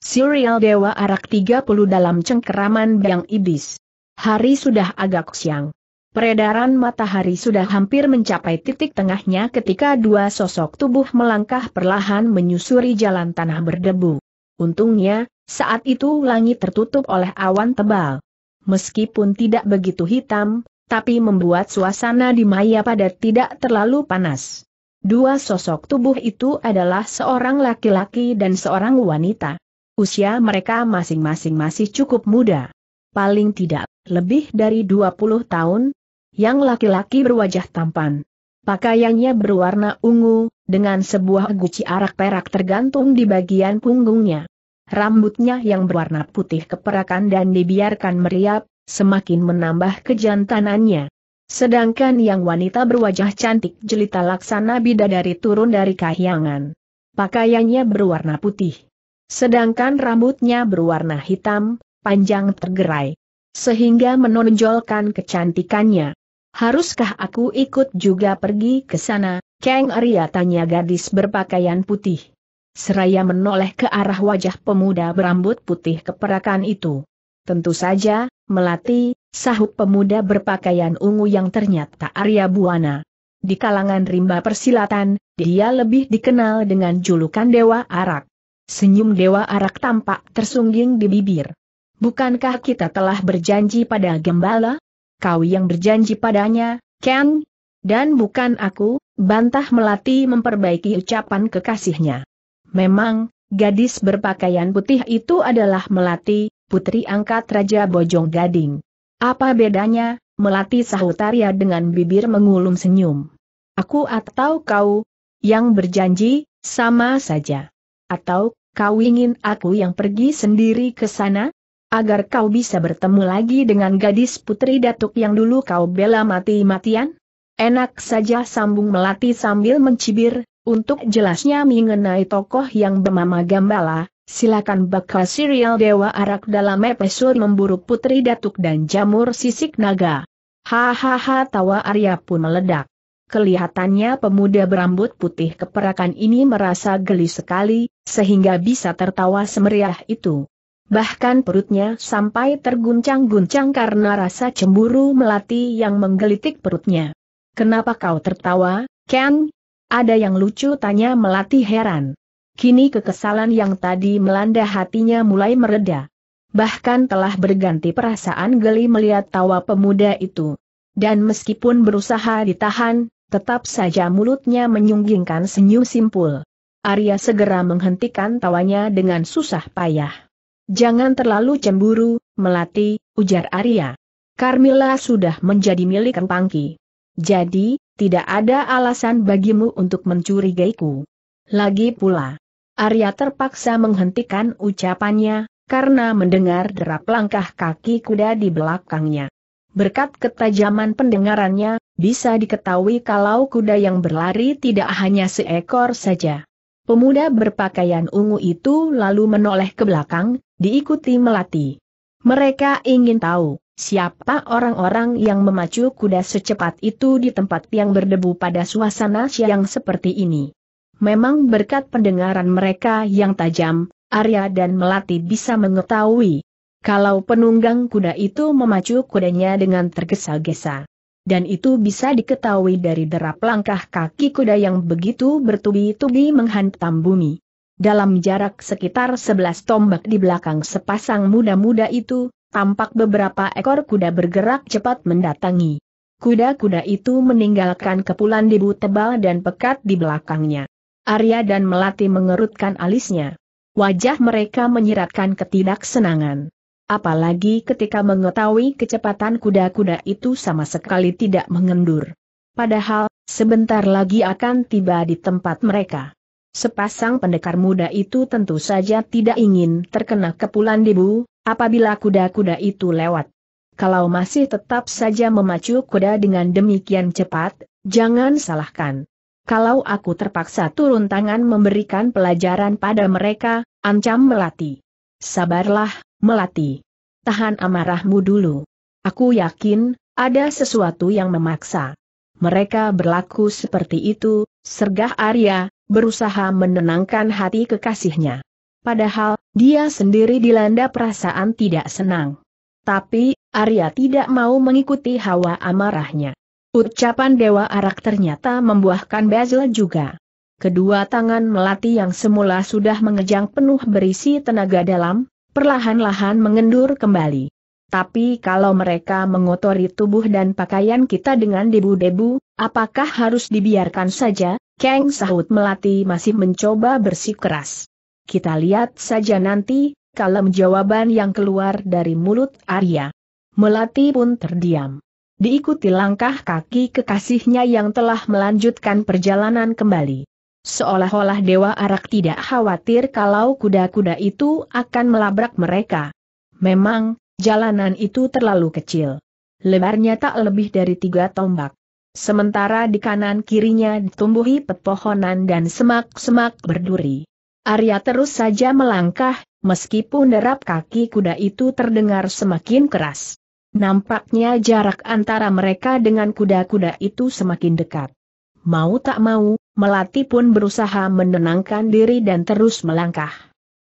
Serial Dewa Arak 30 dalam cengkeraman Biang iblis. Hari sudah agak siang. Peredaran matahari sudah hampir mencapai titik tengahnya ketika dua sosok tubuh melangkah perlahan menyusuri jalan tanah berdebu. Untungnya, saat itu langit tertutup oleh awan tebal. Meskipun tidak begitu hitam, tapi membuat suasana di Maya pada tidak terlalu panas. Dua sosok tubuh itu adalah seorang laki-laki dan seorang wanita. Usia mereka masing-masing masih cukup muda. Paling tidak, lebih dari 20 tahun, yang laki-laki berwajah tampan. Pakaiannya berwarna ungu, dengan sebuah guci arak perak tergantung di bagian punggungnya. Rambutnya yang berwarna putih keperakan dan dibiarkan meriap, semakin menambah kejantanannya. Sedangkan yang wanita berwajah cantik jelita laksana bidadari turun dari kahyangan. Pakaiannya berwarna putih. Sedangkan rambutnya berwarna hitam, panjang tergerai. Sehingga menonjolkan kecantikannya. Haruskah aku ikut juga pergi ke sana, Kang Arya tanya gadis berpakaian putih. Seraya menoleh ke arah wajah pemuda berambut putih keperakan itu. Tentu saja, melati, sahut pemuda berpakaian ungu yang ternyata Arya Buana. Di kalangan rimba persilatan, dia lebih dikenal dengan julukan Dewa Arak. Senyum Dewa Arak tampak tersungging di bibir. Bukankah kita telah berjanji pada Gembala? Kau yang berjanji padanya, Ken? Dan bukan aku, bantah Melati memperbaiki ucapan kekasihnya. Memang, gadis berpakaian putih itu adalah Melati, putri angkat Raja Bojong Gading. Apa bedanya, Melati Sahut Arya dengan bibir mengulum senyum. Aku atau kau, yang berjanji, sama saja. Atau kau ingin aku yang pergi sendiri ke sana? Agar kau bisa bertemu lagi dengan gadis putri datuk yang dulu kau bela mati-matian? Enak saja sambung melati sambil mencibir, untuk jelasnya mengenai tokoh yang bernama Gambala, silakan bakal serial Dewa Arak dalam episode memburu putri datuk dan jamur sisik naga. Hahaha tawa Arya pun meledak. Kelihatannya pemuda berambut putih keperakan ini merasa geli sekali, sehingga bisa tertawa semeriah itu. Bahkan perutnya sampai terguncang-guncang karena rasa cemburu melati yang menggelitik perutnya. Kenapa kau tertawa, Ken? Ada yang lucu tanya melati heran. Kini kekesalan yang tadi melanda hatinya mulai mereda. Bahkan telah berganti perasaan geli melihat tawa pemuda itu. Dan meskipun berusaha ditahan, tetap saja mulutnya menyunggingkan senyum simpul. Arya segera menghentikan tawanya dengan susah payah. Jangan terlalu cemburu, Melati, ujar Arya. Carmilla sudah menjadi milik Rupangki. Jadi, tidak ada alasan bagimu untuk mencurigaiku. Lagi pula, Arya terpaksa menghentikan ucapannya, karena mendengar derap langkah kaki kuda di belakangnya. Berkat ketajaman pendengarannya, bisa diketahui kalau kuda yang berlari tidak hanya seekor saja. Pemuda berpakaian ungu itu lalu menoleh ke belakang, diikuti Melati. Mereka ingin tahu, siapa orang-orang yang memacu kuda secepat itu di tempat yang berdebu pada suasana siang seperti ini. Memang berkat pendengaran mereka yang tajam, Arya dan Melati bisa mengetahui kalau penunggang kuda itu memacu kudanya dengan tergesa-gesa dan itu bisa diketahui dari derap langkah kaki kuda yang begitu bertubi-tubi menghantam bumi. Dalam jarak sekitar sebelas tombak di belakang sepasang muda-muda itu, tampak beberapa ekor kuda bergerak cepat mendatangi. Kuda-kuda itu meninggalkan kepulan debu tebal dan pekat di belakangnya. Arya dan Melati mengerutkan alisnya. Wajah mereka menyiratkan ketidaksenangan. Apalagi ketika mengetahui kecepatan kuda-kuda itu sama sekali tidak mengendur. Padahal, sebentar lagi akan tiba di tempat mereka. Sepasang pendekar muda itu tentu saja tidak ingin terkena kepulan debu, apabila kuda-kuda itu lewat. Kalau masih tetap saja memacu kuda dengan demikian cepat, jangan salahkan. Kalau aku terpaksa turun tangan memberikan pelajaran pada mereka, ancam melati. Sabarlah, Melati. Tahan amarahmu dulu. Aku yakin, ada sesuatu yang memaksa. Mereka berlaku seperti itu, sergah Arya, berusaha menenangkan hati kekasihnya. Padahal, dia sendiri dilanda perasaan tidak senang. Tapi, Arya tidak mau mengikuti hawa amarahnya. Ucapan Dewa Arak ternyata membuahkan Basil juga. Kedua tangan melati yang semula sudah mengejang penuh berisi tenaga dalam, perlahan-lahan mengendur kembali. Tapi kalau mereka mengotori tubuh dan pakaian kita dengan debu-debu, apakah harus dibiarkan saja? Kang Sahut Melati masih mencoba bersikeras. Kita lihat saja nanti, kalem jawaban yang keluar dari mulut Arya. Melati pun terdiam. Diikuti langkah kaki kekasihnya yang telah melanjutkan perjalanan kembali. Seolah-olah Dewa Arak tidak khawatir kalau kuda-kuda itu akan melabrak mereka. Memang, jalanan itu terlalu kecil. Lebarnya tak lebih dari tiga tombak. Sementara di kanan kirinya ditumbuhi pepohonan dan semak-semak berduri. Arya terus saja melangkah, meskipun derap kaki kuda itu terdengar semakin keras. Nampaknya jarak antara mereka dengan kuda-kuda itu semakin dekat. Mau tak mau, Melati pun berusaha menenangkan diri dan terus melangkah.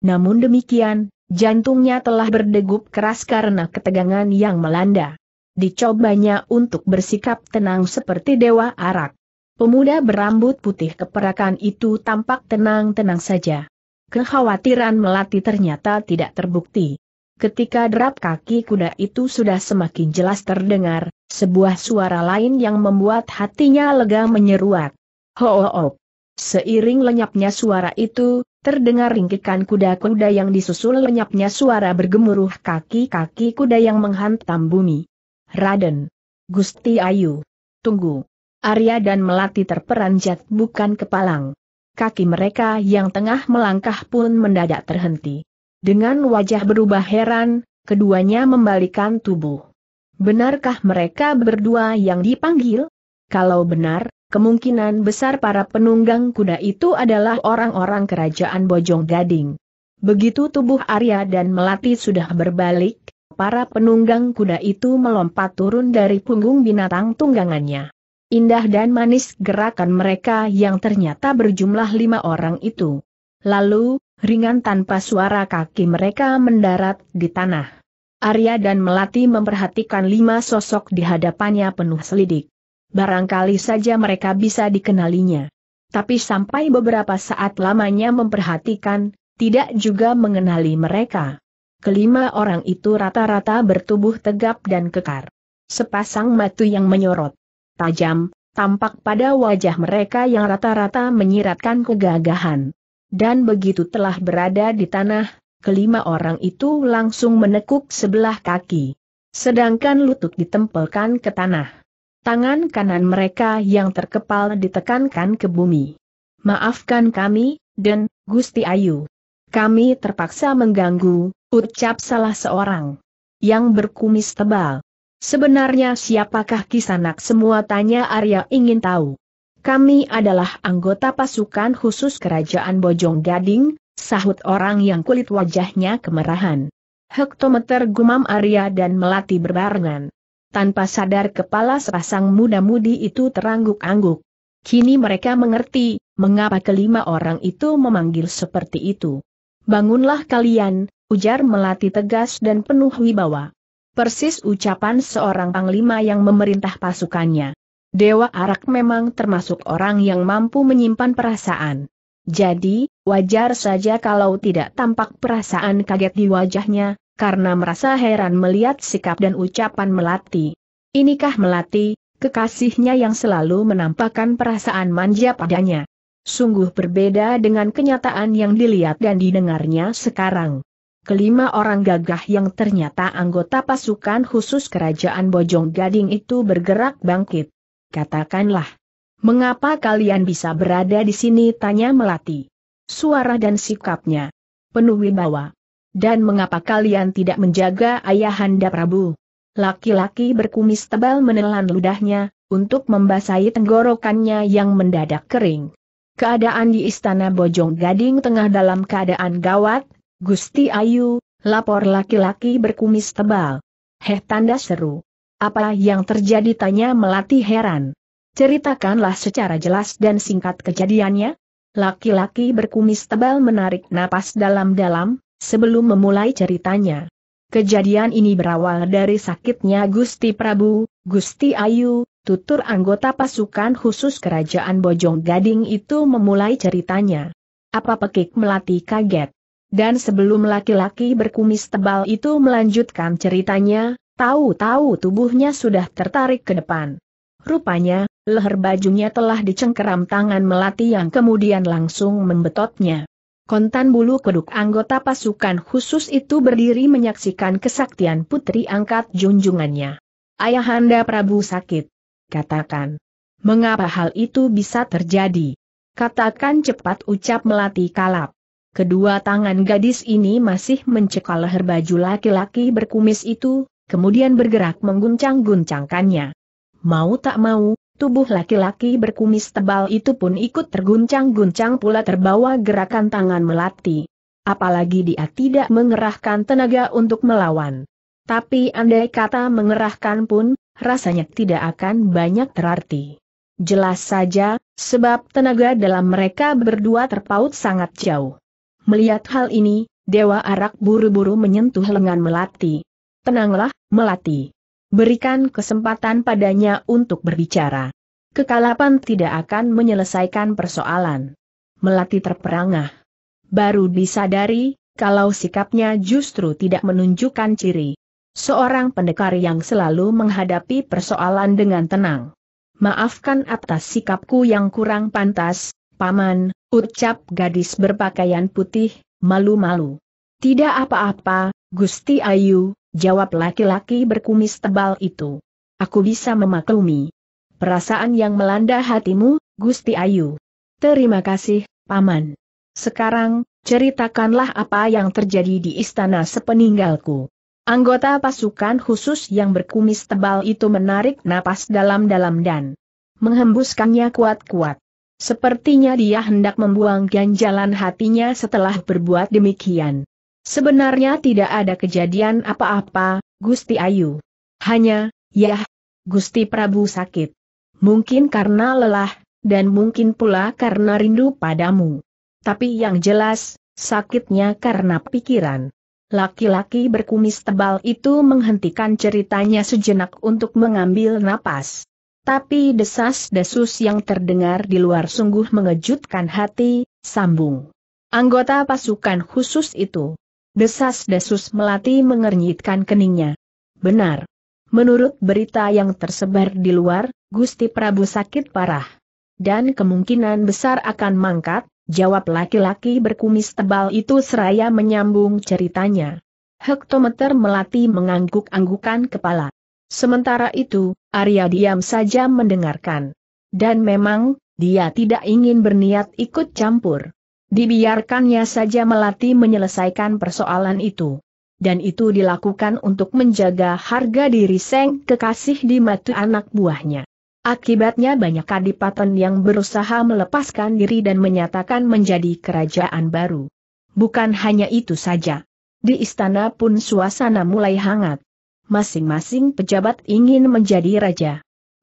Namun demikian, jantungnya telah berdegup keras karena ketegangan yang melanda. Dicobanya untuk bersikap tenang seperti dewa arak. Pemuda berambut putih keperakan itu tampak tenang-tenang saja. Kekhawatiran Melati ternyata tidak terbukti. Ketika derap kaki kuda itu sudah semakin jelas terdengar, sebuah suara lain yang membuat hatinya lega menyeruak. Ho, -ho, -ho. Seiring lenyapnya suara itu, terdengar ringkikan kuda-kuda yang disusul lenyapnya suara bergemuruh kaki-kaki kuda yang menghantam bumi. Raden. Gusti Ayu. Tunggu. Arya dan Melati terperanjat bukan kepalang. Kaki mereka yang tengah melangkah pun mendadak terhenti. Dengan wajah berubah heran, keduanya membalikan tubuh. Benarkah mereka berdua yang dipanggil? Kalau benar, Kemungkinan besar para penunggang kuda itu adalah orang-orang kerajaan Bojong Gading. Begitu tubuh Arya dan Melati sudah berbalik, para penunggang kuda itu melompat turun dari punggung binatang tunggangannya. Indah dan manis gerakan mereka yang ternyata berjumlah lima orang itu. Lalu, ringan tanpa suara kaki mereka mendarat di tanah. Arya dan Melati memperhatikan lima sosok di hadapannya penuh selidik barangkali saja mereka bisa dikenalinya. Tapi sampai beberapa saat lamanya memperhatikan, tidak juga mengenali mereka. Kelima orang itu rata-rata bertubuh tegap dan kekar. Sepasang matu yang menyorot. Tajam, tampak pada wajah mereka yang rata-rata menyiratkan kegagahan. Dan begitu telah berada di tanah, kelima orang itu langsung menekuk sebelah kaki. Sedangkan lutut ditempelkan ke tanah. Tangan kanan mereka yang terkepal ditekankan ke bumi. Maafkan kami, dan, Gusti Ayu. Kami terpaksa mengganggu, ucap salah seorang. Yang berkumis tebal. Sebenarnya siapakah kisanak semua tanya Arya ingin tahu. Kami adalah anggota pasukan khusus kerajaan Bojong Gading, sahut orang yang kulit wajahnya kemerahan. Hektometer gumam Arya dan melati berbarengan tanpa sadar kepala sepasang muda-mudi itu terangguk-angguk. Kini mereka mengerti, mengapa kelima orang itu memanggil seperti itu. Bangunlah kalian, ujar Melati tegas dan penuh wibawa. Persis ucapan seorang panglima yang memerintah pasukannya. Dewa Arak memang termasuk orang yang mampu menyimpan perasaan. Jadi, wajar saja kalau tidak tampak perasaan kaget di wajahnya, karena merasa heran melihat sikap dan ucapan Melati. Inikah Melati, kekasihnya yang selalu menampakkan perasaan manja padanya. Sungguh berbeda dengan kenyataan yang dilihat dan didengarnya sekarang. Kelima orang gagah yang ternyata anggota pasukan khusus kerajaan Bojong Gading itu bergerak bangkit. Katakanlah, mengapa kalian bisa berada di sini? Tanya Melati. Suara dan sikapnya penuh wibawa. Dan mengapa kalian tidak menjaga ayahanda Prabu? Laki-laki berkumis tebal menelan ludahnya, untuk membasahi tenggorokannya yang mendadak kering. Keadaan di istana Bojong Gading tengah dalam keadaan gawat, Gusti Ayu, lapor laki-laki berkumis tebal. Heh tanda seru. Apa yang terjadi tanya Melati heran. Ceritakanlah secara jelas dan singkat kejadiannya. Laki-laki berkumis tebal menarik napas dalam-dalam, Sebelum memulai ceritanya, kejadian ini berawal dari sakitnya Gusti Prabu, Gusti Ayu, tutur anggota pasukan khusus kerajaan Bojong Gading itu memulai ceritanya. Apa pekik melati kaget? Dan sebelum laki-laki berkumis tebal itu melanjutkan ceritanya, tahu-tahu tubuhnya sudah tertarik ke depan. Rupanya, leher bajunya telah dicengkeram tangan melati yang kemudian langsung membetotnya kontan bulu keduk anggota pasukan khusus itu berdiri menyaksikan kesaktian putri angkat junjungannya. Ayahanda Prabu sakit. Katakan. Mengapa hal itu bisa terjadi? Katakan cepat ucap melati kalap. Kedua tangan gadis ini masih mencekal leher baju laki-laki berkumis itu, kemudian bergerak mengguncang-guncangkannya. Mau tak mau, Tubuh laki-laki berkumis tebal itu pun ikut terguncang-guncang pula terbawa gerakan tangan melati. Apalagi dia tidak mengerahkan tenaga untuk melawan. Tapi andai kata mengerahkan pun, rasanya tidak akan banyak terarti. Jelas saja, sebab tenaga dalam mereka berdua terpaut sangat jauh. Melihat hal ini, Dewa Arak buru-buru menyentuh lengan Melati. Tenanglah, Melati. Berikan kesempatan padanya untuk berbicara. Kekalapan tidak akan menyelesaikan persoalan. Melati terperangah. Baru disadari, kalau sikapnya justru tidak menunjukkan ciri. Seorang pendekar yang selalu menghadapi persoalan dengan tenang. Maafkan atas sikapku yang kurang pantas, paman, ucap gadis berpakaian putih, malu-malu. Tidak apa-apa, Gusti Ayu, Jawab laki-laki berkumis tebal itu. Aku bisa memaklumi. Perasaan yang melanda hatimu, Gusti Ayu. Terima kasih, Paman. Sekarang, ceritakanlah apa yang terjadi di istana sepeninggalku. Anggota pasukan khusus yang berkumis tebal itu menarik napas dalam-dalam dan menghembuskannya kuat-kuat. Sepertinya dia hendak membuang ganjalan hatinya setelah berbuat demikian. Sebenarnya tidak ada kejadian apa-apa, Gusti Ayu. Hanya, ya, Gusti Prabu sakit. Mungkin karena lelah, dan mungkin pula karena rindu padamu. Tapi yang jelas, sakitnya karena pikiran. Laki-laki berkumis tebal itu menghentikan ceritanya sejenak untuk mengambil napas. Tapi desas-desus yang terdengar di luar sungguh mengejutkan hati, sambung. Anggota pasukan khusus itu, Desas-desus Melati mengernyitkan keningnya. Benar. Menurut berita yang tersebar di luar, Gusti Prabu sakit parah. Dan kemungkinan besar akan mangkat, jawab laki-laki berkumis tebal itu seraya menyambung ceritanya. Hektometer Melati mengangguk-anggukan kepala. Sementara itu, Arya diam saja mendengarkan. Dan memang, dia tidak ingin berniat ikut campur. Dibiarkannya saja Melati menyelesaikan persoalan itu. Dan itu dilakukan untuk menjaga harga diri Seng kekasih di mata anak buahnya. Akibatnya banyak kadipaten yang berusaha melepaskan diri dan menyatakan menjadi kerajaan baru. Bukan hanya itu saja. Di istana pun suasana mulai hangat. Masing-masing pejabat ingin menjadi raja.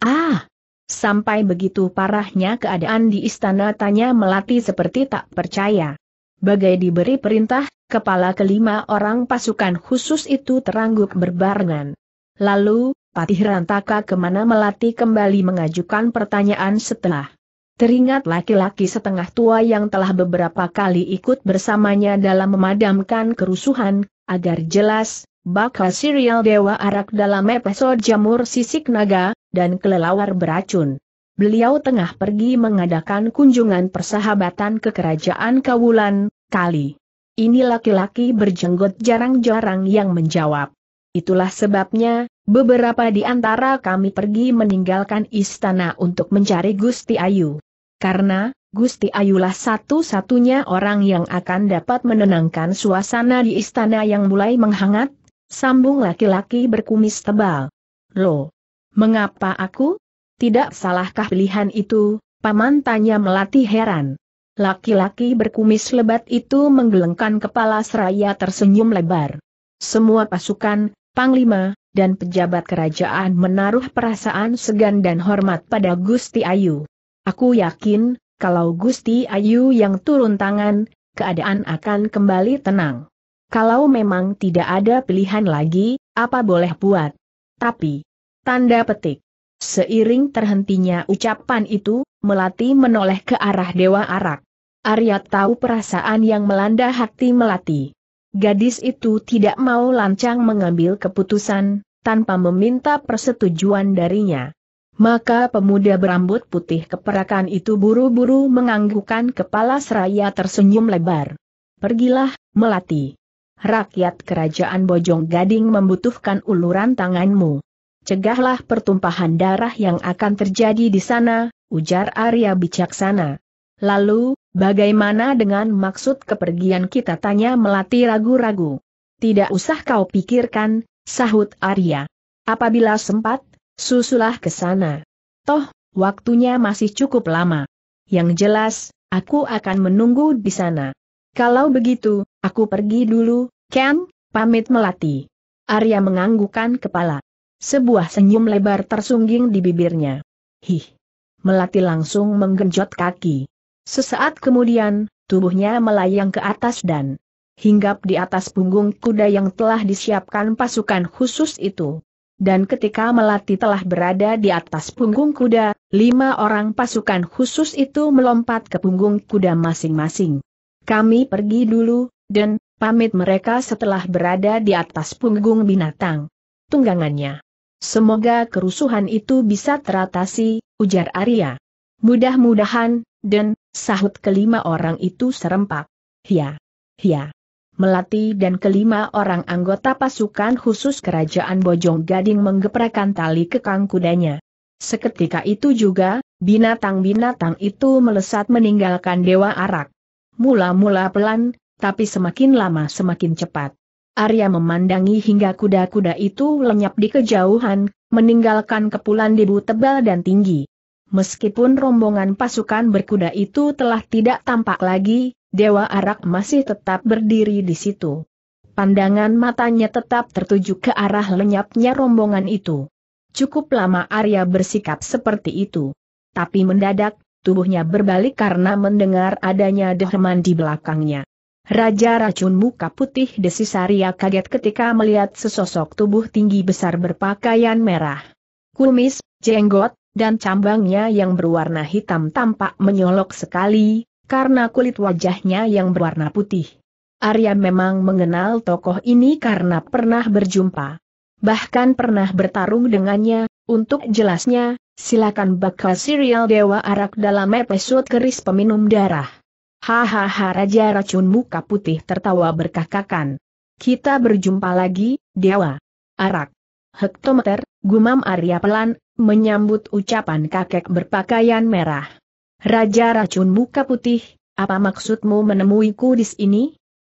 Ah, Sampai begitu parahnya keadaan di istana tanya Melati seperti tak percaya. Bagai diberi perintah, kepala kelima orang pasukan khusus itu terangguk berbarengan. Lalu, Patih Rantaka kemana Melati kembali mengajukan pertanyaan setelah Teringat laki-laki setengah tua yang telah beberapa kali ikut bersamanya dalam memadamkan kerusuhan, agar jelas, bakal serial Dewa Arak dalam episode Jamur Sisik Naga, dan kelelawar beracun. Beliau tengah pergi mengadakan kunjungan persahabatan ke kerajaan Kawulan, kali. Ini laki-laki berjenggot jarang-jarang yang menjawab. Itulah sebabnya, beberapa di antara kami pergi meninggalkan istana untuk mencari Gusti Ayu. Karena, Gusti Ayulah satu-satunya orang yang akan dapat menenangkan suasana di istana yang mulai menghangat, sambung laki-laki berkumis tebal. Loh, Mengapa aku? Tidak salahkah pilihan itu? Paman tanya melatih heran. Laki-laki berkumis lebat itu menggelengkan kepala seraya tersenyum lebar. Semua pasukan, panglima, dan pejabat kerajaan menaruh perasaan segan dan hormat pada Gusti Ayu. Aku yakin, kalau Gusti Ayu yang turun tangan, keadaan akan kembali tenang. Kalau memang tidak ada pilihan lagi, apa boleh buat? Tapi, Tanda petik. Seiring terhentinya ucapan itu, Melati menoleh ke arah Dewa Arak. Arya tahu perasaan yang melanda hati Melati. Gadis itu tidak mau lancang mengambil keputusan, tanpa meminta persetujuan darinya. Maka pemuda berambut putih keperakan itu buru-buru menganggukkan kepala seraya tersenyum lebar. Pergilah, Melati. Rakyat kerajaan Bojong Gading membutuhkan uluran tanganmu cegahlah pertumpahan darah yang akan terjadi di sana, ujar Arya bijaksana. Lalu, bagaimana dengan maksud kepergian kita tanya Melati ragu-ragu? Tidak usah kau pikirkan, sahut Arya. Apabila sempat, susulah ke sana. Toh, waktunya masih cukup lama. Yang jelas, aku akan menunggu di sana. Kalau begitu, aku pergi dulu, Ken, pamit Melati. Arya menganggukkan kepala. Sebuah senyum lebar tersungging di bibirnya. Hih! Melati langsung menggenjot kaki. Sesaat kemudian, tubuhnya melayang ke atas dan hinggap di atas punggung kuda yang telah disiapkan pasukan khusus itu. Dan ketika Melati telah berada di atas punggung kuda, lima orang pasukan khusus itu melompat ke punggung kuda masing-masing. Kami pergi dulu, dan pamit mereka setelah berada di atas punggung binatang. Tunggangannya. Semoga kerusuhan itu bisa teratasi, ujar Arya. Mudah-mudahan, dan, sahut kelima orang itu serempak. Hia, hia. Melati dan kelima orang anggota pasukan khusus kerajaan Bojong Gading menggeprakan tali kekang kudanya. Seketika itu juga, binatang-binatang itu melesat meninggalkan Dewa Arak. Mula-mula pelan, tapi semakin lama semakin cepat. Arya memandangi hingga kuda-kuda itu lenyap di kejauhan, meninggalkan kepulan debu tebal dan tinggi. Meskipun rombongan pasukan berkuda itu telah tidak tampak lagi, Dewa Arak masih tetap berdiri di situ. Pandangan matanya tetap tertuju ke arah lenyapnya rombongan itu. Cukup lama Arya bersikap seperti itu. Tapi mendadak, tubuhnya berbalik karena mendengar adanya derman di belakangnya. Raja racun muka putih Desisaria kaget ketika melihat sesosok tubuh tinggi besar berpakaian merah. Kumis, jenggot, dan cambangnya yang berwarna hitam tampak menyolok sekali, karena kulit wajahnya yang berwarna putih. Arya memang mengenal tokoh ini karena pernah berjumpa. Bahkan pernah bertarung dengannya, untuk jelasnya, silakan bakal serial Dewa Arak dalam episode keris peminum darah. Hahaha Raja Racun Muka Putih tertawa berkakakan. Kita berjumpa lagi, Dewa. Arak. Hektometer, gumam Arya pelan, menyambut ucapan kakek berpakaian merah. Raja Racun Muka Putih, apa maksudmu menemuiku di sini?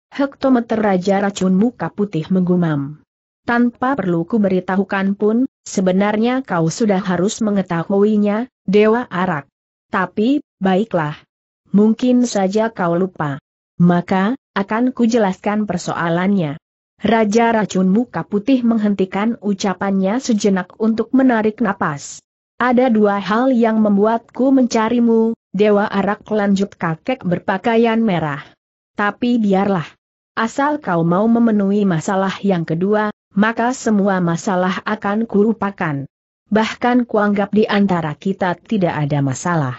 Hektometer Raja Racun Muka Putih menggumam. Tanpa perlu ku beritahukan pun, sebenarnya kau sudah harus mengetahuinya, Dewa Arak. Tapi, baiklah, mungkin saja kau lupa. Maka, akan kujelaskan persoalannya. Raja racun muka putih menghentikan ucapannya sejenak untuk menarik napas. Ada dua hal yang membuatku mencarimu, Dewa Arak lanjut kakek berpakaian merah. Tapi biarlah. Asal kau mau memenuhi masalah yang kedua, maka semua masalah akan kurupakan. Bahkan kuanggap di antara kita tidak ada masalah.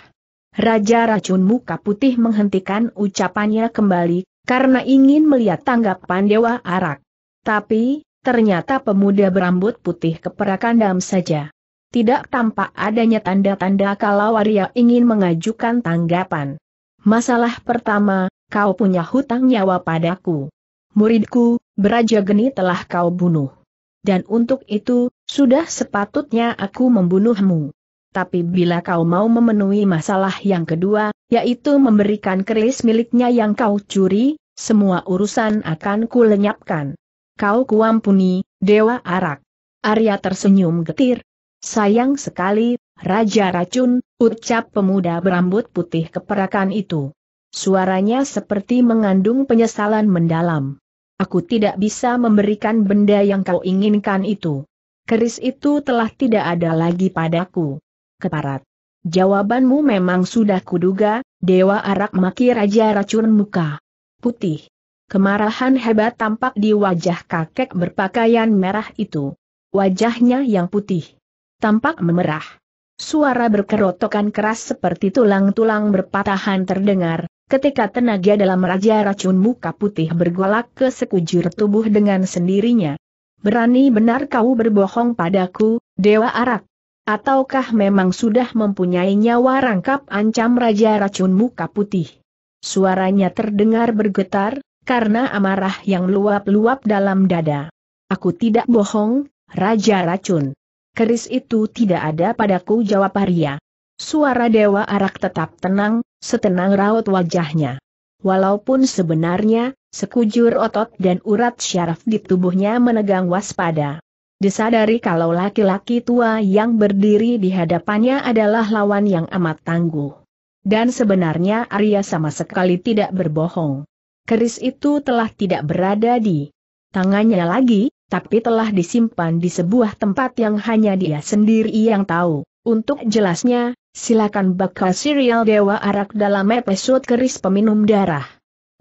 Raja racun muka putih menghentikan ucapannya kembali, karena ingin melihat tanggapan Dewa Arak. Tapi, ternyata pemuda berambut putih keperakan dam saja. Tidak tampak adanya tanda-tanda kalau Arya ingin mengajukan tanggapan. Masalah pertama, kau punya hutang nyawa padaku. Muridku, Beraja Geni telah kau bunuh. Dan untuk itu, sudah sepatutnya aku membunuhmu tapi bila kau mau memenuhi masalah yang kedua, yaitu memberikan keris miliknya yang kau curi, semua urusan akan kulenyapkan. Kau kuampuni, Dewa Arak. Arya tersenyum getir. Sayang sekali, Raja Racun, ucap pemuda berambut putih keperakan itu. Suaranya seperti mengandung penyesalan mendalam. Aku tidak bisa memberikan benda yang kau inginkan itu. Keris itu telah tidak ada lagi padaku keparat. Jawabanmu memang sudah kuduga, Dewa Arak Maki Raja Racun Muka. Putih. Kemarahan hebat tampak di wajah kakek berpakaian merah itu. Wajahnya yang putih. Tampak memerah. Suara berkerotokan keras seperti tulang-tulang berpatahan terdengar, ketika tenaga dalam Raja Racun Muka Putih bergolak ke sekujur tubuh dengan sendirinya. Berani benar kau berbohong padaku, Dewa Arak. Ataukah memang sudah mempunyai nyawa rangkap ancam Raja Racun Muka Putih? Suaranya terdengar bergetar, karena amarah yang luap-luap dalam dada. Aku tidak bohong, Raja Racun. Keris itu tidak ada padaku jawab Arya. Suara Dewa Arak tetap tenang, setenang raut wajahnya. Walaupun sebenarnya, sekujur otot dan urat syaraf di tubuhnya menegang waspada disadari kalau laki-laki tua yang berdiri di hadapannya adalah lawan yang amat tangguh. Dan sebenarnya Arya sama sekali tidak berbohong. Keris itu telah tidak berada di tangannya lagi, tapi telah disimpan di sebuah tempat yang hanya dia sendiri yang tahu. Untuk jelasnya, silakan bakal serial Dewa Arak dalam episode keris peminum darah.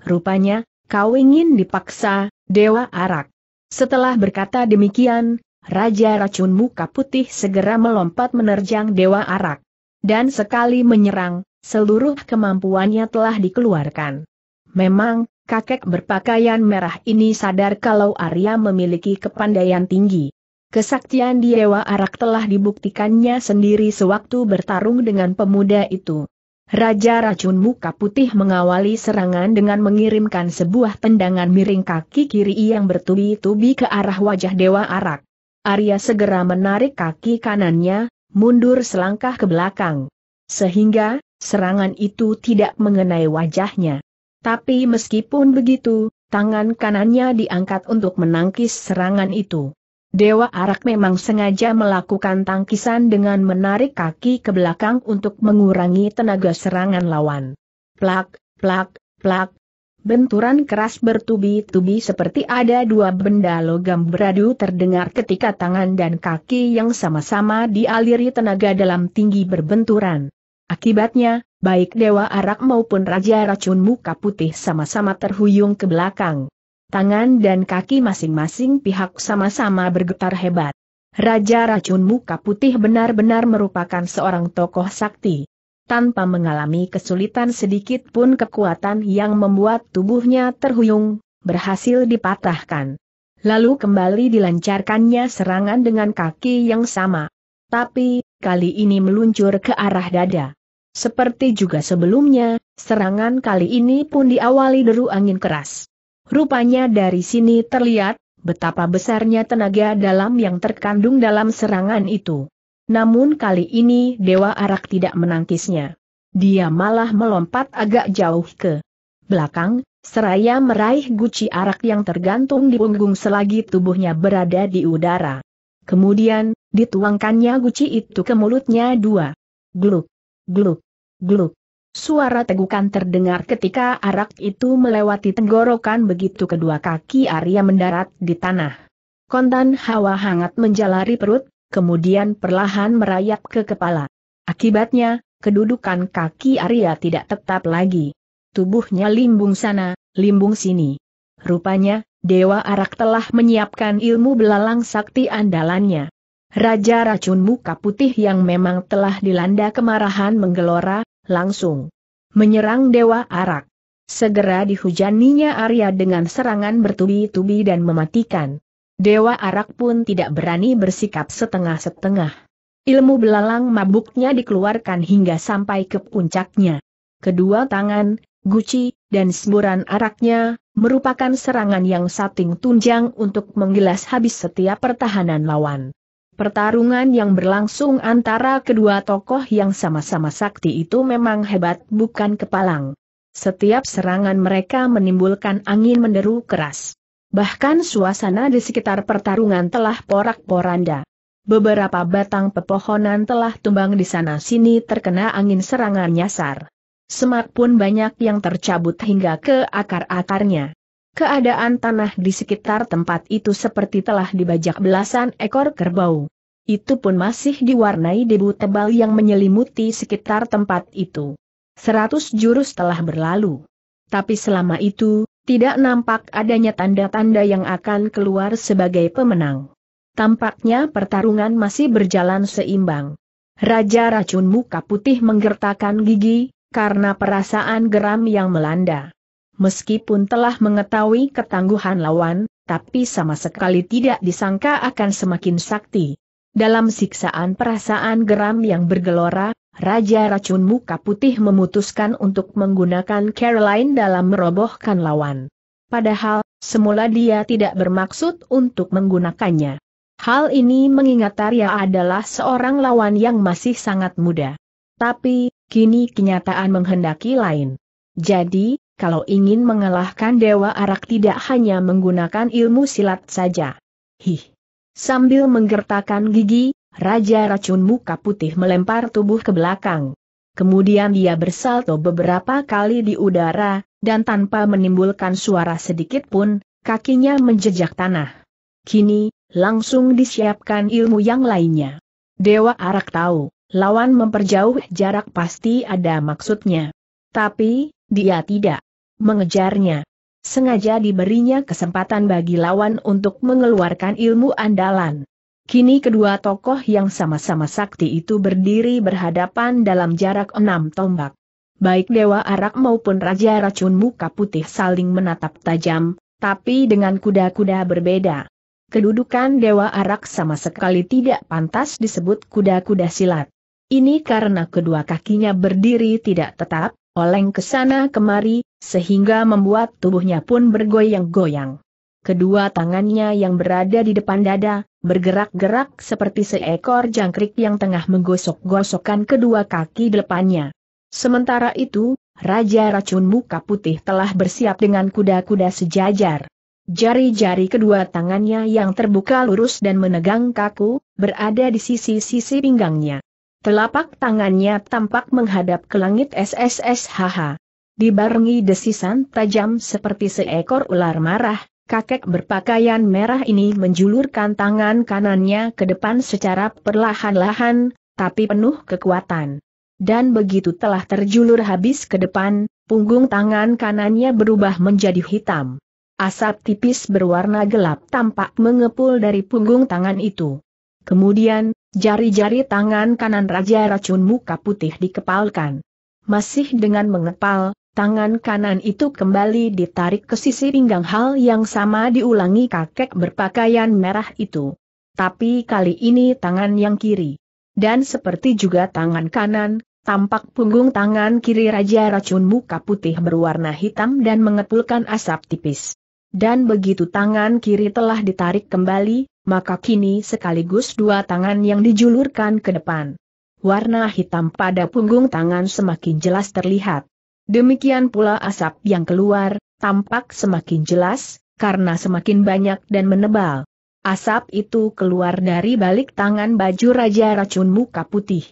Rupanya, kau ingin dipaksa, Dewa Arak. Setelah berkata demikian, Raja Racun Muka Putih segera melompat menerjang Dewa Arak. Dan sekali menyerang, seluruh kemampuannya telah dikeluarkan. Memang, kakek berpakaian merah ini sadar kalau Arya memiliki kepandaian tinggi. Kesaktian di Dewa Arak telah dibuktikannya sendiri sewaktu bertarung dengan pemuda itu. Raja Racun Muka Putih mengawali serangan dengan mengirimkan sebuah tendangan miring kaki kiri yang bertubi-tubi ke arah wajah Dewa Arak. Arya segera menarik kaki kanannya, mundur selangkah ke belakang. Sehingga, serangan itu tidak mengenai wajahnya. Tapi meskipun begitu, tangan kanannya diangkat untuk menangkis serangan itu. Dewa Arak memang sengaja melakukan tangkisan dengan menarik kaki ke belakang untuk mengurangi tenaga serangan lawan. Plak, plak, plak, Benturan keras bertubi-tubi seperti ada dua benda logam beradu terdengar ketika tangan dan kaki yang sama-sama dialiri tenaga dalam tinggi berbenturan. Akibatnya, baik Dewa Arak maupun Raja Racun Muka Putih sama-sama terhuyung ke belakang. Tangan dan kaki masing-masing pihak sama-sama bergetar hebat. Raja Racun Muka Putih benar-benar merupakan seorang tokoh sakti tanpa mengalami kesulitan sedikit pun kekuatan yang membuat tubuhnya terhuyung, berhasil dipatahkan. Lalu kembali dilancarkannya serangan dengan kaki yang sama. Tapi, kali ini meluncur ke arah dada. Seperti juga sebelumnya, serangan kali ini pun diawali deru angin keras. Rupanya dari sini terlihat, betapa besarnya tenaga dalam yang terkandung dalam serangan itu namun kali ini Dewa Arak tidak menangkisnya. Dia malah melompat agak jauh ke belakang, seraya meraih guci arak yang tergantung di punggung selagi tubuhnya berada di udara. Kemudian, dituangkannya guci itu ke mulutnya dua. Gluk, gluk, gluk. Suara tegukan terdengar ketika arak itu melewati tenggorokan begitu kedua kaki Arya mendarat di tanah. Kontan hawa hangat menjalari perut, kemudian perlahan merayap ke kepala. Akibatnya, kedudukan kaki Arya tidak tetap lagi. Tubuhnya limbung sana, limbung sini. Rupanya, Dewa Arak telah menyiapkan ilmu belalang sakti andalannya. Raja racun muka putih yang memang telah dilanda kemarahan menggelora, langsung menyerang Dewa Arak. Segera dihujaninya Arya dengan serangan bertubi-tubi dan mematikan. Dewa Arak pun tidak berani bersikap setengah-setengah. Ilmu belalang mabuknya dikeluarkan hingga sampai ke puncaknya. Kedua tangan, guci, dan semburan araknya, merupakan serangan yang sating tunjang untuk menggilas habis setiap pertahanan lawan. Pertarungan yang berlangsung antara kedua tokoh yang sama-sama sakti itu memang hebat bukan kepalang. Setiap serangan mereka menimbulkan angin menderu keras. Bahkan suasana di sekitar pertarungan telah porak-poranda. Beberapa batang pepohonan telah tumbang di sana-sini terkena angin serangan nyasar. Semak pun banyak yang tercabut hingga ke akar-akarnya. Keadaan tanah di sekitar tempat itu seperti telah dibajak belasan ekor kerbau. Itu pun masih diwarnai debu tebal yang menyelimuti sekitar tempat itu. Seratus jurus telah berlalu. Tapi selama itu, tidak nampak adanya tanda-tanda yang akan keluar sebagai pemenang. Tampaknya pertarungan masih berjalan seimbang. Raja racun muka putih menggertakkan gigi, karena perasaan geram yang melanda. Meskipun telah mengetahui ketangguhan lawan, tapi sama sekali tidak disangka akan semakin sakti. Dalam siksaan perasaan geram yang bergelora, Raja Racun Muka Putih memutuskan untuk menggunakan Caroline dalam merobohkan lawan. Padahal, semula dia tidak bermaksud untuk menggunakannya. Hal ini mengingat Arya adalah seorang lawan yang masih sangat muda. Tapi, kini kenyataan menghendaki lain. Jadi, kalau ingin mengalahkan Dewa Arak tidak hanya menggunakan ilmu silat saja. Hih. Sambil menggertakkan gigi, Raja Racun Muka Putih melempar tubuh ke belakang. Kemudian dia bersalto beberapa kali di udara, dan tanpa menimbulkan suara sedikit pun, kakinya menjejak tanah. Kini, langsung disiapkan ilmu yang lainnya. Dewa Arak tahu, lawan memperjauh jarak pasti ada maksudnya. Tapi, dia tidak mengejarnya sengaja diberinya kesempatan bagi lawan untuk mengeluarkan ilmu andalan. Kini kedua tokoh yang sama-sama sakti itu berdiri berhadapan dalam jarak enam tombak. Baik Dewa Arak maupun Raja Racun Muka Putih saling menatap tajam, tapi dengan kuda-kuda berbeda. Kedudukan Dewa Arak sama sekali tidak pantas disebut kuda-kuda silat. Ini karena kedua kakinya berdiri tidak tetap, oleng ke sana kemari, sehingga membuat tubuhnya pun bergoyang-goyang. Kedua tangannya yang berada di depan dada, bergerak-gerak seperti seekor jangkrik yang tengah menggosok-gosokkan kedua kaki depannya. Sementara itu, Raja Racun Muka Putih telah bersiap dengan kuda-kuda sejajar. Jari-jari kedua tangannya yang terbuka lurus dan menegang kaku, berada di sisi-sisi pinggangnya. Telapak tangannya tampak menghadap ke langit SSSHH. Dibarengi desisan tajam seperti seekor ular marah, kakek berpakaian merah ini menjulurkan tangan kanannya ke depan secara perlahan-lahan, tapi penuh kekuatan. Dan begitu telah terjulur habis ke depan, punggung tangan kanannya berubah menjadi hitam. Asap tipis berwarna gelap tampak mengepul dari punggung tangan itu. Kemudian, jari-jari tangan kanan Raja Racun Muka Putih dikepalkan. Masih dengan mengepal, Tangan kanan itu kembali ditarik ke sisi pinggang hal yang sama diulangi kakek berpakaian merah itu. Tapi kali ini tangan yang kiri. Dan seperti juga tangan kanan, tampak punggung tangan kiri Raja Racun muka putih berwarna hitam dan mengepulkan asap tipis. Dan begitu tangan kiri telah ditarik kembali, maka kini sekaligus dua tangan yang dijulurkan ke depan. Warna hitam pada punggung tangan semakin jelas terlihat. Demikian pula asap yang keluar, tampak semakin jelas, karena semakin banyak dan menebal. Asap itu keluar dari balik tangan baju Raja Racun Muka Putih.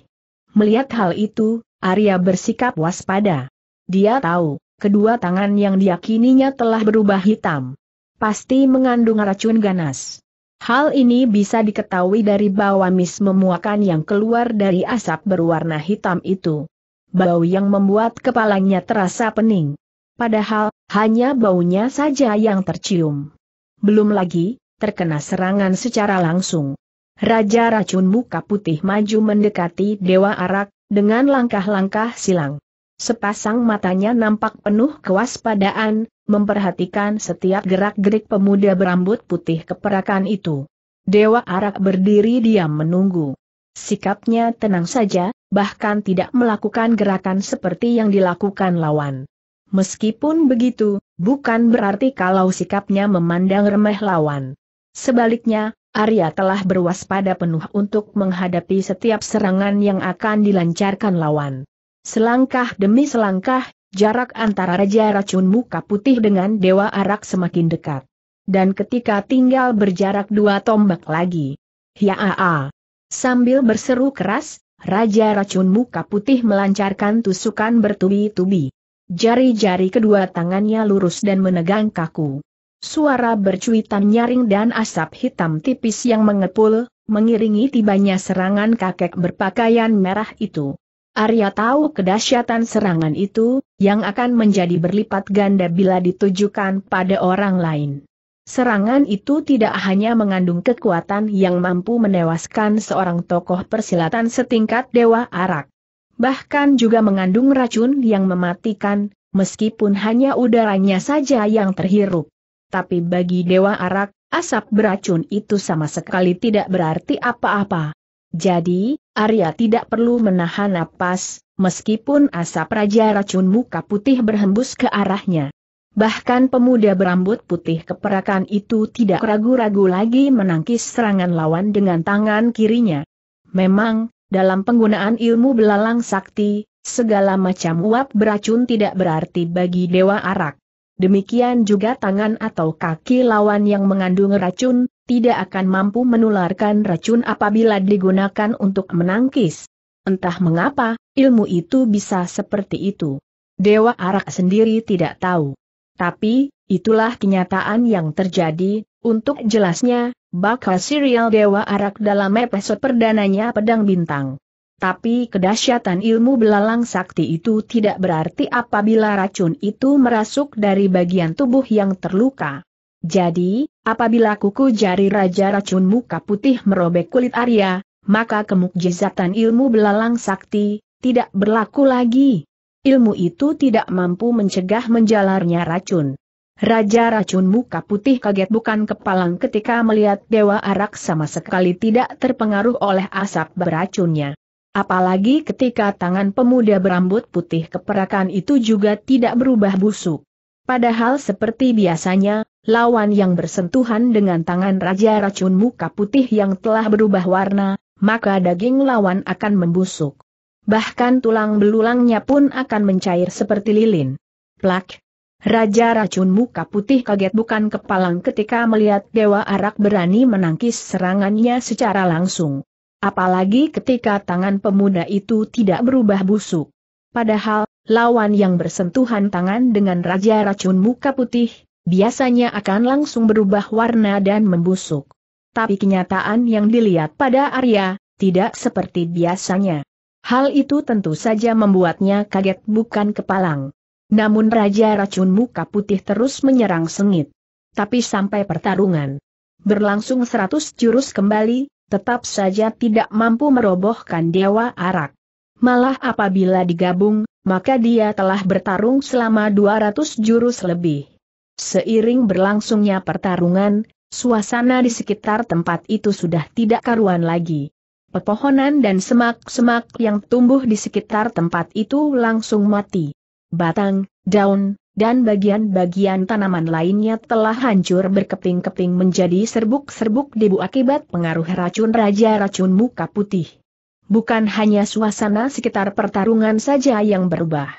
Melihat hal itu, Arya bersikap waspada. Dia tahu, kedua tangan yang diyakininya telah berubah hitam. Pasti mengandung racun ganas. Hal ini bisa diketahui dari bawah mis memuakan yang keluar dari asap berwarna hitam itu bau yang membuat kepalanya terasa pening. Padahal, hanya baunya saja yang tercium. Belum lagi, terkena serangan secara langsung. Raja racun muka putih maju mendekati Dewa Arak, dengan langkah-langkah silang. Sepasang matanya nampak penuh kewaspadaan, memperhatikan setiap gerak-gerik pemuda berambut putih keperakan itu. Dewa Arak berdiri diam menunggu. Sikapnya tenang saja, bahkan tidak melakukan gerakan seperti yang dilakukan lawan. Meskipun begitu, bukan berarti kalau sikapnya memandang remeh lawan. Sebaliknya, Arya telah berwaspada penuh untuk menghadapi setiap serangan yang akan dilancarkan lawan. Selangkah demi selangkah, jarak antara Raja Racun Muka Putih dengan Dewa Arak semakin dekat. Dan ketika tinggal berjarak dua tombak lagi. Hiaa! Sambil berseru keras, Raja racun muka putih melancarkan tusukan bertubi-tubi. Jari-jari kedua tangannya lurus dan menegang kaku. Suara bercuitan nyaring dan asap hitam tipis yang mengepul, mengiringi tibanya serangan kakek berpakaian merah itu. Arya tahu kedahsyatan serangan itu, yang akan menjadi berlipat ganda bila ditujukan pada orang lain. Serangan itu tidak hanya mengandung kekuatan yang mampu menewaskan seorang tokoh persilatan setingkat Dewa Arak. Bahkan juga mengandung racun yang mematikan, meskipun hanya udaranya saja yang terhirup. Tapi bagi Dewa Arak, asap beracun itu sama sekali tidak berarti apa-apa. Jadi, Arya tidak perlu menahan napas, meskipun asap Raja Racun Muka Putih berhembus ke arahnya. Bahkan pemuda berambut putih keperakan itu tidak ragu-ragu lagi menangkis serangan lawan dengan tangan kirinya. Memang, dalam penggunaan ilmu belalang sakti, segala macam uap beracun tidak berarti bagi Dewa Arak. Demikian juga tangan atau kaki lawan yang mengandung racun, tidak akan mampu menularkan racun apabila digunakan untuk menangkis. Entah mengapa, ilmu itu bisa seperti itu. Dewa Arak sendiri tidak tahu. Tapi, itulah kenyataan yang terjadi, untuk jelasnya, bakal serial Dewa Arak dalam episode perdananya Pedang Bintang. Tapi kedahsyatan ilmu belalang sakti itu tidak berarti apabila racun itu merasuk dari bagian tubuh yang terluka. Jadi, apabila kuku jari Raja Racun Muka Putih merobek kulit Arya, maka kemukjizatan ilmu belalang sakti, tidak berlaku lagi. Ilmu itu tidak mampu mencegah menjalarnya racun. Raja racun muka putih kaget bukan kepalang ketika melihat Dewa Arak sama sekali tidak terpengaruh oleh asap beracunnya. Apalagi ketika tangan pemuda berambut putih keperakan itu juga tidak berubah busuk. Padahal seperti biasanya, lawan yang bersentuhan dengan tangan Raja Racun Muka Putih yang telah berubah warna, maka daging lawan akan membusuk bahkan tulang belulangnya pun akan mencair seperti lilin. Plak! Raja racun muka putih kaget bukan kepalang ketika melihat Dewa Arak berani menangkis serangannya secara langsung. Apalagi ketika tangan pemuda itu tidak berubah busuk. Padahal, lawan yang bersentuhan tangan dengan Raja Racun Muka Putih, biasanya akan langsung berubah warna dan membusuk. Tapi kenyataan yang dilihat pada Arya, tidak seperti biasanya. Hal itu tentu saja membuatnya kaget bukan kepalang. Namun Raja Racun Muka Putih terus menyerang sengit. Tapi sampai pertarungan berlangsung seratus jurus kembali, tetap saja tidak mampu merobohkan Dewa Arak. Malah apabila digabung, maka dia telah bertarung selama 200 jurus lebih. Seiring berlangsungnya pertarungan, suasana di sekitar tempat itu sudah tidak karuan lagi. Pepohonan dan semak-semak yang tumbuh di sekitar tempat itu langsung mati. Batang, daun, dan bagian-bagian tanaman lainnya telah hancur berkeping-keping menjadi serbuk-serbuk debu akibat pengaruh racun Raja Racun Muka Putih. Bukan hanya suasana sekitar pertarungan saja yang berubah.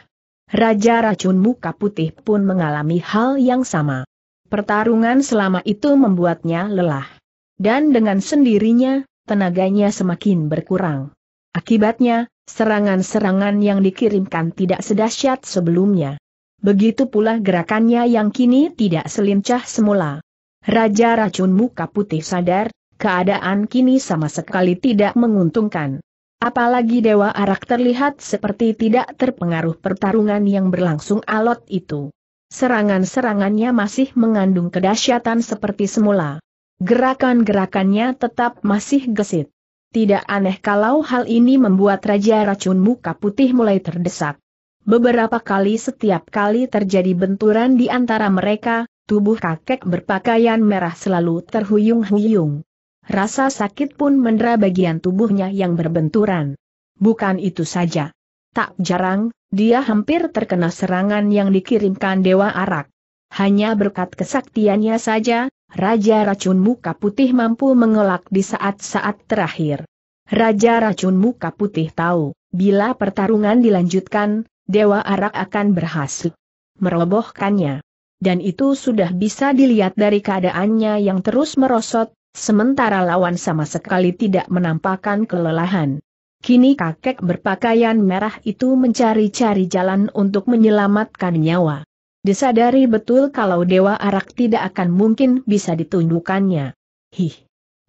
Raja Racun Muka Putih pun mengalami hal yang sama. Pertarungan selama itu membuatnya lelah. Dan dengan sendirinya, tenaganya semakin berkurang. Akibatnya, serangan-serangan yang dikirimkan tidak sedahsyat sebelumnya. Begitu pula gerakannya yang kini tidak selincah semula. Raja racun muka putih sadar, keadaan kini sama sekali tidak menguntungkan. Apalagi Dewa Arak terlihat seperti tidak terpengaruh pertarungan yang berlangsung alot itu. Serangan-serangannya masih mengandung kedahsyatan seperti semula. Gerakan-gerakannya tetap masih gesit. Tidak aneh kalau hal ini membuat Raja Racun Muka Putih mulai terdesak. Beberapa kali setiap kali terjadi benturan di antara mereka, tubuh kakek berpakaian merah selalu terhuyung-huyung. Rasa sakit pun mendera bagian tubuhnya yang berbenturan. Bukan itu saja. Tak jarang, dia hampir terkena serangan yang dikirimkan Dewa Arak. Hanya berkat kesaktiannya saja, Raja Racun Muka Putih mampu mengelak di saat-saat terakhir. Raja Racun Muka Putih tahu, bila pertarungan dilanjutkan, Dewa Arak akan berhasil merobohkannya. Dan itu sudah bisa dilihat dari keadaannya yang terus merosot, sementara lawan sama sekali tidak menampakkan kelelahan. Kini kakek berpakaian merah itu mencari-cari jalan untuk menyelamatkan nyawa. Disadari betul kalau Dewa Arak tidak akan mungkin bisa ditundukannya. Hih.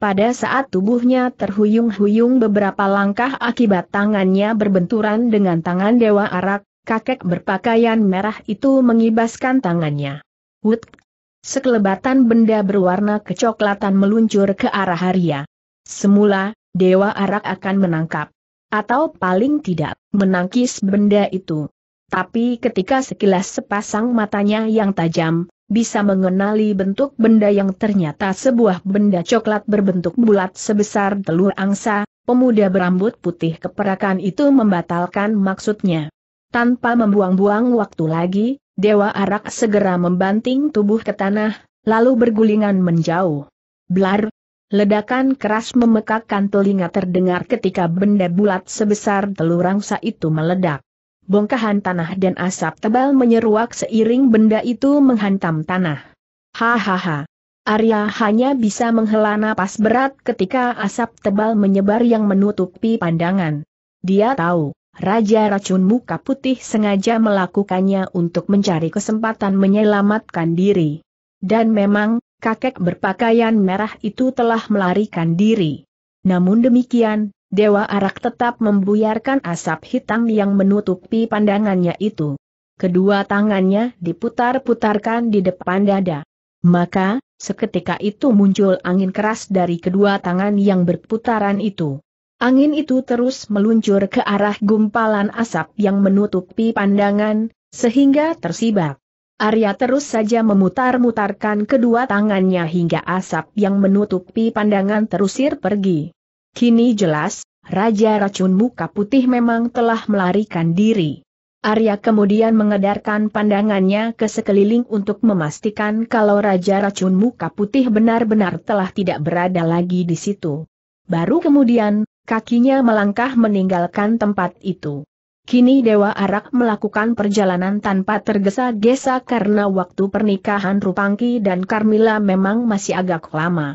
Pada saat tubuhnya terhuyung-huyung beberapa langkah akibat tangannya berbenturan dengan tangan Dewa Arak, kakek berpakaian merah itu mengibaskan tangannya. Wut! Sekelebatan benda berwarna kecoklatan meluncur ke arah Haria. Semula, Dewa Arak akan menangkap. Atau paling tidak, menangkis benda itu tapi ketika sekilas sepasang matanya yang tajam, bisa mengenali bentuk benda yang ternyata sebuah benda coklat berbentuk bulat sebesar telur angsa, pemuda berambut putih keperakan itu membatalkan maksudnya. Tanpa membuang-buang waktu lagi, Dewa Arak segera membanting tubuh ke tanah, lalu bergulingan menjauh. Blar! Ledakan keras memekakkan telinga terdengar ketika benda bulat sebesar telur angsa itu meledak bongkahan tanah dan asap tebal menyeruak seiring benda itu menghantam tanah. Hahaha. Arya hanya bisa menghela napas berat ketika asap tebal menyebar yang menutupi pandangan. Dia tahu, Raja Racun Muka Putih sengaja melakukannya untuk mencari kesempatan menyelamatkan diri. Dan memang, kakek berpakaian merah itu telah melarikan diri. Namun demikian, Dewa Arak tetap membuyarkan asap hitam yang menutupi pandangannya itu. Kedua tangannya diputar-putarkan di depan dada. Maka, seketika itu muncul angin keras dari kedua tangan yang berputaran itu. Angin itu terus meluncur ke arah gumpalan asap yang menutupi pandangan, sehingga tersibak. Arya terus saja memutar-mutarkan kedua tangannya hingga asap yang menutupi pandangan terusir pergi. Kini jelas, Raja Racun Muka Putih memang telah melarikan diri. Arya kemudian mengedarkan pandangannya ke sekeliling untuk memastikan kalau Raja Racun Muka Putih benar-benar telah tidak berada lagi di situ. Baru kemudian, kakinya melangkah meninggalkan tempat itu. Kini Dewa Arak melakukan perjalanan tanpa tergesa-gesa karena waktu pernikahan Rupangki dan Carmila memang masih agak lama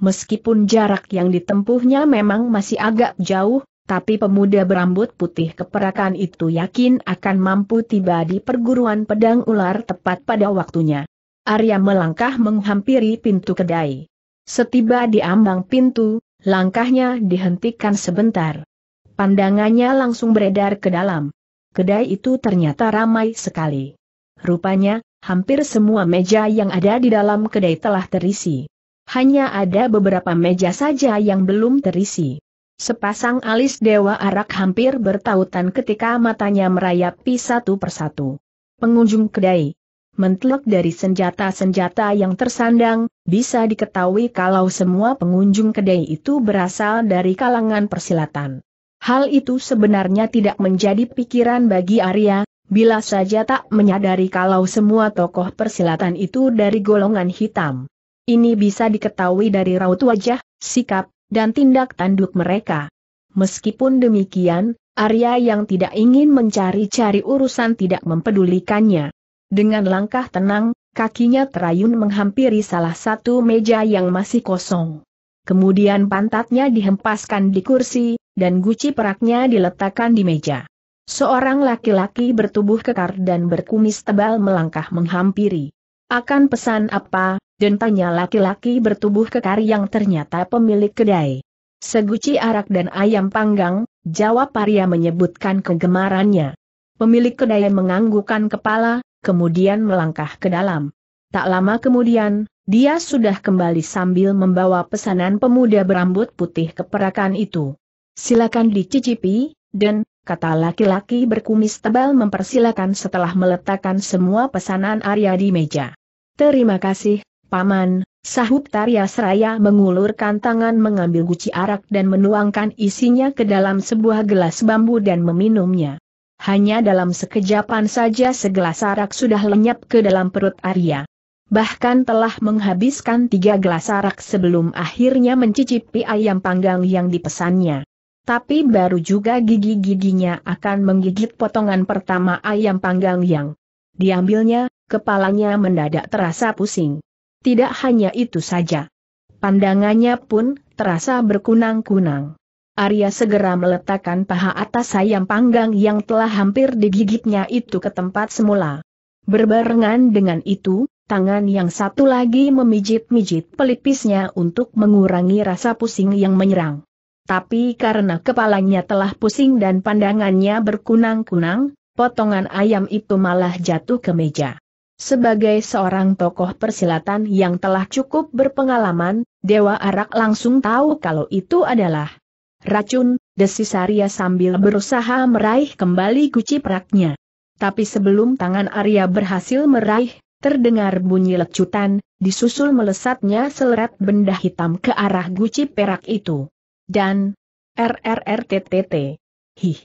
meskipun jarak yang ditempuhnya memang masih agak jauh, tapi pemuda berambut putih keperakan itu yakin akan mampu tiba di perguruan pedang ular tepat pada waktunya. Arya melangkah menghampiri pintu kedai. Setiba di ambang pintu, langkahnya dihentikan sebentar. Pandangannya langsung beredar ke dalam. Kedai itu ternyata ramai sekali. Rupanya, hampir semua meja yang ada di dalam kedai telah terisi hanya ada beberapa meja saja yang belum terisi. Sepasang alis Dewa Arak hampir bertautan ketika matanya merayapi satu persatu. Pengunjung kedai Mentlok dari senjata-senjata yang tersandang, bisa diketahui kalau semua pengunjung kedai itu berasal dari kalangan persilatan. Hal itu sebenarnya tidak menjadi pikiran bagi Arya, bila saja tak menyadari kalau semua tokoh persilatan itu dari golongan hitam. Ini bisa diketahui dari raut wajah, sikap, dan tindak tanduk mereka. Meskipun demikian, Arya yang tidak ingin mencari-cari urusan tidak mempedulikannya. Dengan langkah tenang, kakinya terayun menghampiri salah satu meja yang masih kosong. Kemudian pantatnya dihempaskan di kursi, dan guci peraknya diletakkan di meja. Seorang laki-laki bertubuh kekar dan berkumis tebal melangkah menghampiri. Akan pesan apa, dan tanya laki-laki bertubuh kekar yang ternyata pemilik kedai. Seguci arak dan ayam panggang, jawab Arya menyebutkan kegemarannya. Pemilik kedai menganggukkan kepala, kemudian melangkah ke dalam. Tak lama kemudian, dia sudah kembali sambil membawa pesanan pemuda berambut putih keperakan itu. Silakan dicicipi, dan, kata laki-laki berkumis tebal mempersilakan setelah meletakkan semua pesanan Arya di meja. Terima kasih, Paman, sahut Tarya Seraya mengulurkan tangan mengambil guci arak dan menuangkan isinya ke dalam sebuah gelas bambu dan meminumnya. Hanya dalam sekejapan saja segelas arak sudah lenyap ke dalam perut Arya. Bahkan telah menghabiskan tiga gelas arak sebelum akhirnya mencicipi ayam panggang yang dipesannya. Tapi baru juga gigi-giginya akan menggigit potongan pertama ayam panggang yang diambilnya, kepalanya mendadak terasa pusing. Tidak hanya itu saja. Pandangannya pun terasa berkunang-kunang. Arya segera meletakkan paha atas ayam panggang yang telah hampir digigitnya itu ke tempat semula. Berbarengan dengan itu, tangan yang satu lagi memijit-mijit pelipisnya untuk mengurangi rasa pusing yang menyerang. Tapi karena kepalanya telah pusing dan pandangannya berkunang-kunang, potongan ayam itu malah jatuh ke meja. Sebagai seorang tokoh persilatan yang telah cukup berpengalaman, Dewa Arak langsung tahu kalau itu adalah racun, Desis Arya sambil berusaha meraih kembali guci peraknya. Tapi sebelum tangan Arya berhasil meraih, terdengar bunyi lecutan, disusul melesatnya seleret benda hitam ke arah guci perak itu. Dan RRRTTT. Hih.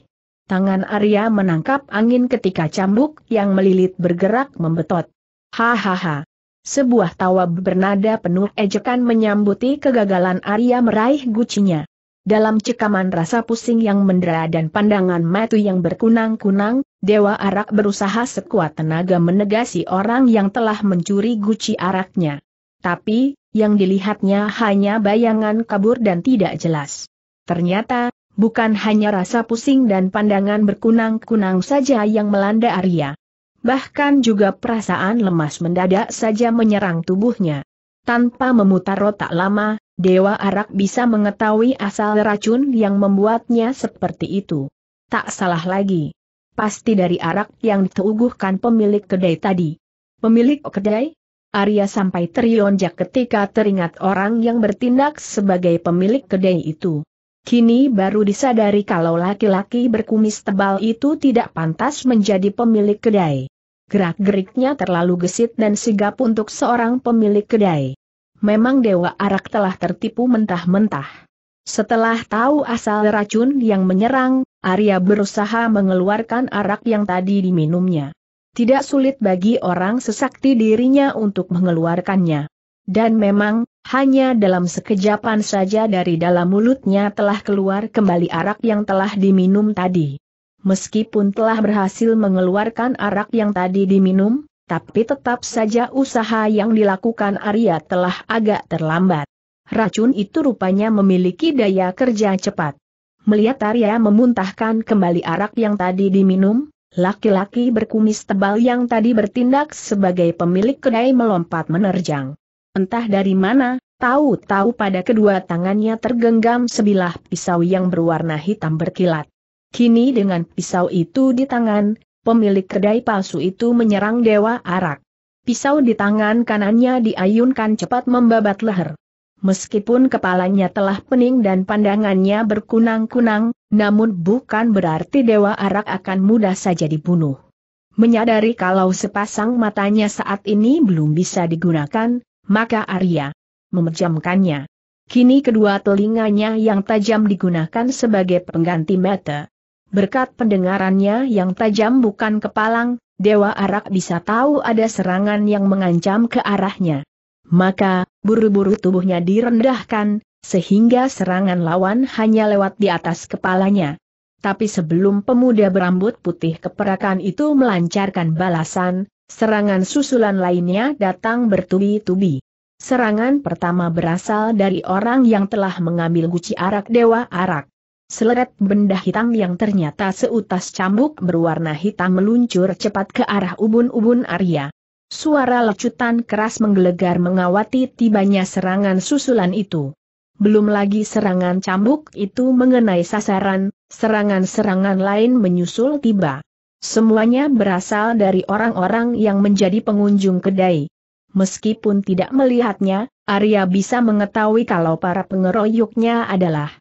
Tangan Arya menangkap angin ketika cambuk yang melilit bergerak membetot. Hahaha. Sebuah tawa bernada penuh ejekan menyambuti kegagalan Arya meraih gucinya. Dalam cekaman rasa pusing yang mendera dan pandangan matu yang berkunang-kunang, Dewa Arak berusaha sekuat tenaga menegasi orang yang telah mencuri guci araknya. Tapi, yang dilihatnya hanya bayangan kabur dan tidak jelas. Ternyata, Bukan hanya rasa pusing dan pandangan berkunang-kunang saja yang melanda Arya. Bahkan juga perasaan lemas mendadak saja menyerang tubuhnya. Tanpa memutar otak lama, Dewa Arak bisa mengetahui asal racun yang membuatnya seperti itu. Tak salah lagi. Pasti dari arak yang dituguhkan pemilik kedai tadi. Pemilik kedai? Arya sampai terionjak ketika teringat orang yang bertindak sebagai pemilik kedai itu. Kini baru disadari kalau laki-laki berkumis tebal itu tidak pantas menjadi pemilik kedai. Gerak-geriknya terlalu gesit dan sigap untuk seorang pemilik kedai. Memang Dewa Arak telah tertipu mentah-mentah. Setelah tahu asal racun yang menyerang, Arya berusaha mengeluarkan arak yang tadi diminumnya. Tidak sulit bagi orang sesakti dirinya untuk mengeluarkannya. Dan memang, hanya dalam sekejapan saja dari dalam mulutnya telah keluar kembali arak yang telah diminum tadi. Meskipun telah berhasil mengeluarkan arak yang tadi diminum, tapi tetap saja usaha yang dilakukan Arya telah agak terlambat. Racun itu rupanya memiliki daya kerja cepat. Melihat Arya memuntahkan kembali arak yang tadi diminum, laki-laki berkumis tebal yang tadi bertindak sebagai pemilik kedai melompat menerjang. Entah dari mana, tahu-tahu pada kedua tangannya tergenggam sebilah pisau yang berwarna hitam berkilat. Kini dengan pisau itu di tangan, pemilik kedai palsu itu menyerang Dewa Arak. Pisau di tangan kanannya diayunkan cepat membabat leher. Meskipun kepalanya telah pening dan pandangannya berkunang-kunang, namun bukan berarti Dewa Arak akan mudah saja dibunuh. Menyadari kalau sepasang matanya saat ini belum bisa digunakan, maka Arya memejamkannya. Kini kedua telinganya yang tajam digunakan sebagai pengganti mata. Berkat pendengarannya yang tajam bukan kepalang, Dewa Arak bisa tahu ada serangan yang mengancam ke arahnya. Maka, buru-buru tubuhnya direndahkan, sehingga serangan lawan hanya lewat di atas kepalanya. Tapi sebelum pemuda berambut putih keperakan itu melancarkan balasan, Serangan susulan lainnya datang bertubi-tubi. Serangan pertama berasal dari orang yang telah mengambil guci arak dewa arak. Seleret benda hitam yang ternyata seutas cambuk berwarna hitam meluncur cepat ke arah ubun-ubun Arya. Suara lecutan keras menggelegar mengawati tibanya serangan susulan itu. Belum lagi serangan cambuk itu mengenai sasaran, serangan-serangan lain menyusul tiba. Semuanya berasal dari orang-orang yang menjadi pengunjung kedai. Meskipun tidak melihatnya, Arya bisa mengetahui kalau para pengeroyoknya adalah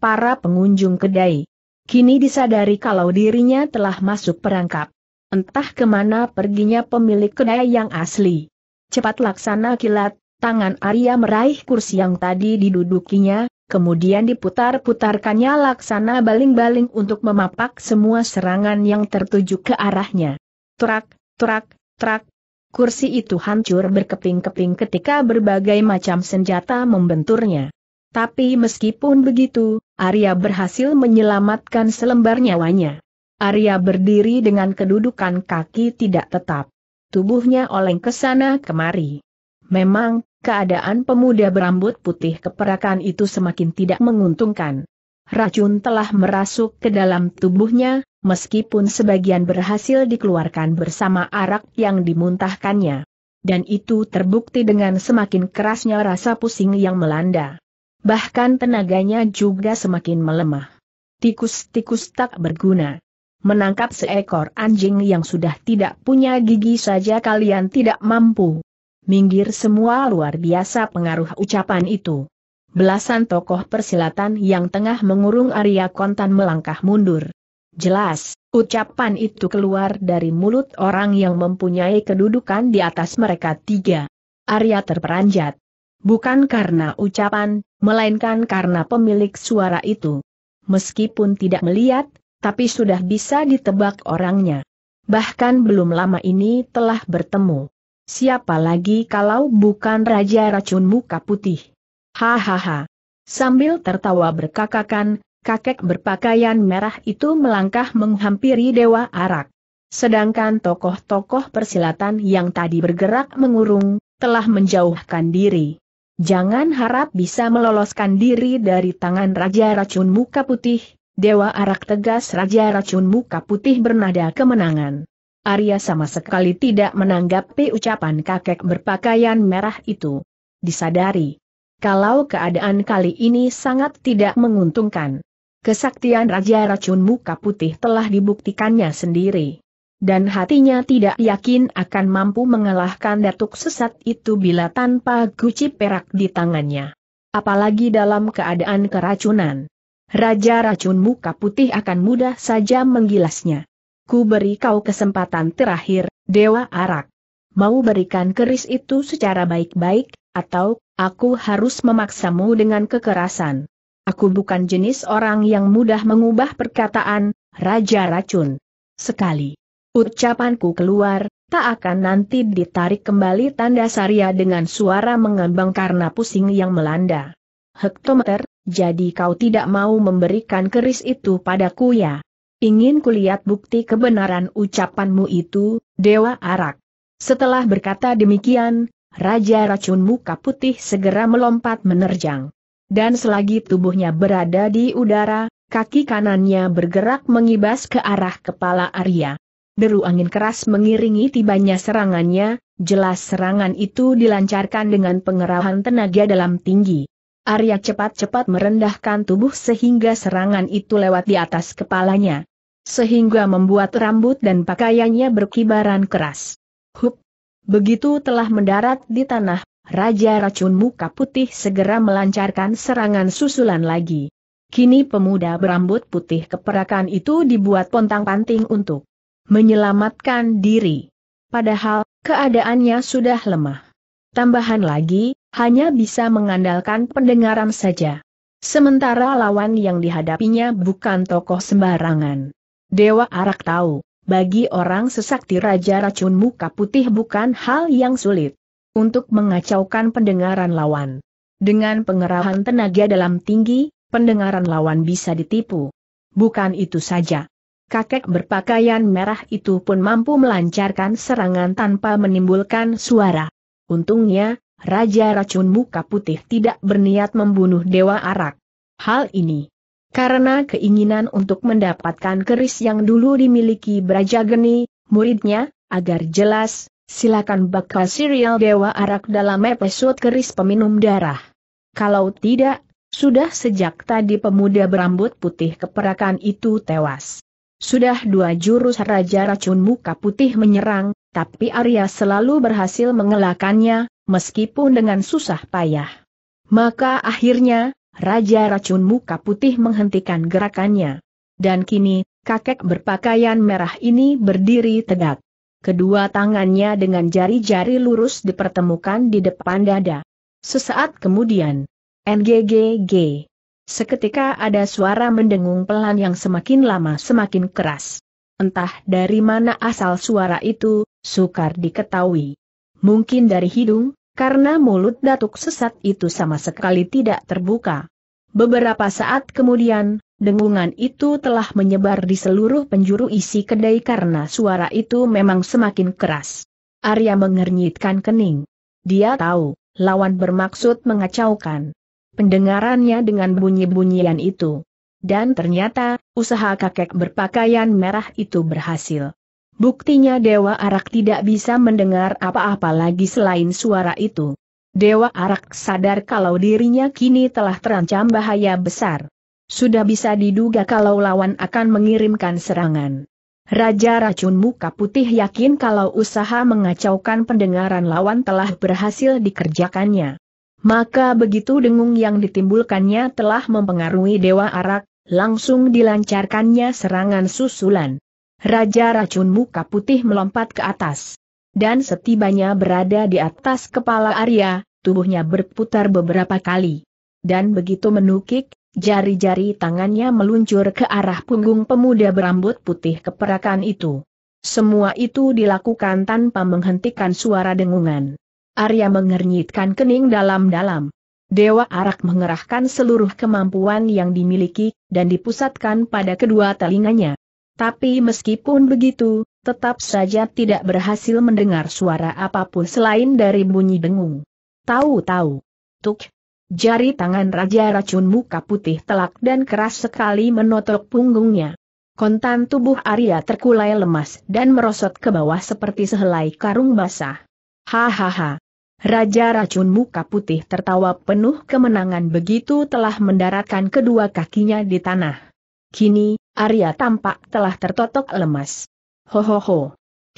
para pengunjung kedai. Kini disadari kalau dirinya telah masuk perangkap. Entah kemana perginya pemilik kedai yang asli. Cepat laksana kilat, tangan Arya meraih kursi yang tadi didudukinya, kemudian diputar-putarkannya laksana baling-baling untuk memapak semua serangan yang tertuju ke arahnya. Trak, trak, trak. Kursi itu hancur berkeping-keping ketika berbagai macam senjata membenturnya. Tapi meskipun begitu, Arya berhasil menyelamatkan selembar nyawanya. Arya berdiri dengan kedudukan kaki tidak tetap. Tubuhnya oleng ke sana kemari. Memang, keadaan pemuda berambut putih keperakan itu semakin tidak menguntungkan. Racun telah merasuk ke dalam tubuhnya, meskipun sebagian berhasil dikeluarkan bersama arak yang dimuntahkannya. Dan itu terbukti dengan semakin kerasnya rasa pusing yang melanda. Bahkan tenaganya juga semakin melemah. Tikus-tikus tak berguna menangkap seekor anjing yang sudah tidak punya gigi saja kalian tidak mampu minggir semua luar biasa pengaruh ucapan itu. Belasan tokoh persilatan yang tengah mengurung Arya Kontan melangkah mundur. Jelas, ucapan itu keluar dari mulut orang yang mempunyai kedudukan di atas mereka tiga. Arya terperanjat. Bukan karena ucapan, melainkan karena pemilik suara itu. Meskipun tidak melihat, tapi sudah bisa ditebak orangnya. Bahkan belum lama ini telah bertemu. Siapa lagi kalau bukan Raja Racun Muka Putih? Hahaha. Sambil tertawa berkakakan, kakek berpakaian merah itu melangkah menghampiri Dewa Arak. Sedangkan tokoh-tokoh persilatan yang tadi bergerak mengurung, telah menjauhkan diri. Jangan harap bisa meloloskan diri dari tangan Raja Racun Muka Putih, Dewa Arak tegas Raja Racun Muka Putih bernada kemenangan. Arya sama sekali tidak menanggapi ucapan kakek berpakaian merah itu. Disadari, kalau keadaan kali ini sangat tidak menguntungkan. Kesaktian Raja Racun Muka Putih telah dibuktikannya sendiri. Dan hatinya tidak yakin akan mampu mengalahkan datuk sesat itu bila tanpa guci perak di tangannya. Apalagi dalam keadaan keracunan. Raja Racun Muka Putih akan mudah saja menggilasnya. Ku beri kau kesempatan terakhir, Dewa Arak. Mau berikan keris itu secara baik-baik, atau, aku harus memaksamu dengan kekerasan. Aku bukan jenis orang yang mudah mengubah perkataan, Raja Racun. Sekali. Ucapanku keluar, tak akan nanti ditarik kembali tanda Saria dengan suara mengembang karena pusing yang melanda. Hektometer, jadi kau tidak mau memberikan keris itu padaku ya? Ingin kulihat bukti kebenaran ucapanmu itu, Dewa Arak. Setelah berkata demikian, Raja Racun Muka Putih segera melompat menerjang. Dan selagi tubuhnya berada di udara, kaki kanannya bergerak mengibas ke arah kepala Arya. Deru angin keras mengiringi tibanya serangannya, jelas serangan itu dilancarkan dengan pengerahan tenaga dalam tinggi. Arya cepat-cepat merendahkan tubuh sehingga serangan itu lewat di atas kepalanya sehingga membuat rambut dan pakaiannya berkibaran keras. Hup! Begitu telah mendarat di tanah, Raja Racun Muka Putih segera melancarkan serangan susulan lagi. Kini pemuda berambut putih keperakan itu dibuat pontang-panting untuk menyelamatkan diri. Padahal, keadaannya sudah lemah. Tambahan lagi, hanya bisa mengandalkan pendengaran saja. Sementara lawan yang dihadapinya bukan tokoh sembarangan. Dewa Arak tahu, bagi orang sesakti Raja Racun Muka Putih bukan hal yang sulit. Untuk mengacaukan pendengaran lawan. Dengan pengerahan tenaga dalam tinggi, pendengaran lawan bisa ditipu. Bukan itu saja. Kakek berpakaian merah itu pun mampu melancarkan serangan tanpa menimbulkan suara. Untungnya, Raja Racun Muka Putih tidak berniat membunuh Dewa Arak. Hal ini karena keinginan untuk mendapatkan keris yang dulu dimiliki Brajageni, muridnya, agar jelas, silakan bakal serial Dewa Arak dalam episode keris peminum darah. Kalau tidak, sudah sejak tadi pemuda berambut putih keperakan itu tewas. Sudah dua jurus Raja Racun Muka Putih menyerang, tapi Arya selalu berhasil mengelakannya, meskipun dengan susah payah. Maka akhirnya, Raja racun muka putih menghentikan gerakannya. Dan kini, kakek berpakaian merah ini berdiri tegak. Kedua tangannya dengan jari-jari lurus dipertemukan di depan dada. Sesaat kemudian, NGGG. Seketika ada suara mendengung pelan yang semakin lama semakin keras. Entah dari mana asal suara itu, sukar diketahui. Mungkin dari hidung, karena mulut datuk sesat itu sama sekali tidak terbuka. Beberapa saat kemudian, dengungan itu telah menyebar di seluruh penjuru isi kedai karena suara itu memang semakin keras. Arya mengernyitkan kening. Dia tahu, lawan bermaksud mengacaukan pendengarannya dengan bunyi-bunyian itu. Dan ternyata, usaha kakek berpakaian merah itu berhasil. Buktinya Dewa Arak tidak bisa mendengar apa-apa lagi selain suara itu. Dewa Arak sadar kalau dirinya kini telah terancam bahaya besar. Sudah bisa diduga kalau lawan akan mengirimkan serangan. Raja Racun Muka Putih yakin kalau usaha mengacaukan pendengaran lawan telah berhasil dikerjakannya. Maka begitu dengung yang ditimbulkannya telah mempengaruhi Dewa Arak, langsung dilancarkannya serangan susulan. Raja racun muka putih melompat ke atas. Dan setibanya berada di atas kepala Arya, tubuhnya berputar beberapa kali. Dan begitu menukik, jari-jari tangannya meluncur ke arah punggung pemuda berambut putih keperakan itu. Semua itu dilakukan tanpa menghentikan suara dengungan. Arya mengernyitkan kening dalam-dalam. Dewa Arak mengerahkan seluruh kemampuan yang dimiliki, dan dipusatkan pada kedua telinganya. Tapi meskipun begitu, tetap saja tidak berhasil mendengar suara apapun selain dari bunyi dengung. Tahu-tahu. Tuk. Jari tangan Raja Racun muka putih telak dan keras sekali menotok punggungnya. Kontan tubuh Arya terkulai lemas dan merosot ke bawah seperti sehelai karung basah. Hahaha. Raja Racun muka putih tertawa penuh kemenangan begitu telah mendaratkan kedua kakinya di tanah. Kini, Arya tampak telah tertotok lemas. Ho ho ho.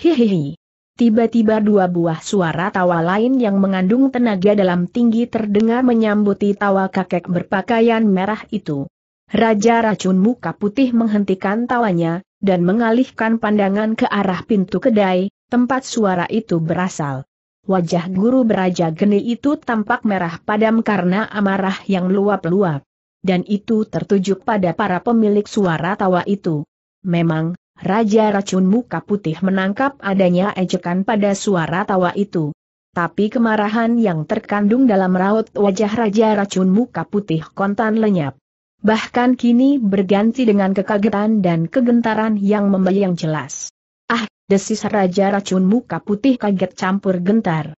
Hihihi. Tiba-tiba dua buah suara tawa lain yang mengandung tenaga dalam tinggi terdengar menyambuti tawa kakek berpakaian merah itu. Raja racun muka putih menghentikan tawanya, dan mengalihkan pandangan ke arah pintu kedai, tempat suara itu berasal. Wajah guru beraja geni itu tampak merah padam karena amarah yang luap-luap dan itu tertuju pada para pemilik suara tawa itu. Memang, Raja Racun Muka Putih menangkap adanya ejekan pada suara tawa itu. Tapi kemarahan yang terkandung dalam raut wajah Raja Racun Muka Putih kontan lenyap. Bahkan kini berganti dengan kekagetan dan kegentaran yang membayang jelas. Ah, desis Raja Racun Muka Putih kaget campur gentar.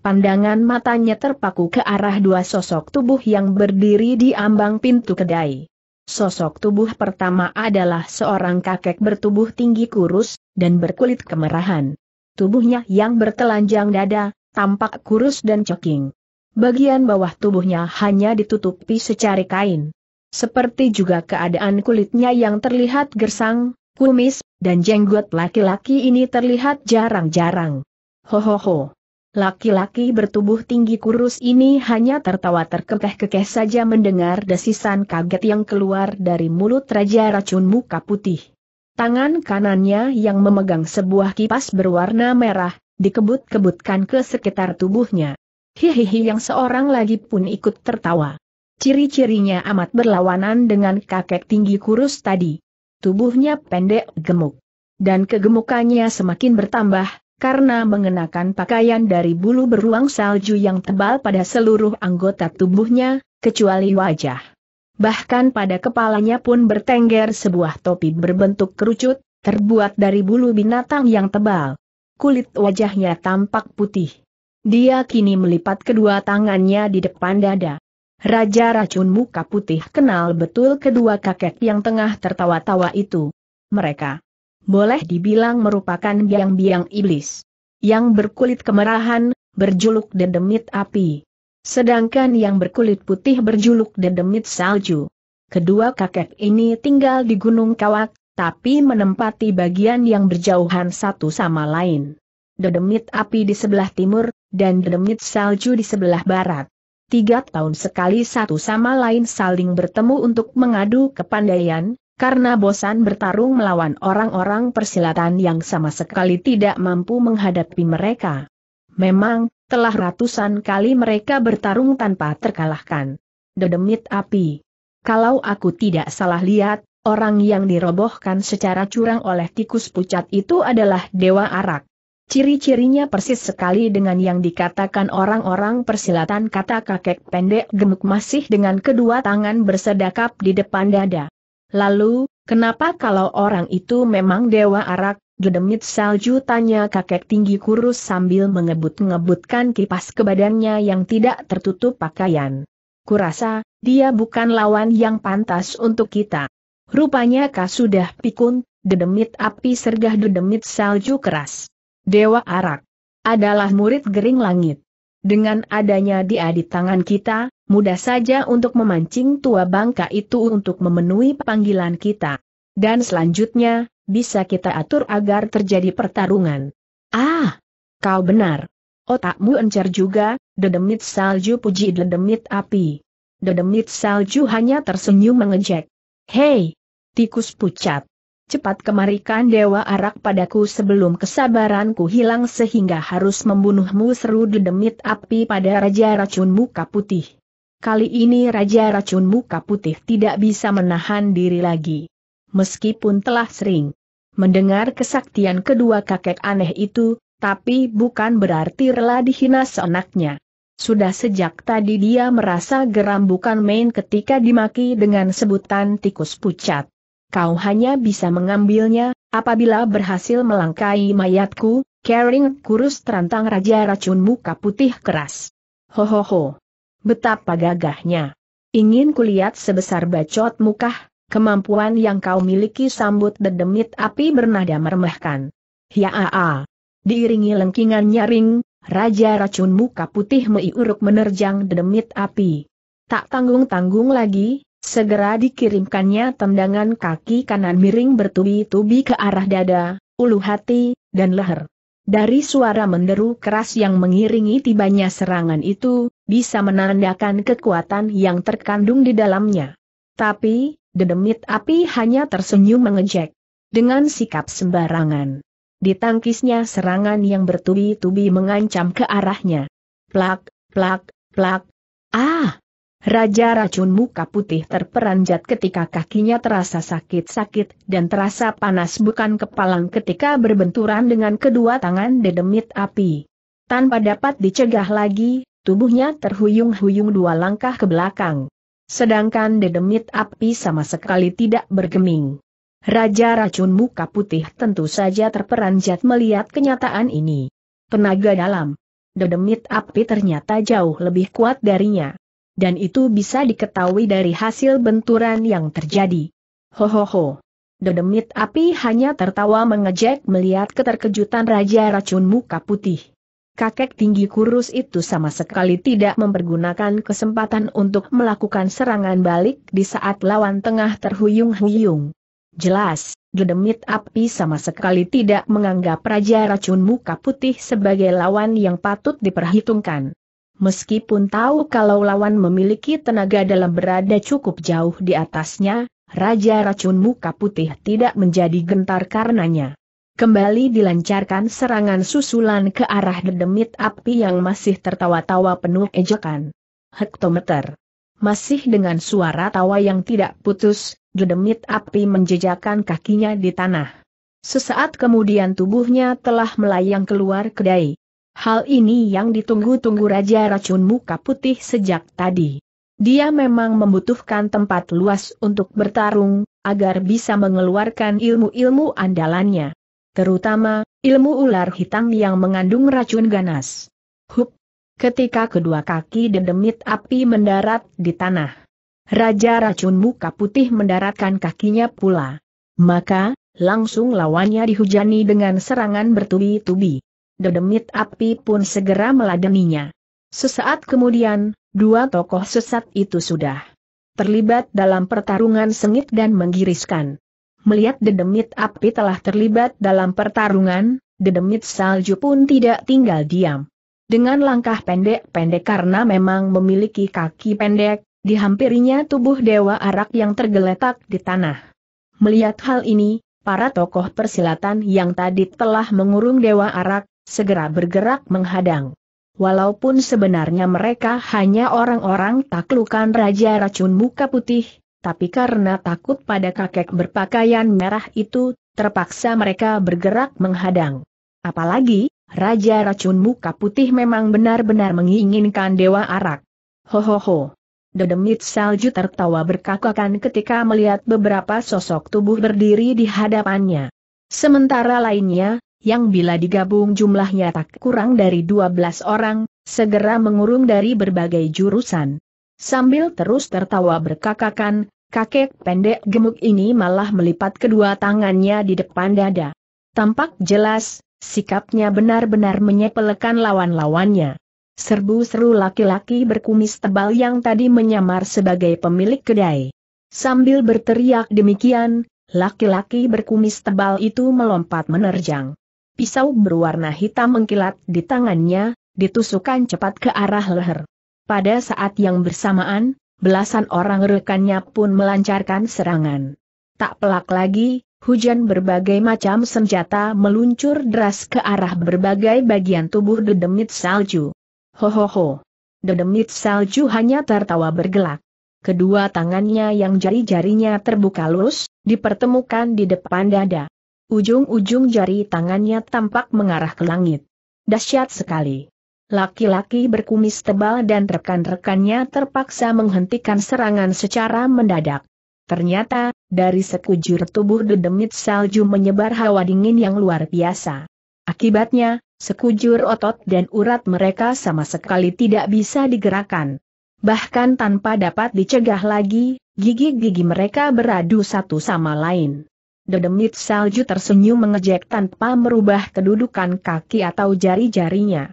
Pandangan matanya terpaku ke arah dua sosok tubuh yang berdiri di ambang pintu kedai. Sosok tubuh pertama adalah seorang kakek bertubuh tinggi kurus, dan berkulit kemerahan. Tubuhnya yang bertelanjang dada, tampak kurus dan coking. Bagian bawah tubuhnya hanya ditutupi secari kain. Seperti juga keadaan kulitnya yang terlihat gersang, kumis, dan jenggot laki-laki ini terlihat jarang-jarang. Hohoho. Laki-laki bertubuh tinggi kurus ini hanya tertawa terkekeh-kekeh saja mendengar desisan kaget yang keluar dari mulut Raja Racun Muka Putih. Tangan kanannya yang memegang sebuah kipas berwarna merah, dikebut-kebutkan ke sekitar tubuhnya. Hihihi yang seorang lagi pun ikut tertawa. Ciri-cirinya amat berlawanan dengan kakek tinggi kurus tadi. Tubuhnya pendek gemuk. Dan kegemukannya semakin bertambah, karena mengenakan pakaian dari bulu beruang salju yang tebal pada seluruh anggota tubuhnya, kecuali wajah. Bahkan pada kepalanya pun bertengger sebuah topi berbentuk kerucut, terbuat dari bulu binatang yang tebal. Kulit wajahnya tampak putih. Dia kini melipat kedua tangannya di depan dada. Raja racun muka putih kenal betul kedua kakek yang tengah tertawa-tawa itu. Mereka boleh dibilang merupakan biang-biang iblis. Yang berkulit kemerahan, berjuluk dedemit api. Sedangkan yang berkulit putih berjuluk dedemit salju. Kedua kakek ini tinggal di Gunung Kawak, tapi menempati bagian yang berjauhan satu sama lain. Dedemit api di sebelah timur, dan dedemit salju di sebelah barat. Tiga tahun sekali satu sama lain saling bertemu untuk mengadu kepandaian, karena bosan bertarung melawan orang-orang persilatan yang sama sekali tidak mampu menghadapi mereka. Memang, telah ratusan kali mereka bertarung tanpa terkalahkan. Dedemit api. Kalau aku tidak salah lihat, orang yang dirobohkan secara curang oleh tikus pucat itu adalah Dewa Arak. Ciri-cirinya persis sekali dengan yang dikatakan orang-orang persilatan kata kakek pendek gemuk masih dengan kedua tangan bersedakap di depan dada. Lalu, kenapa kalau orang itu memang dewa arak, Gedemit salju tanya kakek tinggi kurus sambil mengebut-ngebutkan kipas ke badannya yang tidak tertutup pakaian. Kurasa, dia bukan lawan yang pantas untuk kita. Rupanya kah sudah pikun, dedemit api sergah dedemit salju keras. Dewa Arak adalah murid gering langit. Dengan adanya dia di tangan kita, Mudah saja untuk memancing tua bangka itu untuk memenuhi panggilan kita. Dan selanjutnya, bisa kita atur agar terjadi pertarungan. Ah, kau benar. Otakmu encer juga, dedemit salju puji dedemit api. Dedemit salju hanya tersenyum mengejek. Hei, tikus pucat. Cepat kemarikan Dewa Arak padaku sebelum kesabaranku hilang sehingga harus membunuhmu seru dedemit api pada Raja Racun Muka Putih. Kali ini Raja Racun Muka Putih tidak bisa menahan diri lagi. Meskipun telah sering mendengar kesaktian kedua kakek aneh itu, tapi bukan berarti rela dihina seenaknya. Sudah sejak tadi dia merasa geram bukan main ketika dimaki dengan sebutan tikus pucat. Kau hanya bisa mengambilnya, apabila berhasil melangkai mayatku, Kering kurus terantang Raja Racun Muka Putih keras. Hohoho. Ho ho. Betapa gagahnya. Ingin kulihat sebesar bacot mukah, kemampuan yang kau miliki sambut dedemit api bernada meremehkan. Ya-a-a. Diiringi lengkingan nyaring, Raja Racun Muka Putih meiuruk menerjang dedemit api. Tak tanggung-tanggung lagi, segera dikirimkannya tendangan kaki kanan miring bertubi-tubi ke arah dada, ulu hati, dan leher. Dari suara menderu keras yang mengiringi tibanya serangan itu, bisa menandakan kekuatan yang terkandung di dalamnya. Tapi, dedemit api hanya tersenyum mengejek. Dengan sikap sembarangan. Ditangkisnya serangan yang bertubi-tubi mengancam ke arahnya. Plak, plak, plak. Ah! Raja racun muka putih terperanjat ketika kakinya terasa sakit-sakit dan terasa panas bukan kepalang ketika berbenturan dengan kedua tangan dedemit api. Tanpa dapat dicegah lagi, tubuhnya terhuyung-huyung dua langkah ke belakang. Sedangkan dedemit api sama sekali tidak bergeming. Raja racun muka putih tentu saja terperanjat melihat kenyataan ini. Tenaga dalam. Dedemit api ternyata jauh lebih kuat darinya. Dan itu bisa diketahui dari hasil benturan yang terjadi. Ho ho ho. Dedemit api hanya tertawa mengejek melihat keterkejutan Raja Racun Muka Putih kakek tinggi kurus itu sama sekali tidak mempergunakan kesempatan untuk melakukan serangan balik di saat lawan tengah terhuyung-huyung. Jelas, dedemit api sama sekali tidak menganggap Raja Racun Muka Putih sebagai lawan yang patut diperhitungkan. Meskipun tahu kalau lawan memiliki tenaga dalam berada cukup jauh di atasnya, Raja Racun Muka Putih tidak menjadi gentar karenanya kembali dilancarkan serangan susulan ke arah dedemit api yang masih tertawa-tawa penuh ejekan. Hektometer. Masih dengan suara tawa yang tidak putus, dedemit api menjejakan kakinya di tanah. Sesaat kemudian tubuhnya telah melayang keluar kedai. Hal ini yang ditunggu-tunggu Raja Racun Muka Putih sejak tadi. Dia memang membutuhkan tempat luas untuk bertarung, agar bisa mengeluarkan ilmu-ilmu andalannya. Terutama, ilmu ular hitam yang mengandung racun ganas. Hup! Ketika kedua kaki dendemit api mendarat di tanah. Raja racun muka putih mendaratkan kakinya pula. Maka, langsung lawannya dihujani dengan serangan bertubi-tubi. Dedemit api pun segera meladeninya. Sesaat kemudian, dua tokoh sesat itu sudah terlibat dalam pertarungan sengit dan menggiriskan. Melihat dedemit api telah terlibat dalam pertarungan, dedemit salju pun tidak tinggal diam. Dengan langkah pendek-pendek karena memang memiliki kaki pendek, dihampirinya tubuh Dewa Arak yang tergeletak di tanah. Melihat hal ini, para tokoh persilatan yang tadi telah mengurung Dewa Arak, segera bergerak menghadang. Walaupun sebenarnya mereka hanya orang-orang taklukan Raja Racun Muka Putih, tapi karena takut pada kakek berpakaian merah itu, terpaksa mereka bergerak menghadang. Apalagi, Raja Racun Muka Putih memang benar-benar menginginkan Dewa Arak. Hohoho. Dedemit salju tertawa berkakakan ketika melihat beberapa sosok tubuh berdiri di hadapannya. Sementara lainnya, yang bila digabung jumlahnya tak kurang dari 12 orang, segera mengurung dari berbagai jurusan. Sambil terus tertawa berkakakan, kakek pendek gemuk ini malah melipat kedua tangannya di depan dada. Tampak jelas, sikapnya benar-benar menyepelekan lawan-lawannya. Serbu-seru laki-laki berkumis tebal yang tadi menyamar sebagai pemilik kedai. Sambil berteriak demikian, laki-laki berkumis tebal itu melompat menerjang. Pisau berwarna hitam mengkilat di tangannya, ditusukan cepat ke arah leher. Pada saat yang bersamaan, belasan orang rekannya pun melancarkan serangan. Tak pelak lagi, hujan berbagai macam senjata meluncur deras ke arah berbagai bagian tubuh dedemit salju. Ho ho Hohoho. Dedemit salju hanya tertawa bergelak. Kedua tangannya yang jari-jarinya terbuka lurus dipertemukan di depan dada. Ujung-ujung jari tangannya tampak mengarah ke langit. Dahsyat sekali. Laki-laki berkumis tebal dan rekan-rekannya terpaksa menghentikan serangan secara mendadak. Ternyata, dari sekujur tubuh dedemit salju menyebar hawa dingin yang luar biasa. Akibatnya, sekujur otot dan urat mereka sama sekali tidak bisa digerakkan. Bahkan tanpa dapat dicegah lagi, gigi-gigi mereka beradu satu sama lain. Dedemit salju tersenyum mengejek tanpa merubah kedudukan kaki atau jari-jarinya.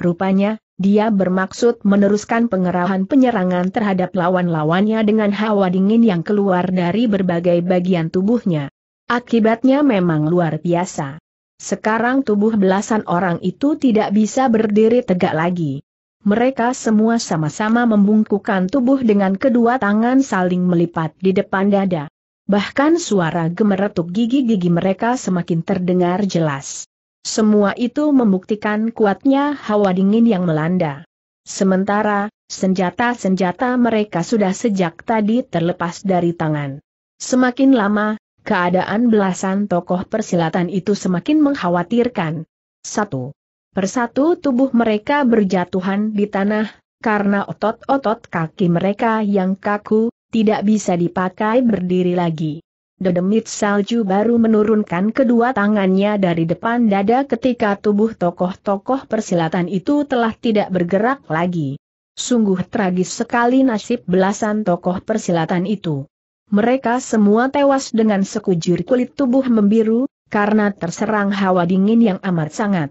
Rupanya, dia bermaksud meneruskan pengerahan penyerangan terhadap lawan-lawannya dengan hawa dingin yang keluar dari berbagai bagian tubuhnya. Akibatnya memang luar biasa. Sekarang tubuh belasan orang itu tidak bisa berdiri tegak lagi. Mereka semua sama-sama membungkukkan tubuh dengan kedua tangan saling melipat di depan dada. Bahkan suara gemeretuk gigi-gigi mereka semakin terdengar jelas. Semua itu membuktikan kuatnya hawa dingin yang melanda. Sementara, senjata-senjata mereka sudah sejak tadi terlepas dari tangan. Semakin lama, keadaan belasan tokoh persilatan itu semakin mengkhawatirkan. Satu persatu tubuh mereka berjatuhan di tanah, karena otot-otot kaki mereka yang kaku, tidak bisa dipakai berdiri lagi. Dedemit salju baru menurunkan kedua tangannya dari depan dada ketika tubuh tokoh-tokoh persilatan itu telah tidak bergerak lagi. Sungguh tragis sekali nasib belasan tokoh persilatan itu. Mereka semua tewas dengan sekujur kulit tubuh membiru, karena terserang hawa dingin yang amat sangat.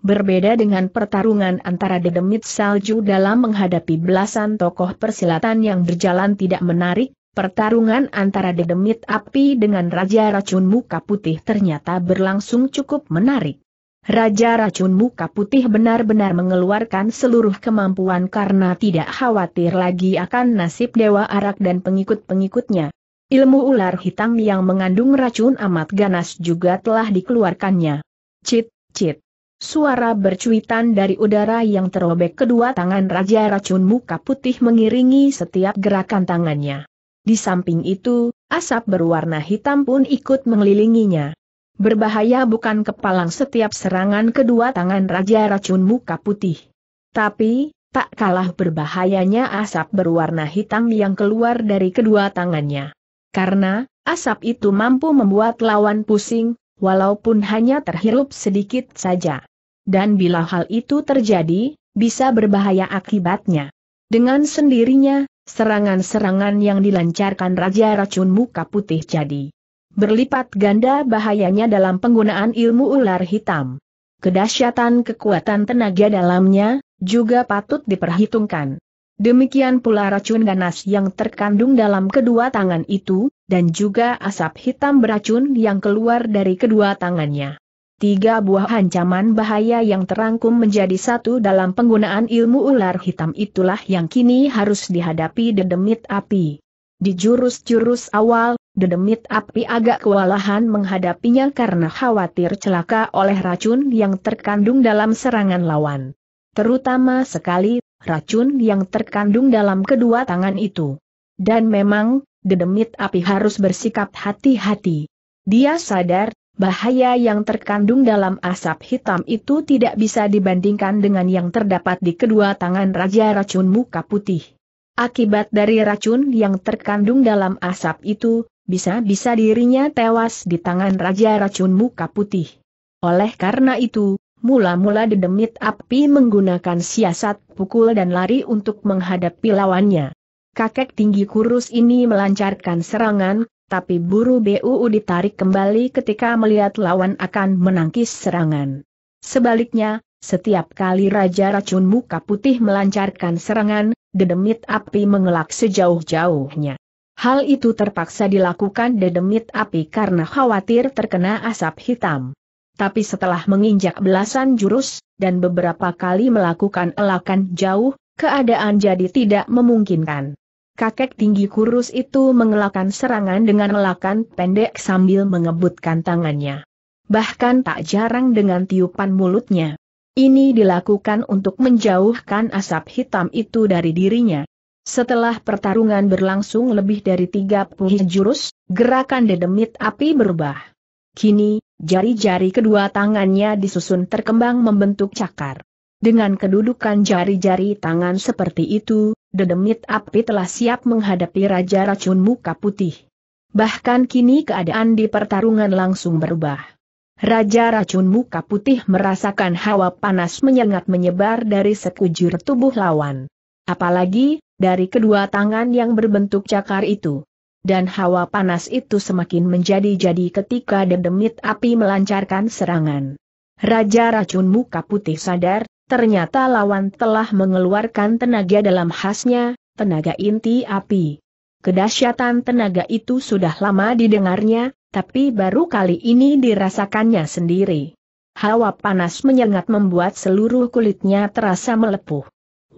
Berbeda dengan pertarungan antara dedemit salju dalam menghadapi belasan tokoh persilatan yang berjalan tidak menarik, Pertarungan antara dedemit api dengan Raja Racun Muka Putih ternyata berlangsung cukup menarik. Raja Racun Muka Putih benar-benar mengeluarkan seluruh kemampuan karena tidak khawatir lagi akan nasib Dewa Arak dan pengikut-pengikutnya. Ilmu ular hitam yang mengandung racun amat ganas juga telah dikeluarkannya. Cit, cit. Suara bercuitan dari udara yang terobek kedua tangan Raja Racun Muka Putih mengiringi setiap gerakan tangannya. Di samping itu, asap berwarna hitam pun ikut mengelilinginya. Berbahaya bukan kepalang setiap serangan kedua tangan Raja Racun Muka Putih. Tapi, tak kalah berbahayanya asap berwarna hitam yang keluar dari kedua tangannya. Karena, asap itu mampu membuat lawan pusing, walaupun hanya terhirup sedikit saja. Dan bila hal itu terjadi, bisa berbahaya akibatnya. Dengan sendirinya, serangan-serangan yang dilancarkan Raja Racun Muka Putih jadi berlipat ganda bahayanya dalam penggunaan ilmu ular hitam. Kedahsyatan kekuatan tenaga dalamnya, juga patut diperhitungkan. Demikian pula racun ganas yang terkandung dalam kedua tangan itu, dan juga asap hitam beracun yang keluar dari kedua tangannya. Tiga buah ancaman bahaya yang terangkum menjadi satu dalam penggunaan ilmu ular hitam itulah yang kini harus dihadapi dedemit api. Di jurus-jurus awal, dedemit api agak kewalahan menghadapinya karena khawatir celaka oleh racun yang terkandung dalam serangan lawan. Terutama sekali, racun yang terkandung dalam kedua tangan itu. Dan memang, dedemit api harus bersikap hati-hati. Dia sadar bahaya yang terkandung dalam asap hitam itu tidak bisa dibandingkan dengan yang terdapat di kedua tangan Raja Racun Muka Putih. Akibat dari racun yang terkandung dalam asap itu, bisa-bisa dirinya tewas di tangan Raja Racun Muka Putih. Oleh karena itu, mula-mula dedemit api menggunakan siasat pukul dan lari untuk menghadapi lawannya. Kakek tinggi kurus ini melancarkan serangan, tapi buru BUU ditarik kembali ketika melihat lawan akan menangkis serangan. Sebaliknya, setiap kali Raja Racun Muka Putih melancarkan serangan, dedemit api mengelak sejauh-jauhnya. Hal itu terpaksa dilakukan dedemit api karena khawatir terkena asap hitam. Tapi setelah menginjak belasan jurus, dan beberapa kali melakukan elakan jauh, keadaan jadi tidak memungkinkan. Kakek tinggi kurus itu mengelakkan serangan dengan elakan pendek sambil mengebutkan tangannya. Bahkan tak jarang dengan tiupan mulutnya. Ini dilakukan untuk menjauhkan asap hitam itu dari dirinya. Setelah pertarungan berlangsung lebih dari 30 jurus, gerakan dedemit api berubah. Kini, jari-jari kedua tangannya disusun terkembang membentuk cakar. Dengan kedudukan jari-jari tangan seperti itu, dedemit api telah siap menghadapi Raja Racun Muka Putih. Bahkan kini keadaan di pertarungan langsung berubah. Raja Racun Muka Putih merasakan hawa panas menyengat menyebar dari sekujur tubuh lawan. Apalagi, dari kedua tangan yang berbentuk cakar itu. Dan hawa panas itu semakin menjadi-jadi ketika dedemit api melancarkan serangan. Raja Racun Muka Putih sadar, Ternyata lawan telah mengeluarkan tenaga dalam khasnya, tenaga inti api. Kedahsyatan tenaga itu sudah lama didengarnya, tapi baru kali ini dirasakannya sendiri. Hawa panas menyengat membuat seluruh kulitnya terasa melepuh.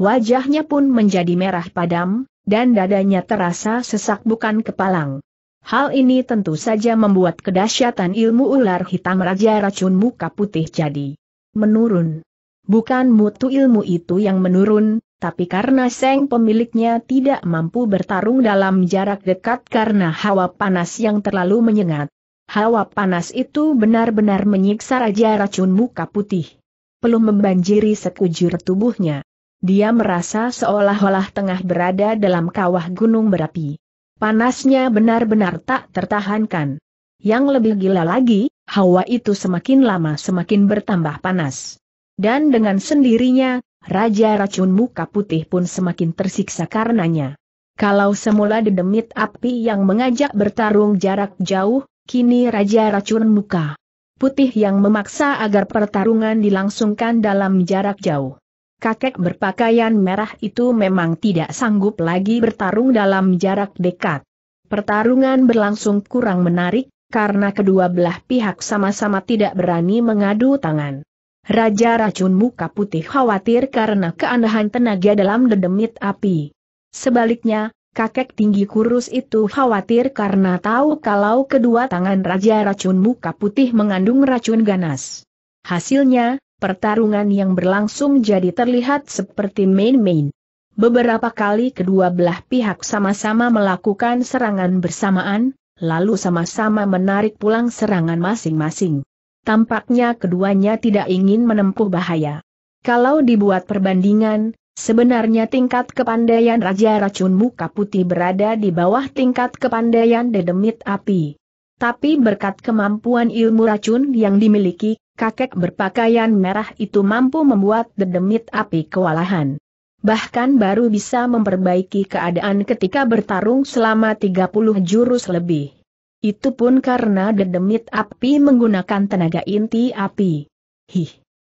Wajahnya pun menjadi merah padam, dan dadanya terasa sesak bukan kepalang. Hal ini tentu saja membuat kedahsyatan ilmu ular hitam Raja Racun Muka Putih jadi menurun. Bukan mutu ilmu itu yang menurun, tapi karena Seng pemiliknya tidak mampu bertarung dalam jarak dekat karena hawa panas yang terlalu menyengat. Hawa panas itu benar-benar menyiksa Raja Racun Muka Putih. Peluh membanjiri sekujur tubuhnya. Dia merasa seolah-olah tengah berada dalam kawah gunung berapi. Panasnya benar-benar tak tertahankan. Yang lebih gila lagi, hawa itu semakin lama semakin bertambah panas. Dan dengan sendirinya, Raja Racun Muka Putih pun semakin tersiksa karenanya. Kalau semula dedemit api yang mengajak bertarung jarak jauh, kini Raja Racun Muka Putih yang memaksa agar pertarungan dilangsungkan dalam jarak jauh. Kakek berpakaian merah itu memang tidak sanggup lagi bertarung dalam jarak dekat. Pertarungan berlangsung kurang menarik, karena kedua belah pihak sama-sama tidak berani mengadu tangan. Raja racun muka putih khawatir karena keanehan tenaga dalam dedemit api. Sebaliknya, kakek tinggi kurus itu khawatir karena tahu kalau kedua tangan raja racun muka putih mengandung racun ganas. Hasilnya, pertarungan yang berlangsung jadi terlihat seperti main-main. Beberapa kali kedua belah pihak sama-sama melakukan serangan bersamaan, lalu sama-sama menarik pulang serangan masing-masing tampaknya keduanya tidak ingin menempuh bahaya. Kalau dibuat perbandingan, sebenarnya tingkat kepandaian Raja Racun Muka Putih berada di bawah tingkat kepandaian Dedemit Api. Tapi berkat kemampuan ilmu racun yang dimiliki, kakek berpakaian merah itu mampu membuat Dedemit Api kewalahan. Bahkan baru bisa memperbaiki keadaan ketika bertarung selama 30 jurus lebih. Itu pun karena dedemit api menggunakan tenaga inti api. Hih.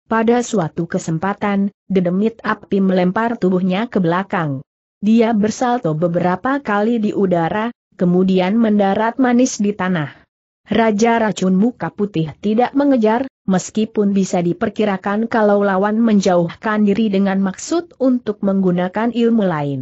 Pada suatu kesempatan, dedemit api melempar tubuhnya ke belakang. Dia bersalto beberapa kali di udara, kemudian mendarat manis di tanah. Raja racun muka putih tidak mengejar, meskipun bisa diperkirakan kalau lawan menjauhkan diri dengan maksud untuk menggunakan ilmu lain.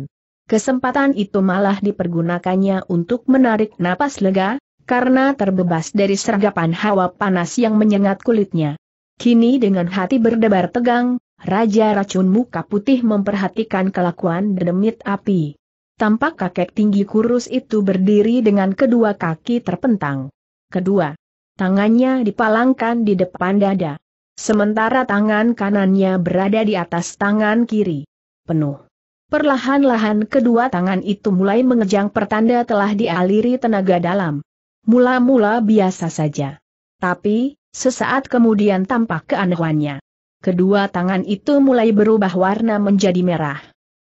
Kesempatan itu malah dipergunakannya untuk menarik napas lega, karena terbebas dari sergapan hawa panas yang menyengat kulitnya. Kini dengan hati berdebar tegang, Raja Racun Muka Putih memperhatikan kelakuan Demit api. Tampak kakek tinggi kurus itu berdiri dengan kedua kaki terpentang. Kedua, tangannya dipalangkan di depan dada. Sementara tangan kanannya berada di atas tangan kiri. Penuh. Perlahan-lahan kedua tangan itu mulai mengejang pertanda telah dialiri tenaga dalam. Mula-mula biasa saja. Tapi, sesaat kemudian tampak keanehannya. Kedua tangan itu mulai berubah warna menjadi merah.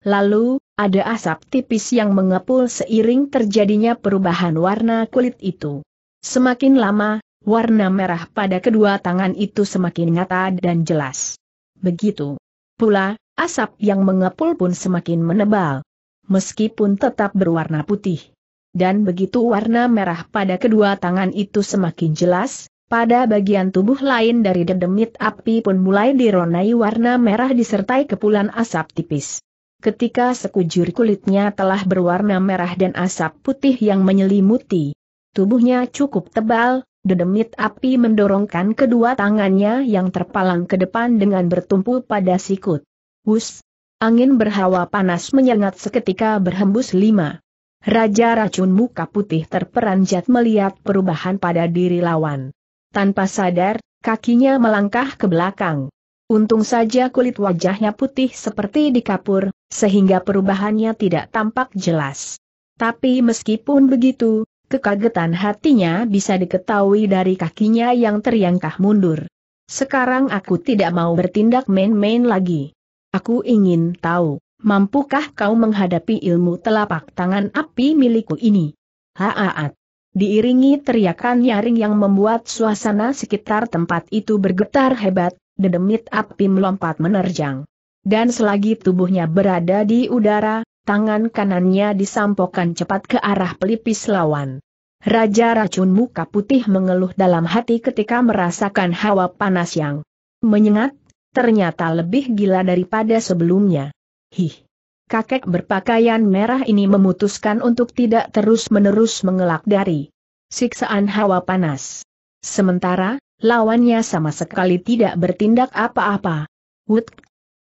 Lalu, ada asap tipis yang mengepul seiring terjadinya perubahan warna kulit itu. Semakin lama, warna merah pada kedua tangan itu semakin nyata dan jelas. Begitu pula, asap yang mengepul pun semakin menebal. Meskipun tetap berwarna putih, dan begitu warna merah pada kedua tangan itu semakin jelas, pada bagian tubuh lain dari dedemit api pun mulai dironai warna merah disertai kepulan asap tipis. Ketika sekujur kulitnya telah berwarna merah dan asap putih yang menyelimuti, tubuhnya cukup tebal, dedemit api mendorongkan kedua tangannya yang terpalang ke depan dengan bertumpu pada sikut. Wus! Angin berhawa panas menyengat seketika berhembus lima. Raja racun muka putih terperanjat melihat perubahan pada diri lawan. Tanpa sadar, kakinya melangkah ke belakang. Untung saja kulit wajahnya putih seperti dikapur, sehingga perubahannya tidak tampak jelas. Tapi meskipun begitu, kekagetan hatinya bisa diketahui dari kakinya yang teriangkah mundur. Sekarang aku tidak mau bertindak main-main lagi. Aku ingin tahu. Mampukah kau menghadapi ilmu telapak tangan api milikku ini? Haaat. Diiringi teriakan nyaring yang membuat suasana sekitar tempat itu bergetar hebat, dedemit api melompat menerjang. Dan selagi tubuhnya berada di udara, tangan kanannya disampokan cepat ke arah pelipis lawan. Raja racun muka putih mengeluh dalam hati ketika merasakan hawa panas yang menyengat, ternyata lebih gila daripada sebelumnya. Hih. Kakek berpakaian merah ini memutuskan untuk tidak terus-menerus mengelak dari siksaan hawa panas. Sementara, lawannya sama sekali tidak bertindak apa-apa. Wut!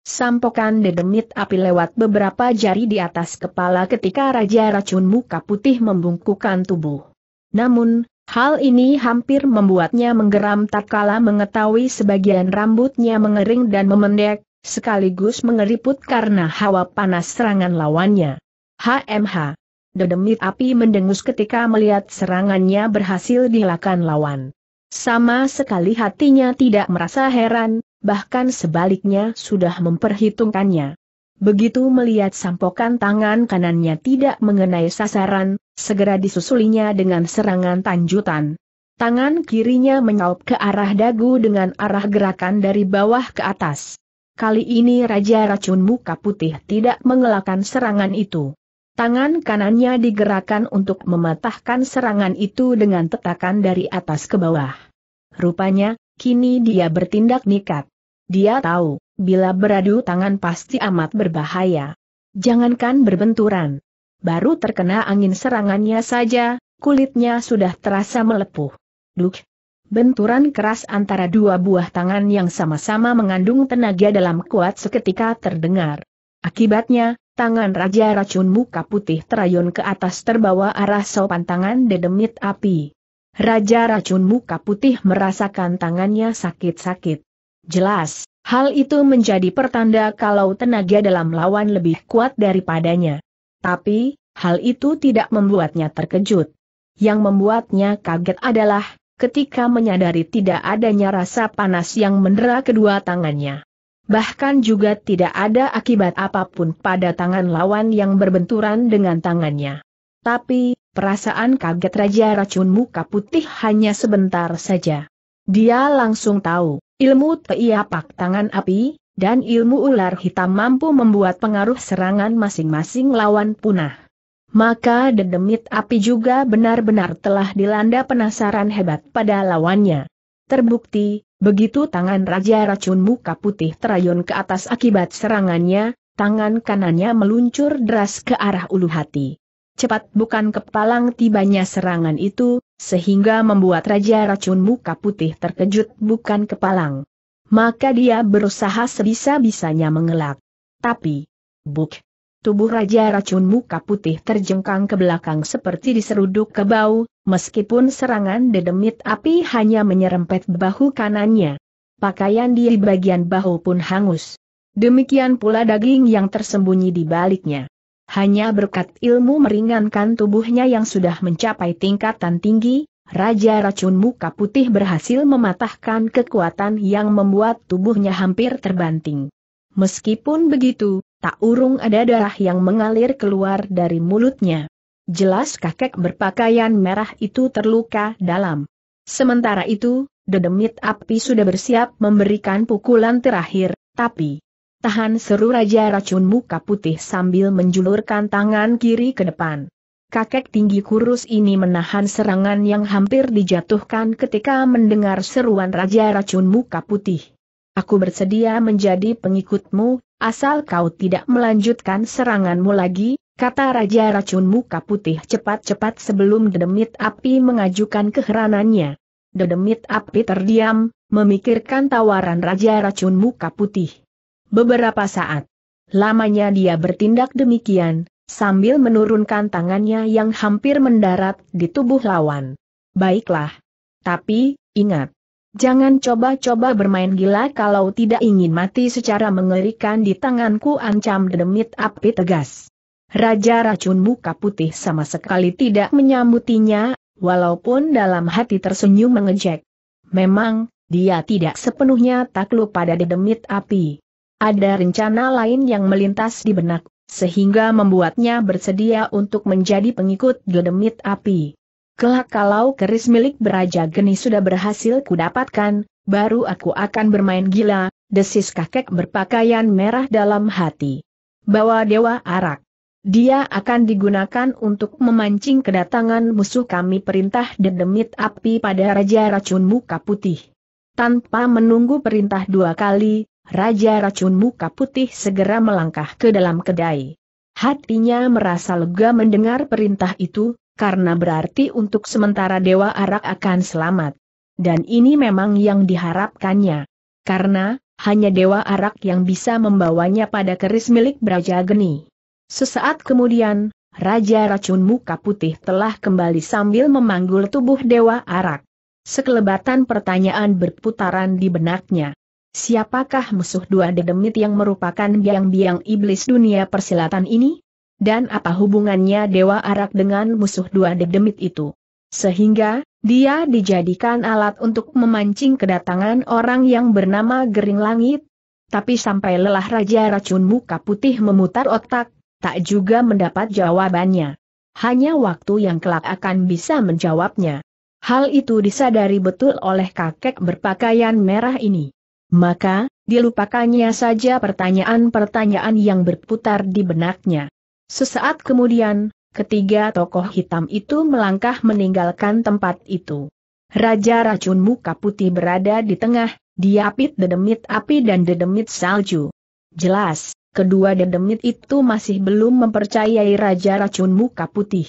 Sampokan dedemit api lewat beberapa jari di atas kepala ketika Raja Racun Muka Putih membungkukan tubuh. Namun, hal ini hampir membuatnya menggeram tak kala mengetahui sebagian rambutnya mengering dan memendek, Sekaligus mengeriput karena hawa panas serangan lawannya. HMH. Dedemit api mendengus ketika melihat serangannya berhasil dilakukan lawan. Sama sekali hatinya tidak merasa heran, bahkan sebaliknya sudah memperhitungkannya. Begitu melihat sampokan tangan kanannya tidak mengenai sasaran, segera disusulinya dengan serangan tanjutan. Tangan kirinya menyaup ke arah dagu dengan arah gerakan dari bawah ke atas. Kali ini Raja Racun Muka Putih tidak mengelakkan serangan itu. Tangan kanannya digerakkan untuk mematahkan serangan itu dengan tetakan dari atas ke bawah. Rupanya, kini dia bertindak nikat. Dia tahu, bila beradu tangan pasti amat berbahaya. Jangankan berbenturan. Baru terkena angin serangannya saja, kulitnya sudah terasa melepuh. Duh, Benturan keras antara dua buah tangan yang sama-sama mengandung tenaga dalam kuat seketika terdengar. Akibatnya, tangan Raja Racun Muka Putih terayun ke atas terbawa arah sopan tangan dedemit api. Raja Racun Muka Putih merasakan tangannya sakit-sakit. Jelas, hal itu menjadi pertanda kalau tenaga dalam lawan lebih kuat daripadanya. Tapi, hal itu tidak membuatnya terkejut. Yang membuatnya kaget adalah ketika menyadari tidak adanya rasa panas yang mendera kedua tangannya. Bahkan juga tidak ada akibat apapun pada tangan lawan yang berbenturan dengan tangannya. Tapi, perasaan kaget Raja Racun Muka Putih hanya sebentar saja. Dia langsung tahu, ilmu teiapak tangan api, dan ilmu ular hitam mampu membuat pengaruh serangan masing-masing lawan punah maka dedemit api juga benar-benar telah dilanda penasaran hebat pada lawannya. Terbukti, begitu tangan Raja Racun Muka Putih terayun ke atas akibat serangannya, tangan kanannya meluncur deras ke arah ulu hati. Cepat bukan kepalang tibanya serangan itu, sehingga membuat Raja Racun Muka Putih terkejut bukan kepalang. Maka dia berusaha sebisa-bisanya mengelak. Tapi, buk, Tubuh Raja Racun Muka Putih terjengkang ke belakang seperti diseruduk ke bau, meskipun serangan dedemit api hanya menyerempet bahu kanannya. Pakaian di bagian bahu pun hangus. Demikian pula daging yang tersembunyi di baliknya. Hanya berkat ilmu meringankan tubuhnya yang sudah mencapai tingkatan tinggi, Raja Racun Muka Putih berhasil mematahkan kekuatan yang membuat tubuhnya hampir terbanting. Meskipun begitu, Tak urung ada darah yang mengalir keluar dari mulutnya. Jelas kakek berpakaian merah itu terluka dalam. Sementara itu, dedemit api sudah bersiap memberikan pukulan terakhir, tapi... Tahan seru Raja Racun Muka Putih sambil menjulurkan tangan kiri ke depan. Kakek tinggi kurus ini menahan serangan yang hampir dijatuhkan ketika mendengar seruan Raja Racun Muka Putih. Aku bersedia menjadi pengikutmu, asal kau tidak melanjutkan seranganmu lagi, kata Raja Racun Muka Putih cepat-cepat sebelum dedemit api mengajukan keheranannya. Dedemit api terdiam, memikirkan tawaran Raja Racun Muka Putih. Beberapa saat lamanya dia bertindak demikian, sambil menurunkan tangannya yang hampir mendarat di tubuh lawan. Baiklah. Tapi, ingat, Jangan coba-coba bermain gila kalau tidak ingin mati secara mengerikan di tanganku ancam demit api tegas. Raja racun muka putih sama sekali tidak menyambutinya, walaupun dalam hati tersenyum mengejek. Memang, dia tidak sepenuhnya takluk pada demit api. Ada rencana lain yang melintas di benak, sehingga membuatnya bersedia untuk menjadi pengikut demit api. Kelak kalau keris milik beraja geni sudah berhasil kudapatkan, baru aku akan bermain gila, desis kakek berpakaian merah dalam hati. Bawa dewa arak. Dia akan digunakan untuk memancing kedatangan musuh kami perintah dedemit api pada Raja Racun Muka Putih. Tanpa menunggu perintah dua kali, Raja Racun Muka Putih segera melangkah ke dalam kedai. Hatinya merasa lega mendengar perintah itu, karena berarti untuk sementara Dewa Arak akan selamat. Dan ini memang yang diharapkannya. Karena, hanya Dewa Arak yang bisa membawanya pada keris milik Braja Geni. Sesaat kemudian, Raja Racun Muka Putih telah kembali sambil memanggul tubuh Dewa Arak. Sekelebatan pertanyaan berputaran di benaknya. Siapakah musuh dua dedemit yang merupakan biang-biang iblis dunia persilatan ini? Dan apa hubungannya Dewa Arak dengan musuh dua dedemit itu? Sehingga, dia dijadikan alat untuk memancing kedatangan orang yang bernama Gering Langit. Tapi sampai lelah Raja Racun Muka Putih memutar otak, tak juga mendapat jawabannya. Hanya waktu yang kelak akan bisa menjawabnya. Hal itu disadari betul oleh kakek berpakaian merah ini. Maka, dilupakannya saja pertanyaan-pertanyaan yang berputar di benaknya. Sesaat kemudian, ketiga tokoh hitam itu melangkah meninggalkan tempat itu. Raja racun muka putih berada di tengah, diapit dedemit api dan dedemit salju. Jelas, kedua dedemit itu masih belum mempercayai Raja Racun Muka Putih.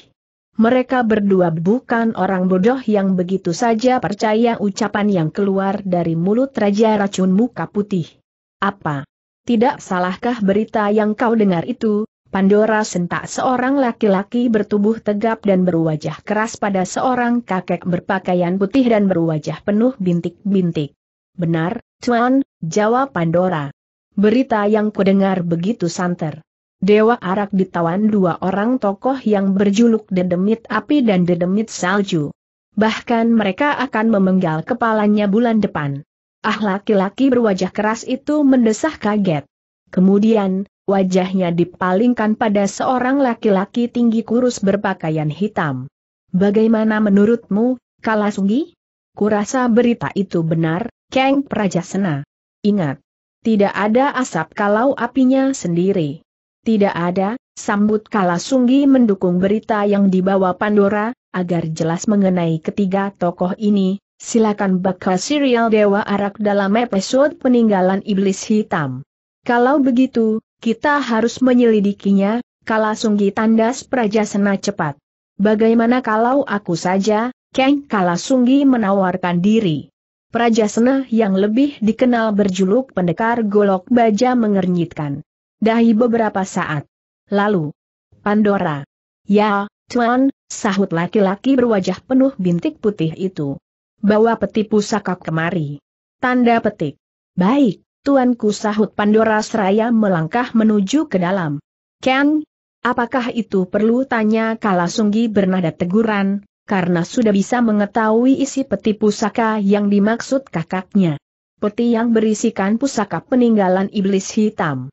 Mereka berdua bukan orang bodoh yang begitu saja percaya ucapan yang keluar dari mulut Raja Racun Muka Putih. Apa? Tidak salahkah berita yang kau dengar itu, Pandora sentak seorang laki-laki bertubuh tegap dan berwajah keras pada seorang kakek berpakaian putih dan berwajah penuh bintik-bintik. Benar, Tuan, jawab Pandora. Berita yang kudengar begitu santer. Dewa Arak ditawan dua orang tokoh yang berjuluk Dedemit Api dan Dedemit Salju. Bahkan mereka akan memenggal kepalanya bulan depan. Ah laki-laki berwajah keras itu mendesah kaget. Kemudian, Wajahnya dipalingkan pada seorang laki-laki tinggi kurus berpakaian hitam. Bagaimana menurutmu, Kalasungi? Kurasa berita itu benar, Kang Prajasena. Ingat, tidak ada asap kalau apinya sendiri. Tidak ada, sambut Kalasunggi mendukung berita yang dibawa Pandora, agar jelas mengenai ketiga tokoh ini, silakan bakal serial Dewa Arak dalam episode peninggalan Iblis Hitam. Kalau begitu, kita harus menyelidikinya, kala sunggi tandas prajasena cepat. Bagaimana kalau aku saja, Kang kala sunggi menawarkan diri. Prajasena yang lebih dikenal berjuluk pendekar golok baja mengernyitkan. Dahi beberapa saat. Lalu, Pandora. Ya, Tuan, sahut laki-laki berwajah penuh bintik putih itu. Bawa peti pusaka kemari. Tanda petik. Baik. Tuanku sahut Pandora Seraya melangkah menuju ke dalam. Ken, apakah itu perlu tanya Kala Kalasunggi bernada teguran, karena sudah bisa mengetahui isi peti pusaka yang dimaksud kakaknya. Peti yang berisikan pusaka peninggalan iblis hitam.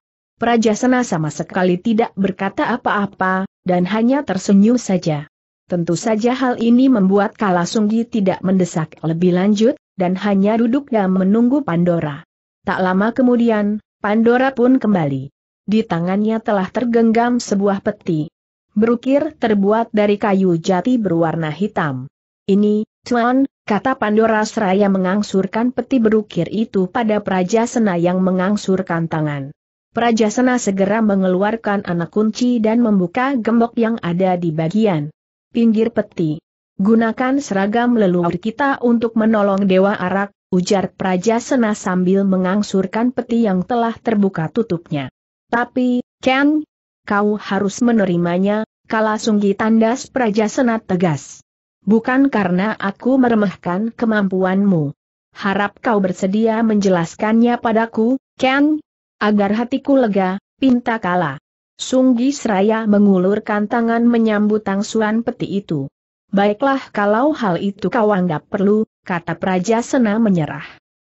Sena sama sekali tidak berkata apa-apa, dan hanya tersenyum saja. Tentu saja hal ini membuat Kalasunggi tidak mendesak lebih lanjut, dan hanya duduk dan menunggu Pandora. Tak lama kemudian, Pandora pun kembali. Di tangannya telah tergenggam sebuah peti. Berukir terbuat dari kayu jati berwarna hitam. Ini, Tuan, kata Pandora seraya mengangsurkan peti berukir itu pada Praja Sena yang mengangsurkan tangan. Praja Sena segera mengeluarkan anak kunci dan membuka gembok yang ada di bagian pinggir peti. Gunakan seragam leluhur kita untuk menolong Dewa Arak, ujar Praja Sena sambil mengangsurkan peti yang telah terbuka tutupnya. Tapi, Ken, kau harus menerimanya, kala sunggi tandas Praja Sena tegas. Bukan karena aku meremehkan kemampuanmu. Harap kau bersedia menjelaskannya padaku, Ken, agar hatiku lega, pinta kala. Sunggi Seraya mengulurkan tangan menyambut tangsuan peti itu. Baiklah kalau hal itu kau anggap perlu, kata Praja Sena menyerah.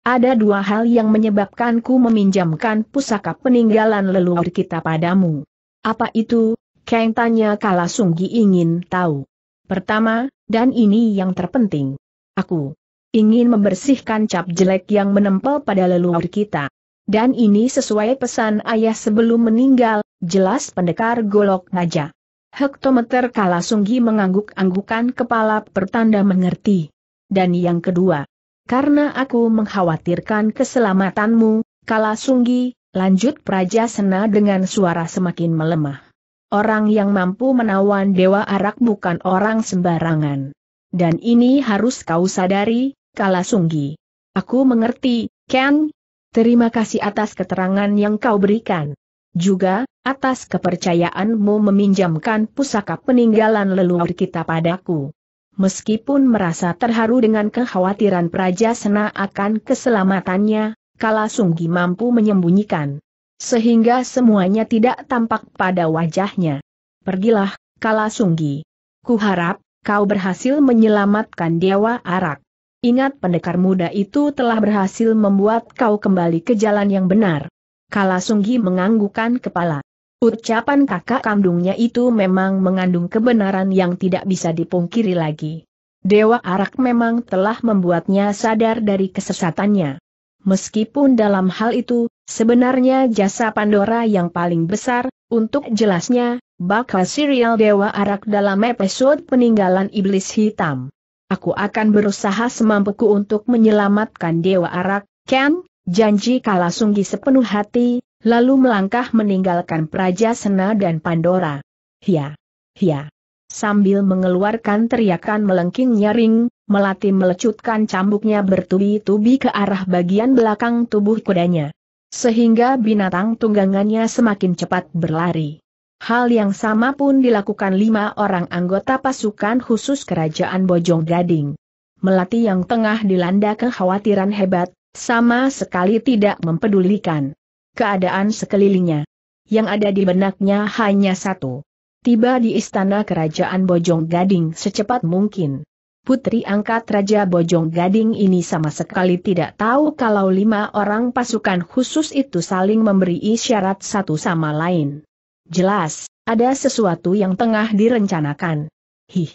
Ada dua hal yang menyebabkanku meminjamkan pusaka peninggalan leluhur kita padamu. Apa itu? Kang tanya kala Sunggi ingin tahu. Pertama, dan ini yang terpenting. Aku ingin membersihkan cap jelek yang menempel pada leluhur kita. Dan ini sesuai pesan ayah sebelum meninggal, jelas pendekar golok ngajak. Hektometer Kalasunggi mengangguk-anggukan kepala pertanda mengerti. Dan yang kedua, karena aku mengkhawatirkan keselamatanmu, Kalasunggi, lanjut Praja Sena dengan suara semakin melemah. Orang yang mampu menawan Dewa Arak bukan orang sembarangan. Dan ini harus kau sadari, Kalasunggi. Aku mengerti, Ken. Terima kasih atas keterangan yang kau berikan. Juga, atas kepercayaanmu meminjamkan pusaka peninggalan leluhur kita padaku. Meskipun merasa terharu dengan kekhawatiran Praja Sena akan keselamatannya, Kala Sunggi mampu menyembunyikan. Sehingga semuanya tidak tampak pada wajahnya. Pergilah, Kala Sunggi. Kuharap, kau berhasil menyelamatkan Dewa Arak. Ingat pendekar muda itu telah berhasil membuat kau kembali ke jalan yang benar. Kala Sunggi menganggukkan kepala. Ucapan kakak kandungnya itu memang mengandung kebenaran yang tidak bisa dipungkiri lagi. Dewa Arak memang telah membuatnya sadar dari kesesatannya. Meskipun dalam hal itu, sebenarnya jasa Pandora yang paling besar, untuk jelasnya, bakal serial Dewa Arak dalam episode peninggalan Iblis Hitam. Aku akan berusaha semampuku untuk menyelamatkan Dewa Arak, Ken, Janji kalah sunggi sepenuh hati, lalu melangkah meninggalkan Praja Sena dan Pandora. Hia! Hia! Sambil mengeluarkan teriakan melengking nyaring, Melati melecutkan cambuknya bertubi-tubi ke arah bagian belakang tubuh kudanya. Sehingga binatang tunggangannya semakin cepat berlari. Hal yang sama pun dilakukan lima orang anggota pasukan khusus kerajaan Bojong Gading. Melati yang tengah dilanda kekhawatiran hebat, sama sekali tidak mempedulikan keadaan sekelilingnya. Yang ada di benaknya hanya satu. Tiba di istana kerajaan Bojong Gading secepat mungkin. Putri angkat Raja Bojong Gading ini sama sekali tidak tahu kalau lima orang pasukan khusus itu saling memberi isyarat satu sama lain. Jelas, ada sesuatu yang tengah direncanakan. Hih.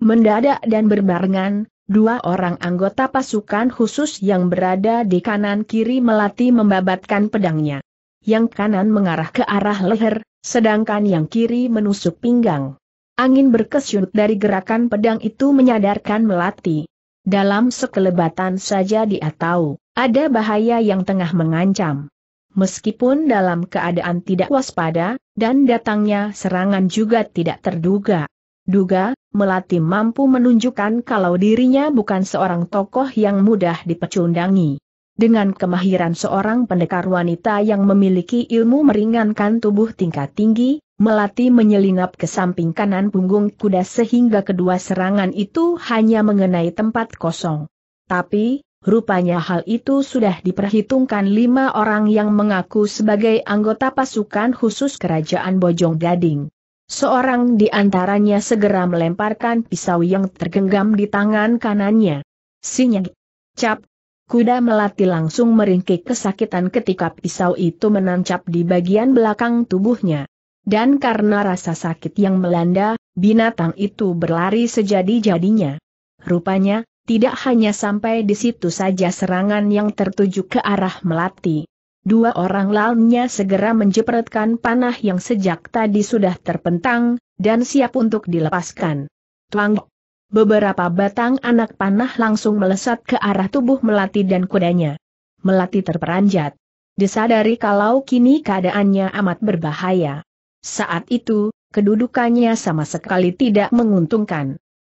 Mendadak dan berbarengan, dua orang anggota pasukan khusus yang berada di kanan-kiri melati membabatkan pedangnya. Yang kanan mengarah ke arah leher, sedangkan yang kiri menusuk pinggang. Angin berkesyut dari gerakan pedang itu menyadarkan melati. Dalam sekelebatan saja dia tahu, ada bahaya yang tengah mengancam. Meskipun dalam keadaan tidak waspada, dan datangnya serangan juga tidak terduga, duga, Melati mampu menunjukkan kalau dirinya bukan seorang tokoh yang mudah dipecundangi. Dengan kemahiran seorang pendekar wanita yang memiliki ilmu meringankan tubuh tingkat tinggi, Melati menyelinap ke samping kanan punggung kuda sehingga kedua serangan itu hanya mengenai tempat kosong. Tapi, Rupanya hal itu sudah diperhitungkan lima orang yang mengaku sebagai anggota pasukan khusus kerajaan Bojong Gading. Seorang di antaranya segera melemparkan pisau yang tergenggam di tangan kanannya. Sinyal. Cap. Kuda melati langsung meringkik kesakitan ketika pisau itu menancap di bagian belakang tubuhnya. Dan karena rasa sakit yang melanda, binatang itu berlari sejadi-jadinya. Rupanya, tidak hanya sampai di situ saja serangan yang tertuju ke arah Melati. Dua orang lainnya segera menjepretkan panah yang sejak tadi sudah terpentang, dan siap untuk dilepaskan. Tuang! Beberapa batang anak panah langsung melesat ke arah tubuh Melati dan kudanya. Melati terperanjat. Disadari kalau kini keadaannya amat berbahaya. Saat itu, kedudukannya sama sekali tidak menguntungkan.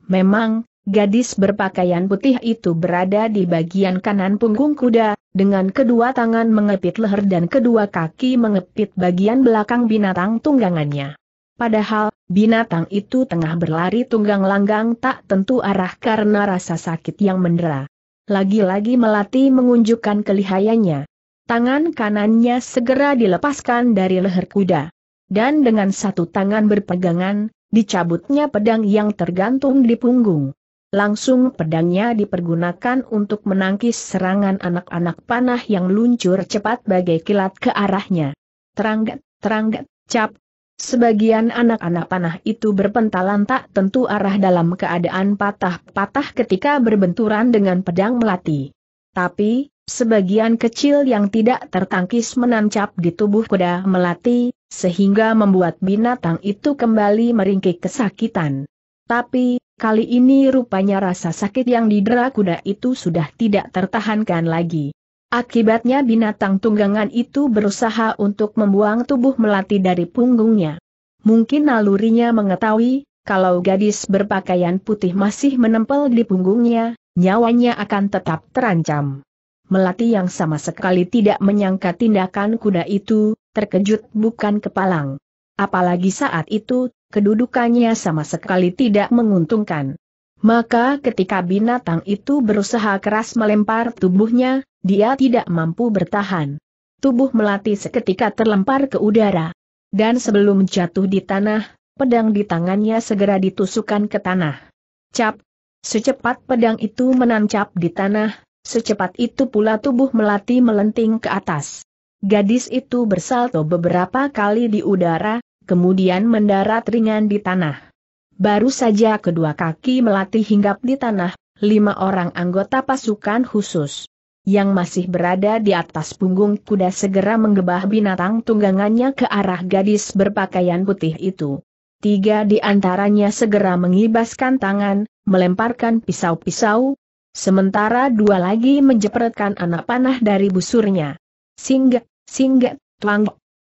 Memang, Gadis berpakaian putih itu berada di bagian kanan punggung kuda, dengan kedua tangan mengepit leher dan kedua kaki mengepit bagian belakang binatang tunggangannya. Padahal, binatang itu tengah berlari tunggang langgang tak tentu arah karena rasa sakit yang mendera. Lagi-lagi Melati mengunjukkan kelihayannya. Tangan kanannya segera dilepaskan dari leher kuda. Dan dengan satu tangan berpegangan, dicabutnya pedang yang tergantung di punggung. Langsung pedangnya dipergunakan untuk menangkis serangan anak-anak panah yang luncur cepat bagai kilat ke arahnya. Teranggat, teranggat, cap. Sebagian anak-anak panah itu berpentalan tak tentu arah dalam keadaan patah-patah ketika berbenturan dengan pedang melati. Tapi, sebagian kecil yang tidak tertangkis menancap di tubuh kuda melati, sehingga membuat binatang itu kembali meringkik kesakitan. Tapi, Kali ini rupanya rasa sakit yang didera kuda itu sudah tidak tertahankan lagi. Akibatnya binatang tunggangan itu berusaha untuk membuang tubuh melati dari punggungnya. Mungkin nalurinya mengetahui, kalau gadis berpakaian putih masih menempel di punggungnya, nyawanya akan tetap terancam. Melati yang sama sekali tidak menyangka tindakan kuda itu, terkejut bukan kepalang. Apalagi saat itu, kedudukannya sama sekali tidak menguntungkan. Maka ketika binatang itu berusaha keras melempar tubuhnya, dia tidak mampu bertahan. Tubuh melati seketika terlempar ke udara. Dan sebelum jatuh di tanah, pedang di tangannya segera ditusukkan ke tanah. Cap! Secepat pedang itu menancap di tanah, secepat itu pula tubuh melati melenting ke atas. Gadis itu bersalto beberapa kali di udara, kemudian mendarat ringan di tanah. Baru saja kedua kaki melatih hinggap di tanah, lima orang anggota pasukan khusus yang masih berada di atas punggung kuda segera menggebah binatang tunggangannya ke arah gadis berpakaian putih itu. Tiga di antaranya segera mengibaskan tangan, melemparkan pisau-pisau, sementara dua lagi menjepretkan anak panah dari busurnya. Singgah, singgah, tuang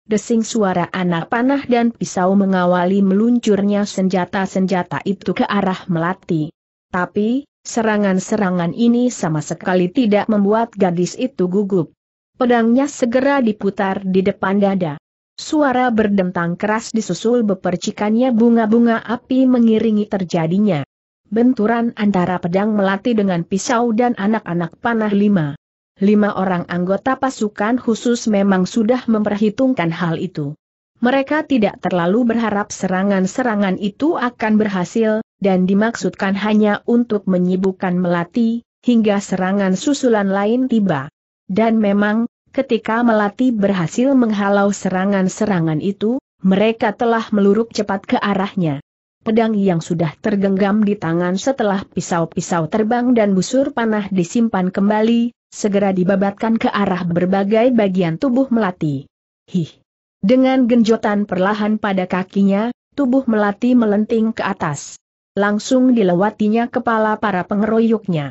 desing suara anak panah dan pisau mengawali meluncurnya senjata-senjata itu ke arah Melati. Tapi, serangan-serangan ini sama sekali tidak membuat gadis itu gugup. Pedangnya segera diputar di depan dada. Suara berdentang keras disusul bepercikannya bunga-bunga api mengiringi terjadinya. Benturan antara pedang melati dengan pisau dan anak-anak panah lima lima orang anggota pasukan khusus memang sudah memperhitungkan hal itu. Mereka tidak terlalu berharap serangan-serangan itu akan berhasil, dan dimaksudkan hanya untuk menyibukkan Melati, hingga serangan susulan lain tiba. Dan memang, ketika Melati berhasil menghalau serangan-serangan itu, mereka telah meluruk cepat ke arahnya. Pedang yang sudah tergenggam di tangan setelah pisau-pisau terbang dan busur panah disimpan kembali, segera dibabatkan ke arah berbagai bagian tubuh Melati. Hih! Dengan genjotan perlahan pada kakinya, tubuh Melati melenting ke atas. Langsung dilewatinya kepala para pengeroyoknya.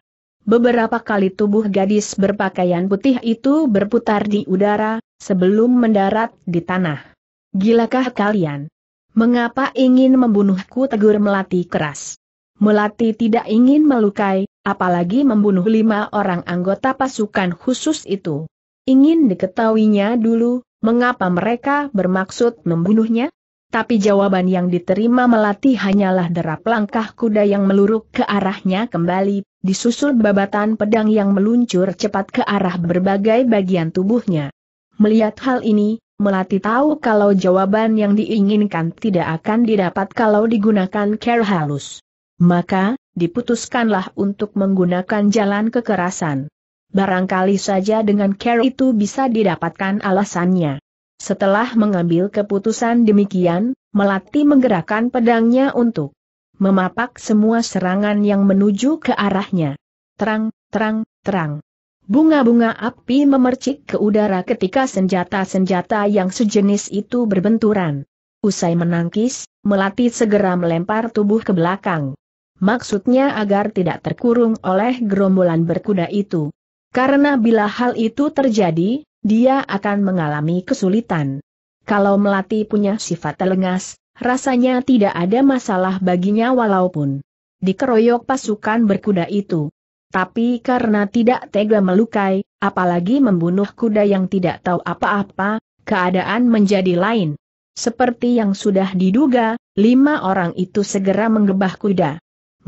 Beberapa kali tubuh gadis berpakaian putih itu berputar di udara, sebelum mendarat di tanah. Gilakah kalian? Mengapa ingin membunuhku tegur Melati keras? Melati tidak ingin melukai, apalagi membunuh lima orang anggota pasukan khusus itu. Ingin diketahuinya dulu, mengapa mereka bermaksud membunuhnya? Tapi jawaban yang diterima Melati hanyalah derap langkah kuda yang meluruk ke arahnya kembali, disusul babatan pedang yang meluncur cepat ke arah berbagai bagian tubuhnya. Melihat hal ini, Melati tahu kalau jawaban yang diinginkan tidak akan didapat kalau digunakan care halus. Maka, diputuskanlah untuk menggunakan jalan kekerasan. Barangkali saja dengan care itu bisa didapatkan alasannya. Setelah mengambil keputusan demikian, Melati menggerakkan pedangnya untuk memapak semua serangan yang menuju ke arahnya. Terang, terang, terang. Bunga-bunga api memercik ke udara ketika senjata-senjata yang sejenis itu berbenturan. Usai menangkis, Melati segera melempar tubuh ke belakang. Maksudnya agar tidak terkurung oleh gerombolan berkuda itu. Karena bila hal itu terjadi, dia akan mengalami kesulitan. Kalau Melati punya sifat telengas, rasanya tidak ada masalah baginya walaupun dikeroyok pasukan berkuda itu. Tapi karena tidak tega melukai, apalagi membunuh kuda yang tidak tahu apa-apa, keadaan menjadi lain. Seperti yang sudah diduga, lima orang itu segera menggebah kuda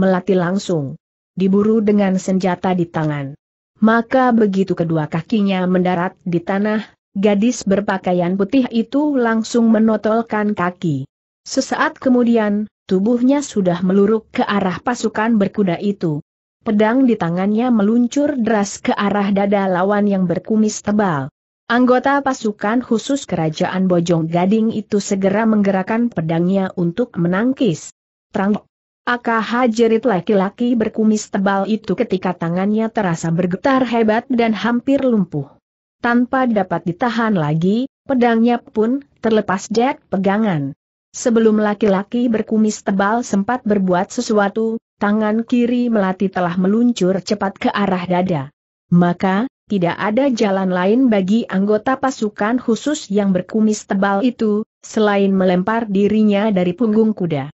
melatih langsung. Diburu dengan senjata di tangan. Maka begitu kedua kakinya mendarat di tanah, gadis berpakaian putih itu langsung menotolkan kaki. Sesaat kemudian, tubuhnya sudah meluruk ke arah pasukan berkuda itu. Pedang di tangannya meluncur deras ke arah dada lawan yang berkumis tebal. Anggota pasukan khusus kerajaan Bojong Gading itu segera menggerakkan pedangnya untuk menangkis. Trang Akah hajerit laki-laki berkumis tebal itu ketika tangannya terasa bergetar hebat dan hampir lumpuh. Tanpa dapat ditahan lagi, pedangnya pun terlepas dari pegangan. Sebelum laki-laki berkumis tebal sempat berbuat sesuatu, tangan kiri melati telah meluncur cepat ke arah dada. Maka, tidak ada jalan lain bagi anggota pasukan khusus yang berkumis tebal itu, selain melempar dirinya dari punggung kuda.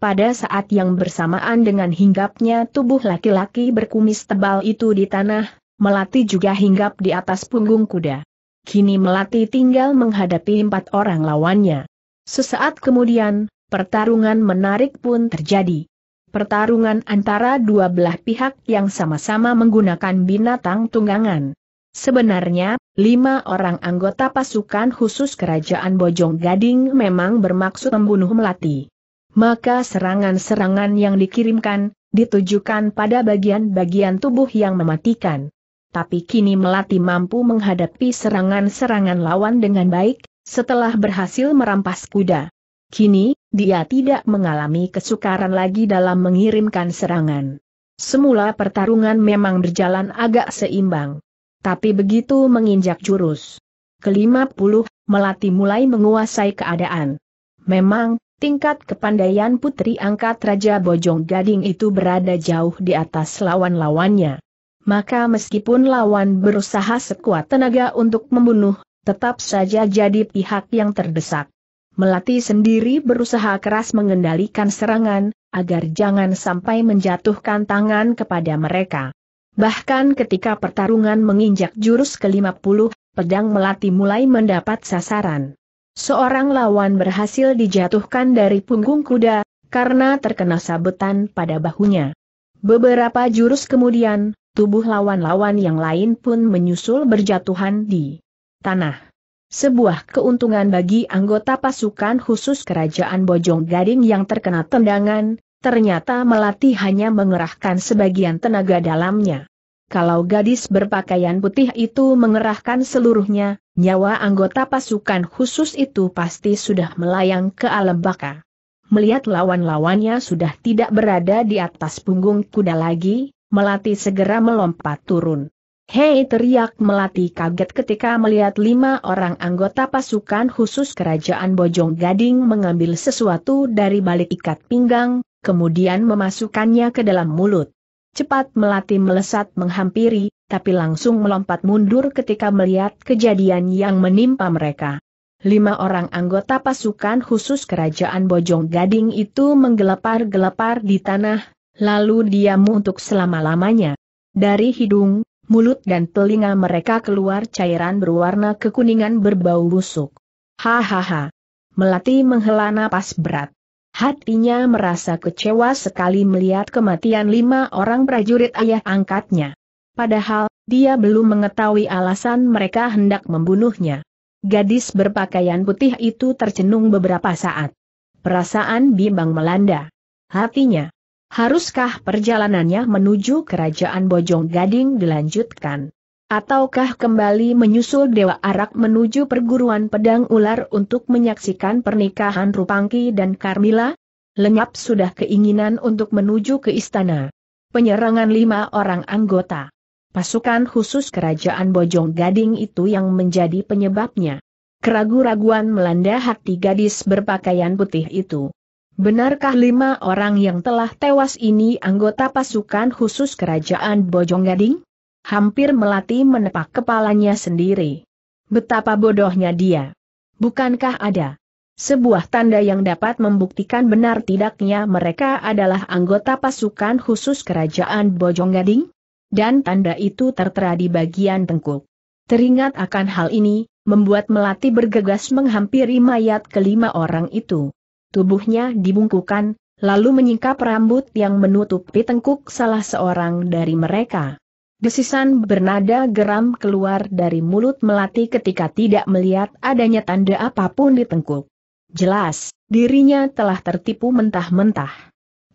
Pada saat yang bersamaan dengan hinggapnya tubuh laki-laki berkumis tebal itu di tanah, Melati juga hinggap di atas punggung kuda. Kini Melati tinggal menghadapi empat orang lawannya. Sesaat kemudian, pertarungan menarik pun terjadi. Pertarungan antara dua belah pihak yang sama-sama menggunakan binatang tunggangan. Sebenarnya, lima orang anggota pasukan khusus kerajaan Bojong Gading memang bermaksud membunuh Melati maka serangan-serangan yang dikirimkan, ditujukan pada bagian-bagian tubuh yang mematikan. Tapi kini Melati mampu menghadapi serangan-serangan lawan dengan baik, setelah berhasil merampas kuda. Kini, dia tidak mengalami kesukaran lagi dalam mengirimkan serangan. Semula pertarungan memang berjalan agak seimbang. Tapi begitu menginjak jurus. Kelima puluh, Melati mulai menguasai keadaan. Memang, Tingkat kepandaian putri angkat Raja Bojong Gading itu berada jauh di atas lawan-lawannya. Maka meskipun lawan berusaha sekuat tenaga untuk membunuh, tetap saja jadi pihak yang terdesak. Melati sendiri berusaha keras mengendalikan serangan, agar jangan sampai menjatuhkan tangan kepada mereka. Bahkan ketika pertarungan menginjak jurus ke-50, pedang Melati mulai mendapat sasaran. Seorang lawan berhasil dijatuhkan dari punggung kuda, karena terkena sabetan pada bahunya. Beberapa jurus kemudian, tubuh lawan-lawan yang lain pun menyusul berjatuhan di tanah. Sebuah keuntungan bagi anggota pasukan khusus kerajaan Bojong Gading yang terkena tendangan, ternyata melatih hanya mengerahkan sebagian tenaga dalamnya. Kalau gadis berpakaian putih itu mengerahkan seluruhnya, nyawa anggota pasukan khusus itu pasti sudah melayang ke alam baka. Melihat lawan-lawannya sudah tidak berada di atas punggung kuda lagi, Melati segera melompat turun. Hei teriak Melati kaget ketika melihat lima orang anggota pasukan khusus kerajaan Bojong Gading mengambil sesuatu dari balik ikat pinggang, kemudian memasukkannya ke dalam mulut. Cepat Melati melesat menghampiri, tapi langsung melompat mundur ketika melihat kejadian yang menimpa mereka. Lima orang anggota pasukan khusus kerajaan Bojong Gading itu menggelepar-gelepar di tanah, lalu diam untuk selama-lamanya. Dari hidung, mulut dan telinga mereka keluar cairan berwarna kekuningan berbau busuk. Hahaha. Melati menghela napas berat. Hatinya merasa kecewa sekali melihat kematian lima orang prajurit ayah angkatnya. Padahal, dia belum mengetahui alasan mereka hendak membunuhnya. Gadis berpakaian putih itu tercenung beberapa saat. Perasaan bimbang melanda. Hatinya. Haruskah perjalanannya menuju kerajaan Bojong Gading dilanjutkan? Ataukah kembali menyusul Dewa Arak menuju perguruan pedang ular untuk menyaksikan pernikahan Rupangki dan Carmila? Lenyap sudah keinginan untuk menuju ke istana. Penyerangan lima orang anggota Pasukan khusus kerajaan Bojong Gading itu yang menjadi penyebabnya. Keragu-raguan melanda hati gadis berpakaian putih itu. Benarkah lima orang yang telah tewas ini anggota pasukan khusus kerajaan Bojong Gading? Hampir melati menepak kepalanya sendiri. Betapa bodohnya dia. Bukankah ada sebuah tanda yang dapat membuktikan benar tidaknya mereka adalah anggota pasukan khusus kerajaan Bojong Gading? dan tanda itu tertera di bagian tengkuk. Teringat akan hal ini, membuat Melati bergegas menghampiri mayat kelima orang itu. Tubuhnya dibungkukan, lalu menyingkap rambut yang menutupi tengkuk salah seorang dari mereka. Desisan bernada geram keluar dari mulut Melati ketika tidak melihat adanya tanda apapun di tengkuk. Jelas, dirinya telah tertipu mentah-mentah.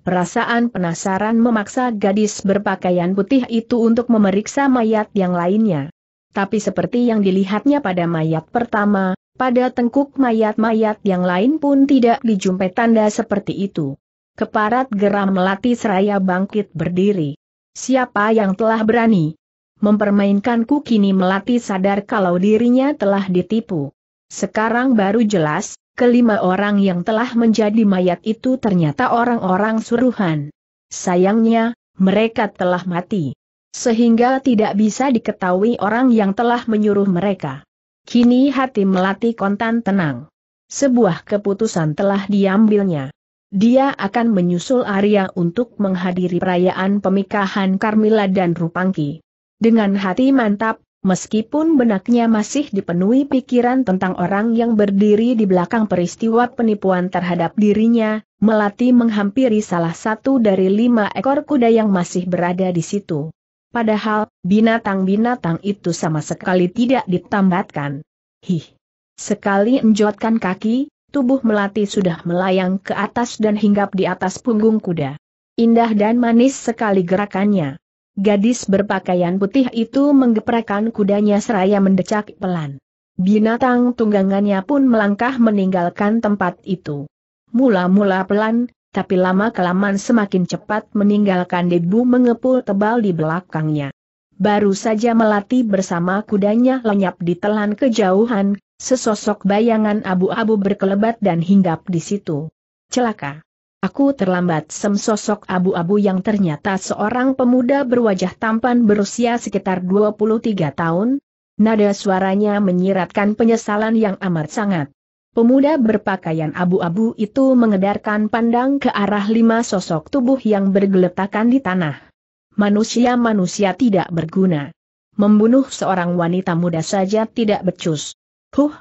Perasaan penasaran memaksa gadis berpakaian putih itu untuk memeriksa mayat yang lainnya. Tapi seperti yang dilihatnya pada mayat pertama, pada tengkuk mayat-mayat yang lain pun tidak dijumpai tanda seperti itu. Keparat geram melati seraya bangkit berdiri. Siapa yang telah berani? Mempermainkanku kini melati sadar kalau dirinya telah ditipu. Sekarang baru jelas, kelima orang yang telah menjadi mayat itu ternyata orang-orang suruhan. Sayangnya, mereka telah mati. Sehingga tidak bisa diketahui orang yang telah menyuruh mereka. Kini hati melati kontan tenang. Sebuah keputusan telah diambilnya. Dia akan menyusul Arya untuk menghadiri perayaan pemikahan Carmila dan Rupangki. Dengan hati mantap, Meskipun benaknya masih dipenuhi pikiran tentang orang yang berdiri di belakang peristiwa penipuan terhadap dirinya, Melati menghampiri salah satu dari lima ekor kuda yang masih berada di situ. Padahal, binatang-binatang itu sama sekali tidak ditambatkan. Hih! Sekali enjotkan kaki, tubuh Melati sudah melayang ke atas dan hinggap di atas punggung kuda. Indah dan manis sekali gerakannya. Gadis berpakaian putih itu menggeprakan kudanya seraya mendecak pelan. Binatang tunggangannya pun melangkah meninggalkan tempat itu. Mula-mula pelan, tapi lama-kelamaan semakin cepat meninggalkan debu mengepul tebal di belakangnya. Baru saja melatih bersama kudanya lenyap di telan kejauhan, sesosok bayangan abu-abu berkelebat dan hinggap di situ. Celaka! Aku terlambat semsosok abu-abu yang ternyata seorang pemuda berwajah tampan berusia sekitar 23 tahun. Nada suaranya menyiratkan penyesalan yang amat sangat. Pemuda berpakaian abu-abu itu mengedarkan pandang ke arah lima sosok tubuh yang bergeletakan di tanah. Manusia-manusia tidak berguna. Membunuh seorang wanita muda saja tidak becus. Huh!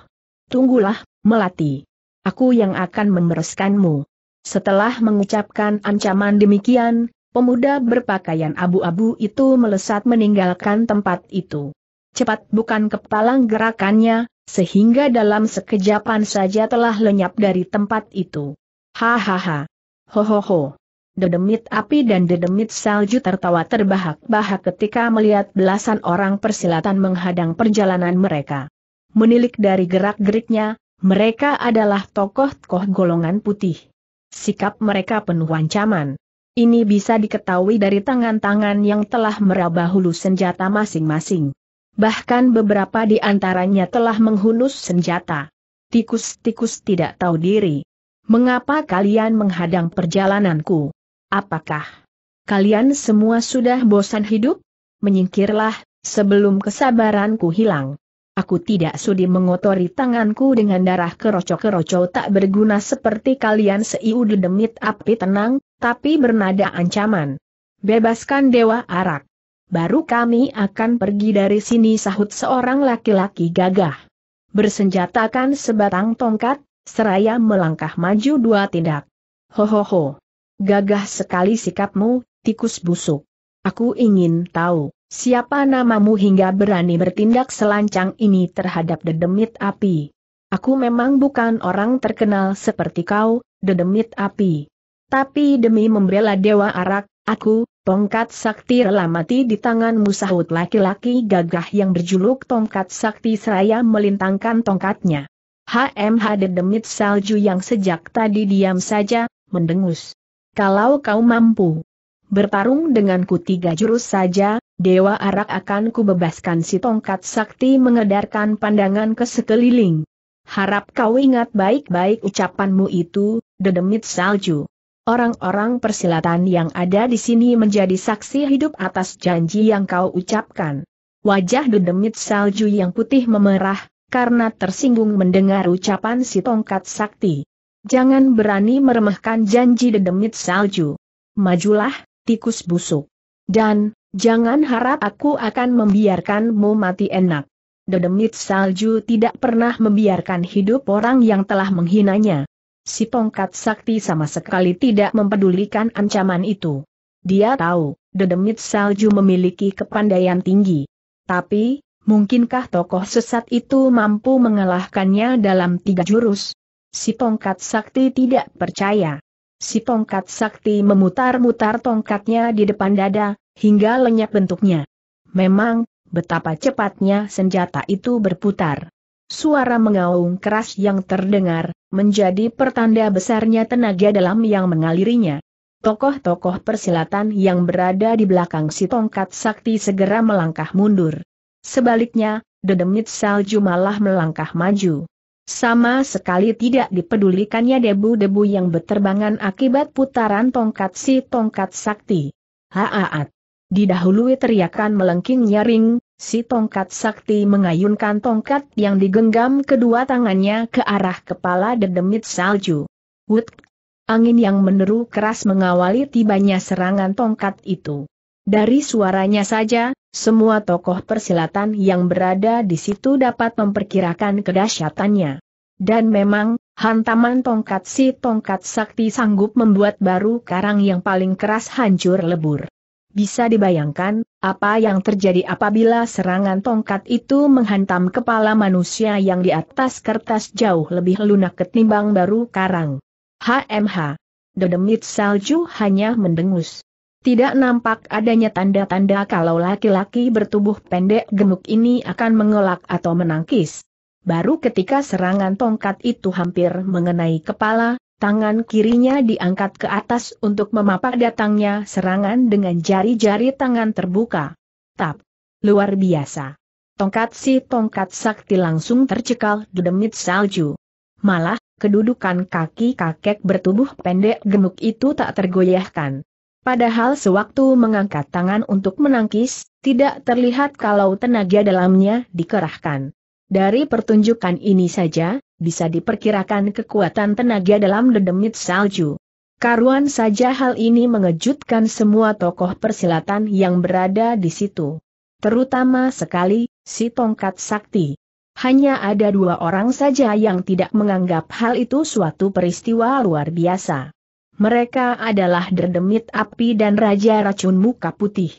Tunggulah, Melati. Aku yang akan membereskanmu. Setelah mengucapkan ancaman demikian, pemuda berpakaian abu-abu itu melesat meninggalkan tempat itu. Cepat bukan kepalang gerakannya, sehingga dalam sekejapan saja telah lenyap dari tempat itu. Hahaha. Hohoho. Dedemit api dan dedemit salju tertawa terbahak-bahak ketika melihat belasan orang persilatan menghadang perjalanan mereka. Menilik dari gerak-geriknya, mereka adalah tokoh-tokoh golongan putih sikap mereka penuh ancaman. Ini bisa diketahui dari tangan-tangan yang telah meraba hulu senjata masing-masing. Bahkan beberapa di antaranya telah menghunus senjata. Tikus-tikus tidak tahu diri. Mengapa kalian menghadang perjalananku? Apakah kalian semua sudah bosan hidup? Menyingkirlah, sebelum kesabaranku hilang. Aku tidak sudi mengotori tanganku dengan darah keroco-keroco tak berguna seperti kalian seiu demit api tenang, tapi bernada ancaman. Bebaskan Dewa Arak. Baru kami akan pergi dari sini sahut seorang laki-laki gagah. Bersenjatakan sebatang tongkat, seraya melangkah maju dua tindak. ho. Gagah sekali sikapmu, tikus busuk. Aku ingin tahu, Siapa namamu hingga berani bertindak selancang ini terhadap dedemit api? Aku memang bukan orang terkenal seperti kau, dedemit api. Tapi demi membela Dewa Arak, aku, tongkat sakti rela mati di tangan musahut laki-laki gagah yang berjuluk tongkat sakti seraya melintangkan tongkatnya. HMH dedemit salju yang sejak tadi diam saja, mendengus. Kalau kau mampu bertarung denganku tiga jurus saja, Dewa Arak akan kubebaskan si tongkat sakti mengedarkan pandangan ke sekeliling. Harap kau ingat baik-baik ucapanmu itu, dedemit salju. Orang-orang persilatan yang ada di sini menjadi saksi hidup atas janji yang kau ucapkan. Wajah dedemit salju yang putih memerah, karena tersinggung mendengar ucapan si tongkat sakti. Jangan berani meremehkan janji dedemit salju. Majulah, tikus busuk. Dan, Jangan harap aku akan membiarkanmu mati enak. Dedemit salju tidak pernah membiarkan hidup orang yang telah menghinanya. Si tongkat sakti sama sekali tidak mempedulikan ancaman itu. Dia tahu, dedemit salju memiliki kepandaian tinggi. Tapi, mungkinkah tokoh sesat itu mampu mengalahkannya dalam tiga jurus? Si tongkat sakti tidak percaya. Si tongkat sakti memutar-mutar tongkatnya di depan dada, hingga lenyap bentuknya. Memang, betapa cepatnya senjata itu berputar. Suara mengaung keras yang terdengar, menjadi pertanda besarnya tenaga dalam yang mengalirinya. Tokoh-tokoh persilatan yang berada di belakang si tongkat sakti segera melangkah mundur. Sebaliknya, dedemit salju malah melangkah maju. Sama sekali tidak dipedulikannya debu-debu yang berterbangan akibat putaran tongkat si tongkat sakti. Haaat! Didahului teriakan melengking nyaring, si tongkat sakti mengayunkan tongkat yang digenggam kedua tangannya ke arah kepala dedemit salju. Wut! Angin yang meneru keras mengawali tibanya serangan tongkat itu. Dari suaranya saja, semua tokoh persilatan yang berada di situ dapat memperkirakan kedahsyatannya. Dan memang, hantaman tongkat si tongkat sakti sanggup membuat baru karang yang paling keras hancur lebur. Bisa dibayangkan, apa yang terjadi apabila serangan tongkat itu menghantam kepala manusia yang di atas kertas jauh lebih lunak ketimbang baru karang. HMH. Dedemit salju hanya mendengus. Tidak nampak adanya tanda-tanda kalau laki-laki bertubuh pendek gemuk ini akan mengelak atau menangkis. Baru ketika serangan tongkat itu hampir mengenai kepala, tangan kirinya diangkat ke atas untuk memapa datangnya serangan dengan jari-jari tangan terbuka. Tap! Luar biasa! Tongkat si tongkat sakti langsung tercekal di demit salju. Malah, kedudukan kaki kakek bertubuh pendek gemuk itu tak tergoyahkan. Padahal sewaktu mengangkat tangan untuk menangkis, tidak terlihat kalau tenaga dalamnya dikerahkan. Dari pertunjukan ini saja, bisa diperkirakan kekuatan tenaga dalam dedemit salju. Karuan saja hal ini mengejutkan semua tokoh persilatan yang berada di situ. Terutama sekali, si tongkat sakti. Hanya ada dua orang saja yang tidak menganggap hal itu suatu peristiwa luar biasa. Mereka adalah Derdemit Api dan Raja Racun Muka Putih.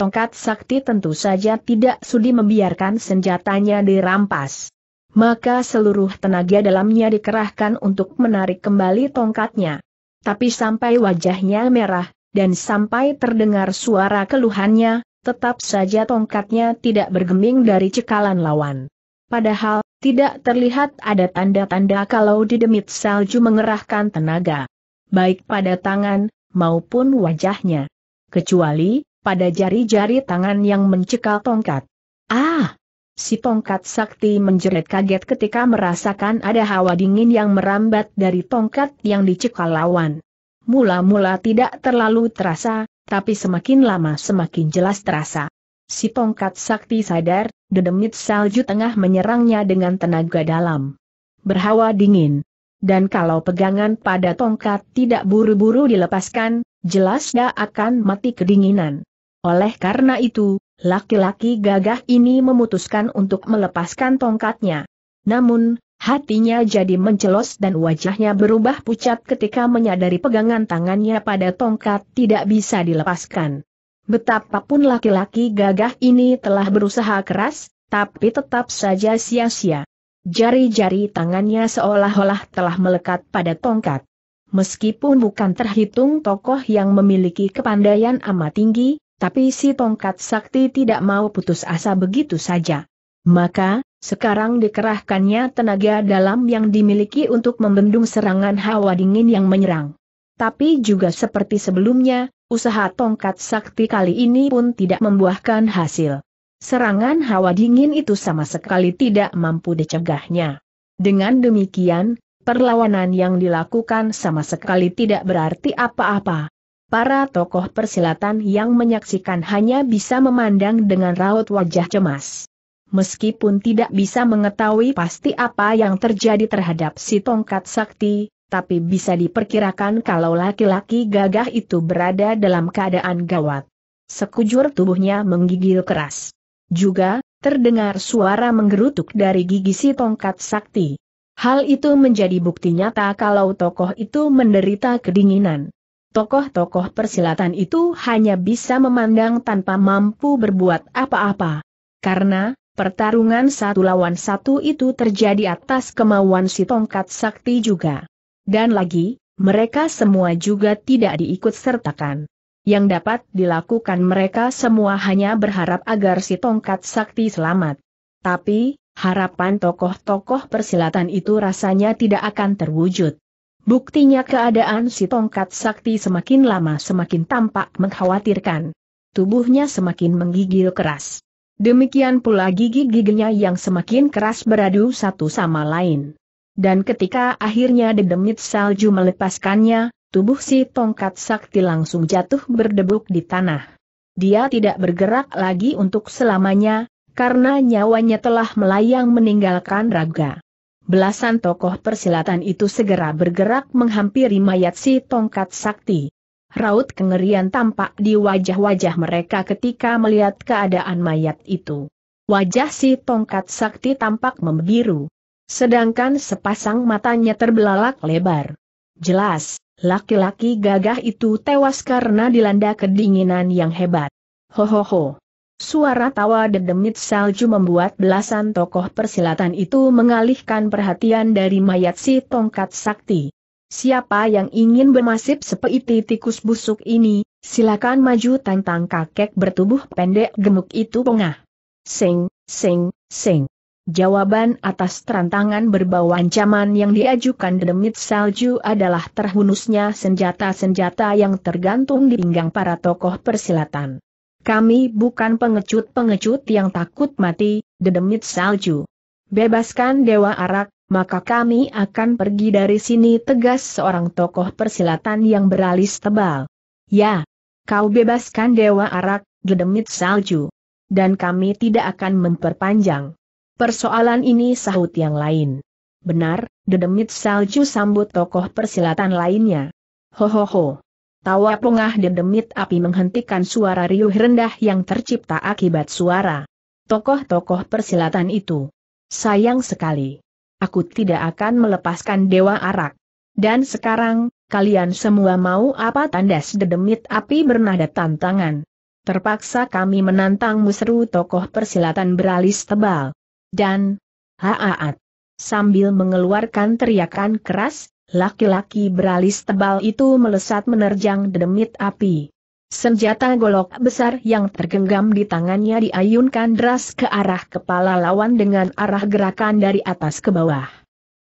Tongkat sakti tentu saja tidak sudi membiarkan senjatanya dirampas maka seluruh tenaga dalamnya dikerahkan untuk menarik kembali tongkatnya. Tapi sampai wajahnya merah, dan sampai terdengar suara keluhannya, tetap saja tongkatnya tidak bergeming dari cekalan lawan. Padahal, tidak terlihat ada tanda-tanda kalau didemit salju mengerahkan tenaga. Baik pada tangan, maupun wajahnya. Kecuali, pada jari-jari tangan yang mencekal tongkat. Ah! Si tongkat sakti menjerit kaget ketika merasakan ada hawa dingin yang merambat dari tongkat yang dicekal lawan. Mula-mula tidak terlalu terasa, tapi semakin lama semakin jelas terasa. Si tongkat sakti sadar, dedemit salju tengah menyerangnya dengan tenaga dalam. Berhawa dingin. Dan kalau pegangan pada tongkat tidak buru-buru dilepaskan, jelas dia akan mati kedinginan. Oleh karena itu, Laki-laki gagah ini memutuskan untuk melepaskan tongkatnya. Namun, hatinya jadi mencelos dan wajahnya berubah pucat ketika menyadari pegangan tangannya pada tongkat tidak bisa dilepaskan. Betapapun laki-laki gagah ini telah berusaha keras, tapi tetap saja sia-sia. Jari-jari tangannya seolah-olah telah melekat pada tongkat. Meskipun bukan terhitung tokoh yang memiliki kepandaian amat tinggi, tapi si tongkat sakti tidak mau putus asa begitu saja. Maka, sekarang dikerahkannya tenaga dalam yang dimiliki untuk membendung serangan hawa dingin yang menyerang. Tapi juga seperti sebelumnya, usaha tongkat sakti kali ini pun tidak membuahkan hasil. Serangan hawa dingin itu sama sekali tidak mampu dicegahnya. Dengan demikian, perlawanan yang dilakukan sama sekali tidak berarti apa-apa para tokoh persilatan yang menyaksikan hanya bisa memandang dengan raut wajah cemas. Meskipun tidak bisa mengetahui pasti apa yang terjadi terhadap si tongkat sakti, tapi bisa diperkirakan kalau laki-laki gagah itu berada dalam keadaan gawat. Sekujur tubuhnya menggigil keras. Juga, terdengar suara menggerutuk dari gigi si tongkat sakti. Hal itu menjadi bukti nyata kalau tokoh itu menderita kedinginan. Tokoh-tokoh persilatan itu hanya bisa memandang tanpa mampu berbuat apa-apa. Karena, pertarungan satu lawan satu itu terjadi atas kemauan si tongkat sakti juga. Dan lagi, mereka semua juga tidak diikut sertakan. Yang dapat dilakukan mereka semua hanya berharap agar si tongkat sakti selamat. Tapi, harapan tokoh-tokoh persilatan itu rasanya tidak akan terwujud. Buktinya keadaan si tongkat sakti semakin lama semakin tampak mengkhawatirkan. Tubuhnya semakin menggigil keras. Demikian pula gigi-giginya yang semakin keras beradu satu sama lain. Dan ketika akhirnya dedemit salju melepaskannya, tubuh si tongkat sakti langsung jatuh berdebuk di tanah. Dia tidak bergerak lagi untuk selamanya, karena nyawanya telah melayang meninggalkan raga. Belasan tokoh persilatan itu segera bergerak menghampiri mayat si tongkat sakti. Raut kengerian tampak di wajah-wajah mereka ketika melihat keadaan mayat itu. Wajah si tongkat sakti tampak membiru. Sedangkan sepasang matanya terbelalak lebar. Jelas, laki-laki gagah itu tewas karena dilanda kedinginan yang hebat. Hohoho. Suara tawa dedemit salju membuat belasan tokoh persilatan itu mengalihkan perhatian dari mayat si tongkat sakti. Siapa yang ingin bermasib seperti tikus busuk ini, silakan maju tantang kakek bertubuh pendek gemuk itu pengah. Sing, sing, sing. Jawaban atas tantangan berbau ancaman yang diajukan demit salju adalah terhunusnya senjata-senjata yang tergantung di pinggang para tokoh persilatan. Kami bukan pengecut-pengecut yang takut mati, dedemit salju. Bebaskan Dewa Arak, maka kami akan pergi dari sini tegas seorang tokoh persilatan yang beralis tebal. Ya, kau bebaskan Dewa Arak, dedemit salju. Dan kami tidak akan memperpanjang. Persoalan ini sahut yang lain. Benar, dedemit salju sambut tokoh persilatan lainnya. Hohoho. ho ho. Tawa pungah dan demit api menghentikan suara riuh rendah yang tercipta akibat suara. Tokoh-tokoh persilatan itu. Sayang sekali. Aku tidak akan melepaskan Dewa Arak. Dan sekarang, kalian semua mau apa tandas dedemit api bernada tantangan. Terpaksa kami menantang seru tokoh persilatan beralis tebal. Dan, haaat. Sambil mengeluarkan teriakan keras, Laki-laki beralis tebal itu melesat menerjang demit api. Senjata golok besar yang tergenggam di tangannya diayunkan deras ke arah kepala lawan dengan arah gerakan dari atas ke bawah.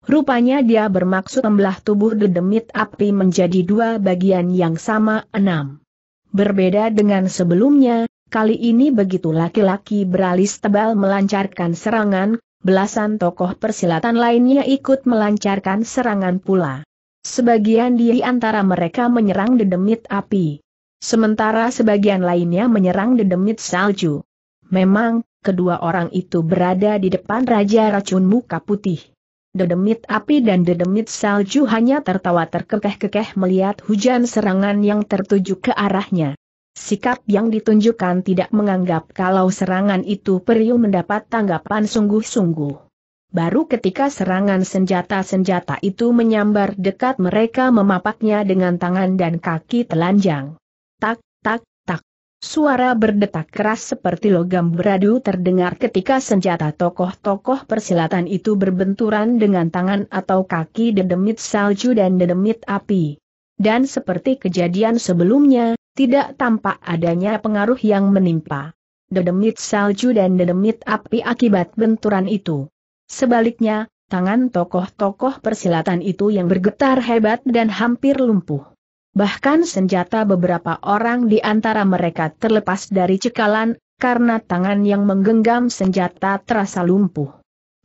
Rupanya dia bermaksud membelah tubuh dedemit api menjadi dua bagian yang sama enam. Berbeda dengan sebelumnya, Kali ini begitu laki-laki beralis tebal melancarkan serangan, belasan tokoh persilatan lainnya ikut melancarkan serangan pula. Sebagian di antara mereka menyerang dedemit api. Sementara sebagian lainnya menyerang dedemit salju. Memang, kedua orang itu berada di depan Raja Racun Muka Putih. Dedemit api dan dedemit salju hanya tertawa terkekeh-kekeh melihat hujan serangan yang tertuju ke arahnya. Sikap yang ditunjukkan tidak menganggap kalau serangan itu periu mendapat tanggapan sungguh-sungguh. Baru ketika serangan senjata-senjata itu menyambar dekat mereka memapaknya dengan tangan dan kaki telanjang. Tak, tak, tak. Suara berdetak keras seperti logam beradu terdengar ketika senjata tokoh-tokoh persilatan itu berbenturan dengan tangan atau kaki dedemit salju dan dedemit api. Dan seperti kejadian sebelumnya, tidak tampak adanya pengaruh yang menimpa. Dedemit salju dan dedemit api akibat benturan itu. Sebaliknya, tangan tokoh-tokoh persilatan itu yang bergetar hebat dan hampir lumpuh. Bahkan senjata beberapa orang di antara mereka terlepas dari cekalan, karena tangan yang menggenggam senjata terasa lumpuh.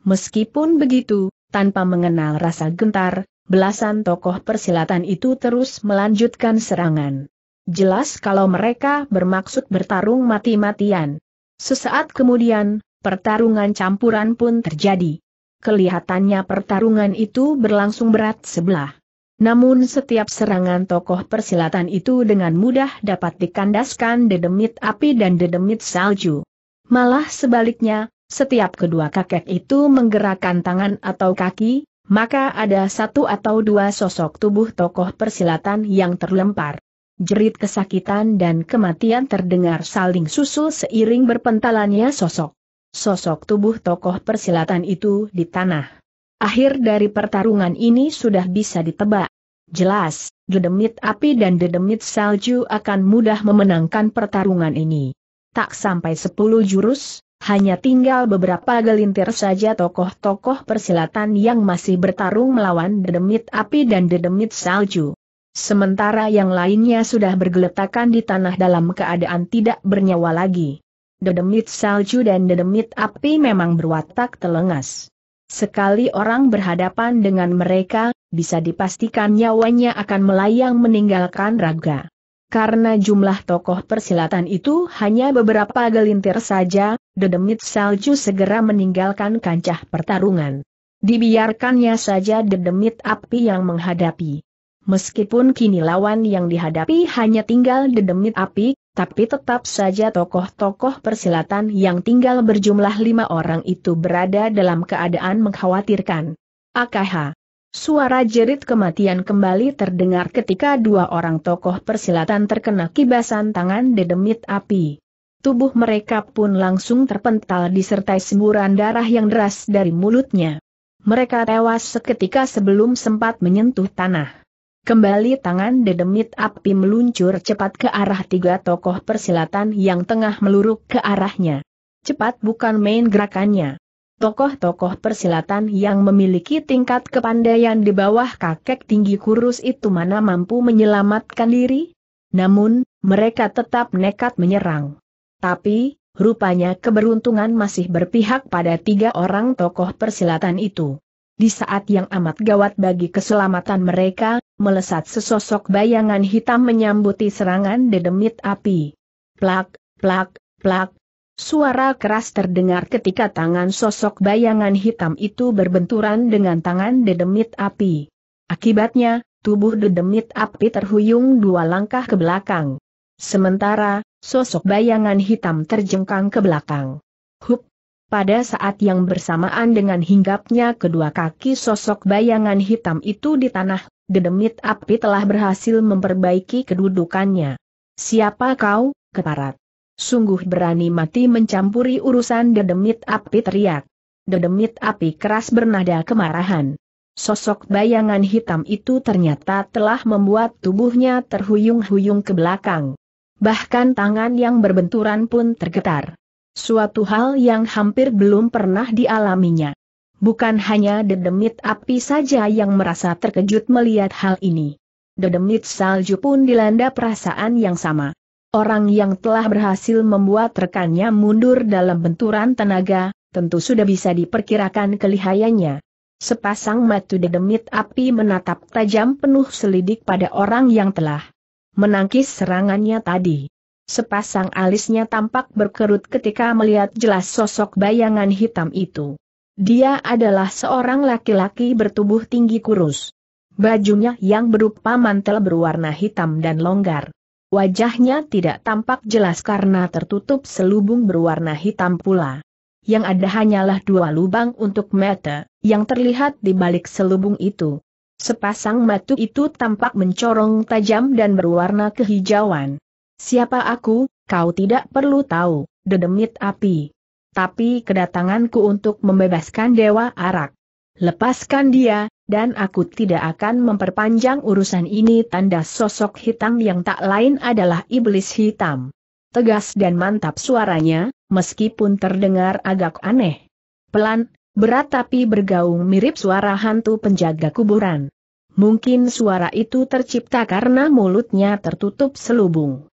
Meskipun begitu, tanpa mengenal rasa gentar, belasan tokoh persilatan itu terus melanjutkan serangan. Jelas kalau mereka bermaksud bertarung mati-matian. Sesaat kemudian, pertarungan campuran pun terjadi. Kelihatannya pertarungan itu berlangsung berat sebelah. Namun setiap serangan tokoh persilatan itu dengan mudah dapat dikandaskan dedemit api dan dedemit salju. Malah sebaliknya, setiap kedua kakek itu menggerakkan tangan atau kaki, maka ada satu atau dua sosok tubuh tokoh persilatan yang terlempar jerit kesakitan dan kematian terdengar saling susul seiring berpentalannya sosok. Sosok tubuh tokoh persilatan itu di tanah. Akhir dari pertarungan ini sudah bisa ditebak. Jelas, dedemit api dan dedemit salju akan mudah memenangkan pertarungan ini. Tak sampai 10 jurus, hanya tinggal beberapa gelintir saja tokoh-tokoh persilatan yang masih bertarung melawan dedemit api dan dedemit salju sementara yang lainnya sudah bergeletakan di tanah dalam keadaan tidak bernyawa lagi. Dedemit salju dan dedemit api memang berwatak telengas. Sekali orang berhadapan dengan mereka, bisa dipastikan nyawanya akan melayang meninggalkan raga. Karena jumlah tokoh persilatan itu hanya beberapa gelintir saja, dedemit salju segera meninggalkan kancah pertarungan. Dibiarkannya saja dedemit api yang menghadapi. Meskipun kini lawan yang dihadapi hanya tinggal dedemit api, tapi tetap saja tokoh-tokoh persilatan yang tinggal berjumlah lima orang itu berada dalam keadaan mengkhawatirkan. AKH. Suara jerit kematian kembali terdengar ketika dua orang tokoh persilatan terkena kibasan tangan dedemit api. Tubuh mereka pun langsung terpental disertai semburan darah yang deras dari mulutnya. Mereka tewas seketika sebelum sempat menyentuh tanah. Kembali tangan dedemit api meluncur cepat ke arah tiga tokoh persilatan yang tengah meluruk ke arahnya. Cepat bukan main gerakannya. Tokoh-tokoh persilatan yang memiliki tingkat kepandaian di bawah kakek tinggi kurus itu mana mampu menyelamatkan diri? Namun, mereka tetap nekat menyerang. Tapi, rupanya keberuntungan masih berpihak pada tiga orang tokoh persilatan itu. Di saat yang amat gawat bagi keselamatan mereka, melesat sesosok bayangan hitam menyambuti serangan dedemit api. Plak, plak, plak. Suara keras terdengar ketika tangan sosok bayangan hitam itu berbenturan dengan tangan dedemit api. Akibatnya, tubuh dedemit api terhuyung dua langkah ke belakang. Sementara, sosok bayangan hitam terjengkang ke belakang. Hup, pada saat yang bersamaan dengan hinggapnya kedua kaki sosok bayangan hitam itu di tanah, dedemit api telah berhasil memperbaiki kedudukannya. Siapa kau, keparat? Sungguh berani mati mencampuri urusan dedemit api teriak. Dedemit api keras bernada kemarahan. Sosok bayangan hitam itu ternyata telah membuat tubuhnya terhuyung-huyung ke belakang. Bahkan tangan yang berbenturan pun tergetar suatu hal yang hampir belum pernah dialaminya. Bukan hanya dedemit api saja yang merasa terkejut melihat hal ini. Dedemit salju pun dilanda perasaan yang sama. Orang yang telah berhasil membuat rekannya mundur dalam benturan tenaga, tentu sudah bisa diperkirakan kelihayannya. Sepasang mata dedemit api menatap tajam penuh selidik pada orang yang telah menangkis serangannya tadi. Sepasang alisnya tampak berkerut ketika melihat jelas sosok bayangan hitam itu. Dia adalah seorang laki-laki bertubuh tinggi kurus. Bajunya yang berupa mantel berwarna hitam dan longgar. Wajahnya tidak tampak jelas karena tertutup selubung berwarna hitam pula. Yang ada hanyalah dua lubang untuk mata, yang terlihat di balik selubung itu. Sepasang mata itu tampak mencorong tajam dan berwarna kehijauan. Siapa aku, kau tidak perlu tahu, dedemit api. Tapi kedatanganku untuk membebaskan Dewa Arak. Lepaskan dia, dan aku tidak akan memperpanjang urusan ini tanda sosok hitam yang tak lain adalah iblis hitam. Tegas dan mantap suaranya, meskipun terdengar agak aneh. Pelan, berat tapi bergaung mirip suara hantu penjaga kuburan. Mungkin suara itu tercipta karena mulutnya tertutup selubung.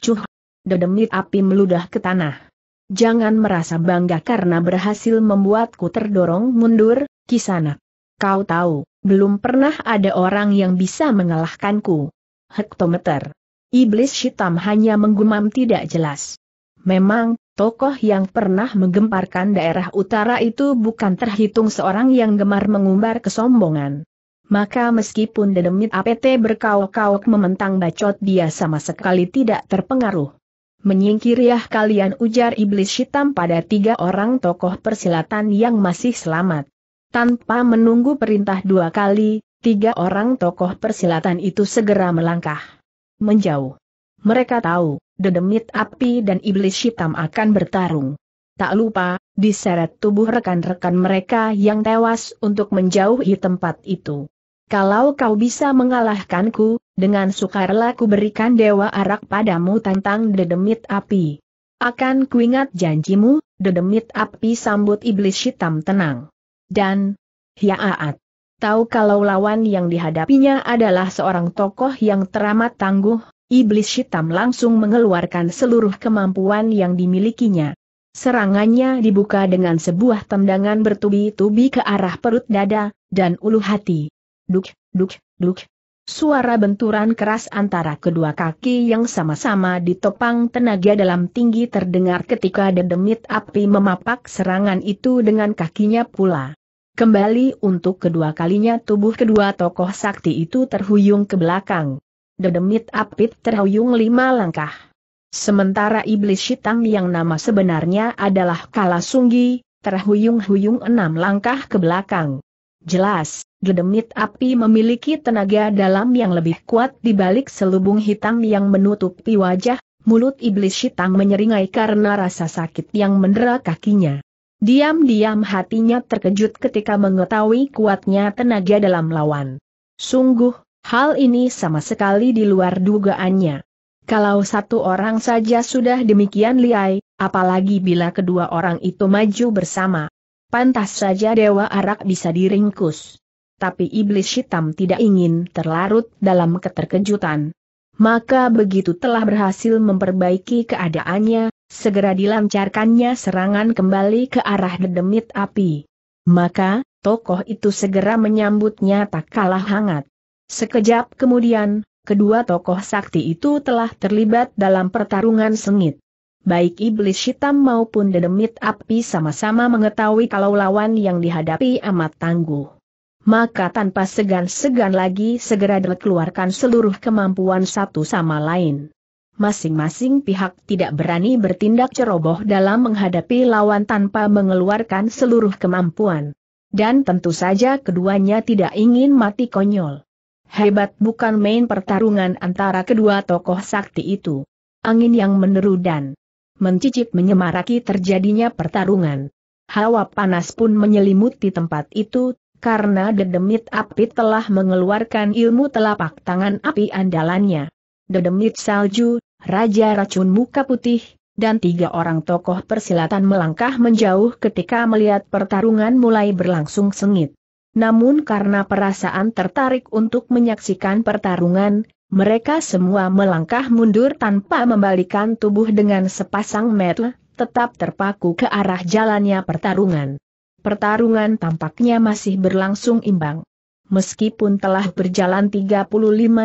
Cuh! Dedemit api meludah ke tanah. Jangan merasa bangga karena berhasil membuatku terdorong mundur, kisanak. Kau tahu, belum pernah ada orang yang bisa mengalahkanku. Hektometer. Iblis hitam hanya menggumam tidak jelas. Memang, tokoh yang pernah menggemparkan daerah utara itu bukan terhitung seorang yang gemar mengumbar kesombongan. Maka meskipun dedemit APT berkauk-kauk mementang bacot dia sama sekali tidak terpengaruh. Menyingkir ya ah kalian ujar iblis hitam pada tiga orang tokoh persilatan yang masih selamat. Tanpa menunggu perintah dua kali, tiga orang tokoh persilatan itu segera melangkah. Menjauh. Mereka tahu, dedemit api dan iblis hitam akan bertarung. Tak lupa, diseret tubuh rekan-rekan mereka yang tewas untuk menjauhi tempat itu. Kalau kau bisa mengalahkanku, dengan sukarela ku berikan dewa arak padamu tentang dedemit api. Akan kuingat janjimu, dedemit api sambut iblis hitam tenang. Dan, hiaat. Tahu kalau lawan yang dihadapinya adalah seorang tokoh yang teramat tangguh, iblis hitam langsung mengeluarkan seluruh kemampuan yang dimilikinya. Serangannya dibuka dengan sebuah tendangan bertubi-tubi ke arah perut dada, dan ulu hati duk, duk, duk. Suara benturan keras antara kedua kaki yang sama-sama ditopang tenaga dalam tinggi terdengar ketika dedemit api memapak serangan itu dengan kakinya pula. Kembali untuk kedua kalinya tubuh kedua tokoh sakti itu terhuyung ke belakang. Dedemit api terhuyung lima langkah. Sementara iblis hitam yang nama sebenarnya adalah Kalasunggi, terhuyung-huyung enam langkah ke belakang. Jelas, Gedemit api memiliki tenaga dalam yang lebih kuat di balik selubung hitam yang menutupi wajah, mulut iblis hitam menyeringai karena rasa sakit yang mendera kakinya. Diam-diam hatinya terkejut ketika mengetahui kuatnya tenaga dalam lawan. Sungguh, hal ini sama sekali di luar dugaannya. Kalau satu orang saja sudah demikian liai, apalagi bila kedua orang itu maju bersama. Pantas saja Dewa Arak bisa diringkus tapi iblis hitam tidak ingin terlarut dalam keterkejutan. Maka begitu telah berhasil memperbaiki keadaannya, segera dilancarkannya serangan kembali ke arah dedemit api. Maka, tokoh itu segera menyambutnya tak kalah hangat. Sekejap kemudian, kedua tokoh sakti itu telah terlibat dalam pertarungan sengit. Baik iblis hitam maupun dedemit api sama-sama mengetahui kalau lawan yang dihadapi amat tangguh maka tanpa segan-segan lagi segera dikeluarkan seluruh kemampuan satu sama lain. Masing-masing pihak tidak berani bertindak ceroboh dalam menghadapi lawan tanpa mengeluarkan seluruh kemampuan. Dan tentu saja keduanya tidak ingin mati konyol. Hebat bukan main pertarungan antara kedua tokoh sakti itu. Angin yang meneru dan mencicip menyemaraki terjadinya pertarungan. Hawa panas pun menyelimuti tempat itu karena Dedemit Api telah mengeluarkan ilmu telapak tangan api andalannya. Dedemit Salju, Raja Racun Muka Putih, dan tiga orang tokoh persilatan melangkah menjauh ketika melihat pertarungan mulai berlangsung sengit. Namun karena perasaan tertarik untuk menyaksikan pertarungan, mereka semua melangkah mundur tanpa membalikan tubuh dengan sepasang mata, tetap terpaku ke arah jalannya pertarungan pertarungan tampaknya masih berlangsung imbang. Meskipun telah berjalan 35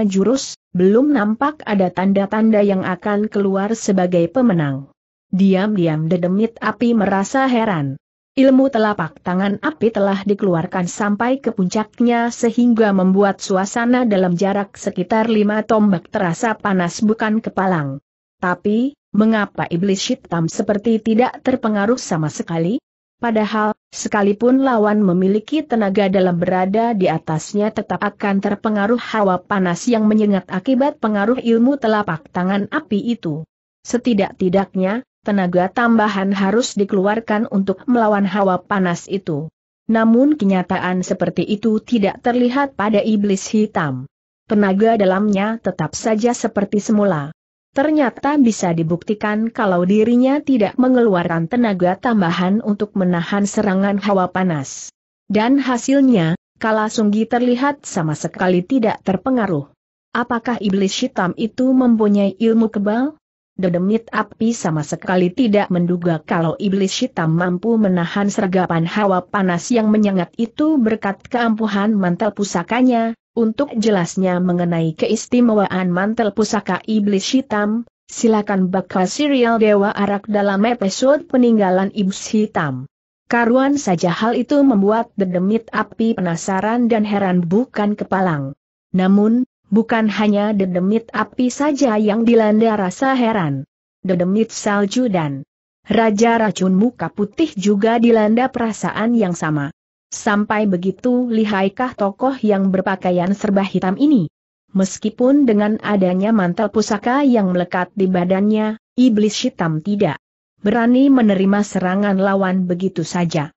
jurus, belum nampak ada tanda-tanda yang akan keluar sebagai pemenang. Diam-diam dedemit api merasa heran. Ilmu telapak tangan api telah dikeluarkan sampai ke puncaknya sehingga membuat suasana dalam jarak sekitar lima tombak terasa panas bukan kepalang. Tapi, mengapa iblis hitam seperti tidak terpengaruh sama sekali? Padahal, sekalipun lawan memiliki tenaga dalam berada di atasnya tetap akan terpengaruh hawa panas yang menyengat akibat pengaruh ilmu telapak tangan api itu. Setidak-tidaknya, tenaga tambahan harus dikeluarkan untuk melawan hawa panas itu. Namun kenyataan seperti itu tidak terlihat pada iblis hitam. Tenaga dalamnya tetap saja seperti semula. Ternyata bisa dibuktikan kalau dirinya tidak mengeluarkan tenaga tambahan untuk menahan serangan hawa panas. Dan hasilnya, Kala Sunggi terlihat sama sekali tidak terpengaruh. Apakah iblis hitam itu mempunyai ilmu kebal? Dedemit api sama sekali tidak menduga kalau iblis hitam mampu menahan sergapan hawa panas yang menyengat itu berkat keampuhan mantel pusakanya, untuk jelasnya mengenai keistimewaan mantel pusaka iblis hitam, silakan baca serial Dewa Arak dalam episode peninggalan iblis hitam. Karuan saja hal itu membuat dedemit api penasaran dan heran bukan kepalang. Namun, bukan hanya dedemit api saja yang dilanda rasa heran. Dedemit salju dan Raja Racun Muka Putih juga dilanda perasaan yang sama. Sampai begitu lihaikah tokoh yang berpakaian serba hitam ini? Meskipun dengan adanya mantel pusaka yang melekat di badannya, iblis hitam tidak berani menerima serangan lawan begitu saja.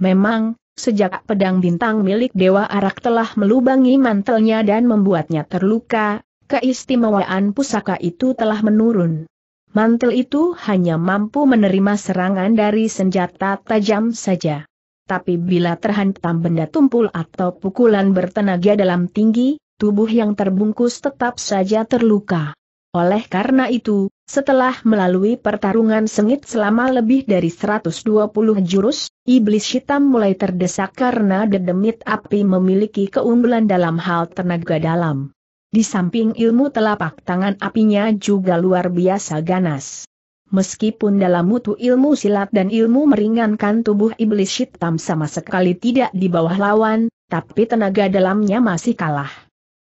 Memang, sejak pedang bintang milik Dewa Arak telah melubangi mantelnya dan membuatnya terluka, keistimewaan pusaka itu telah menurun. Mantel itu hanya mampu menerima serangan dari senjata tajam saja tapi bila terhantam benda tumpul atau pukulan bertenaga dalam tinggi, tubuh yang terbungkus tetap saja terluka. Oleh karena itu, setelah melalui pertarungan sengit selama lebih dari 120 jurus, iblis hitam mulai terdesak karena dedemit api memiliki keunggulan dalam hal tenaga dalam. Di samping ilmu telapak tangan apinya juga luar biasa ganas. Meskipun dalam mutu ilmu silat dan ilmu meringankan tubuh iblis hitam sama sekali tidak di bawah lawan, tapi tenaga dalamnya masih kalah.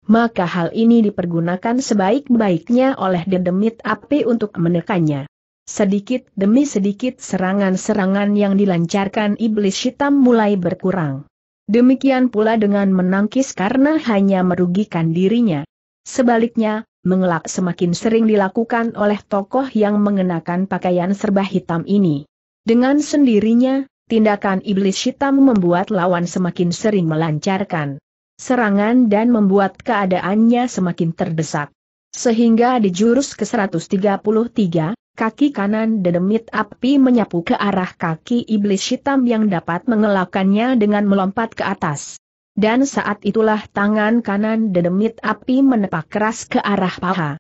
Maka hal ini dipergunakan sebaik-baiknya oleh dedemit api untuk menekannya. Sedikit demi sedikit serangan-serangan yang dilancarkan iblis hitam mulai berkurang. Demikian pula dengan menangkis karena hanya merugikan dirinya. Sebaliknya, mengelak semakin sering dilakukan oleh tokoh yang mengenakan pakaian serba hitam ini. Dengan sendirinya, tindakan iblis hitam membuat lawan semakin sering melancarkan serangan dan membuat keadaannya semakin terdesak. Sehingga di jurus ke-133, kaki kanan dedemit api menyapu ke arah kaki iblis hitam yang dapat mengelakkannya dengan melompat ke atas. Dan saat itulah tangan kanan dedemit api menepak keras ke arah paha.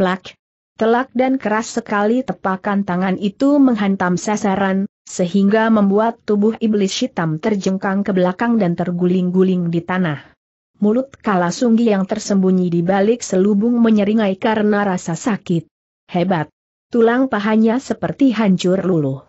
Plak! Telak dan keras sekali tepakan tangan itu menghantam sasaran, sehingga membuat tubuh iblis hitam terjengkang ke belakang dan terguling-guling di tanah. Mulut kala sunggi yang tersembunyi di balik selubung menyeringai karena rasa sakit. Hebat! Tulang pahanya seperti hancur luluh.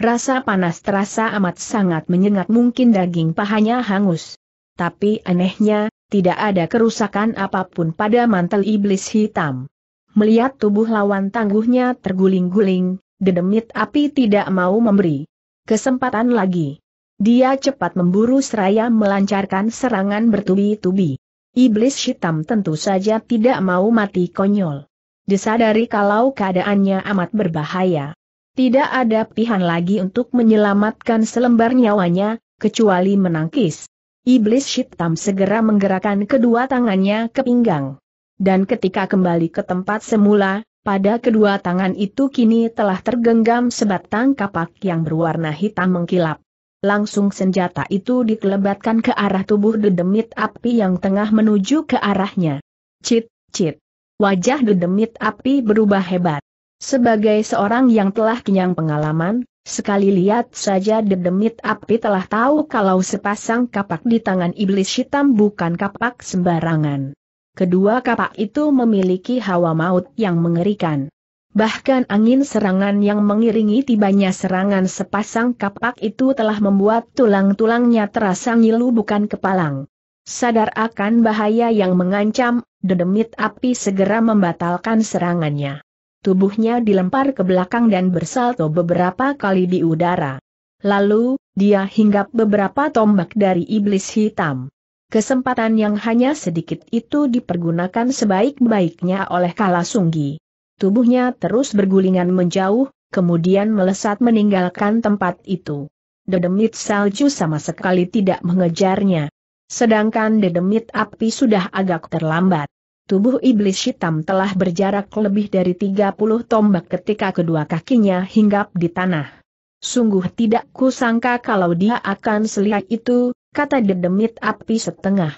Rasa panas terasa amat sangat menyengat mungkin daging pahanya hangus. Tapi anehnya, tidak ada kerusakan apapun pada mantel iblis hitam. Melihat tubuh lawan tangguhnya terguling-guling, dedemit api tidak mau memberi kesempatan lagi. Dia cepat memburu seraya melancarkan serangan bertubi-tubi. Iblis hitam tentu saja tidak mau mati konyol. Disadari kalau keadaannya amat berbahaya. Tidak ada pilihan lagi untuk menyelamatkan selembar nyawanya, kecuali menangkis. Iblis hitam segera menggerakkan kedua tangannya ke pinggang. Dan ketika kembali ke tempat semula, pada kedua tangan itu kini telah tergenggam sebatang kapak yang berwarna hitam mengkilap. Langsung senjata itu dikelebatkan ke arah tubuh dedemit api yang tengah menuju ke arahnya. Cit, cit. Wajah dedemit api berubah hebat. Sebagai seorang yang telah kenyang pengalaman, Sekali lihat saja dedemit api telah tahu kalau sepasang kapak di tangan iblis hitam bukan kapak sembarangan. Kedua kapak itu memiliki hawa maut yang mengerikan. Bahkan angin serangan yang mengiringi tibanya serangan sepasang kapak itu telah membuat tulang-tulangnya terasa ngilu bukan kepalang. Sadar akan bahaya yang mengancam, dedemit api segera membatalkan serangannya tubuhnya dilempar ke belakang dan bersalto beberapa kali di udara. Lalu, dia hinggap beberapa tombak dari iblis hitam. Kesempatan yang hanya sedikit itu dipergunakan sebaik-baiknya oleh Kala Sunggi. Tubuhnya terus bergulingan menjauh, kemudian melesat meninggalkan tempat itu. Dedemit salju sama sekali tidak mengejarnya. Sedangkan dedemit api sudah agak terlambat. Tubuh iblis hitam telah berjarak lebih dari 30 tombak ketika kedua kakinya hinggap di tanah. Sungguh tidak kusangka kalau dia akan selihat itu, kata dedemit api setengah.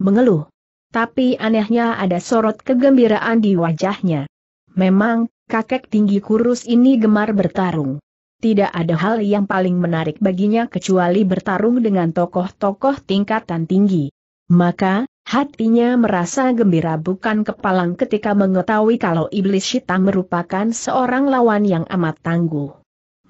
Mengeluh. Tapi anehnya ada sorot kegembiraan di wajahnya. Memang, kakek tinggi kurus ini gemar bertarung. Tidak ada hal yang paling menarik baginya kecuali bertarung dengan tokoh-tokoh tingkatan tinggi. Maka, Hatinya merasa gembira bukan kepalang ketika mengetahui kalau iblis hitam merupakan seorang lawan yang amat tangguh.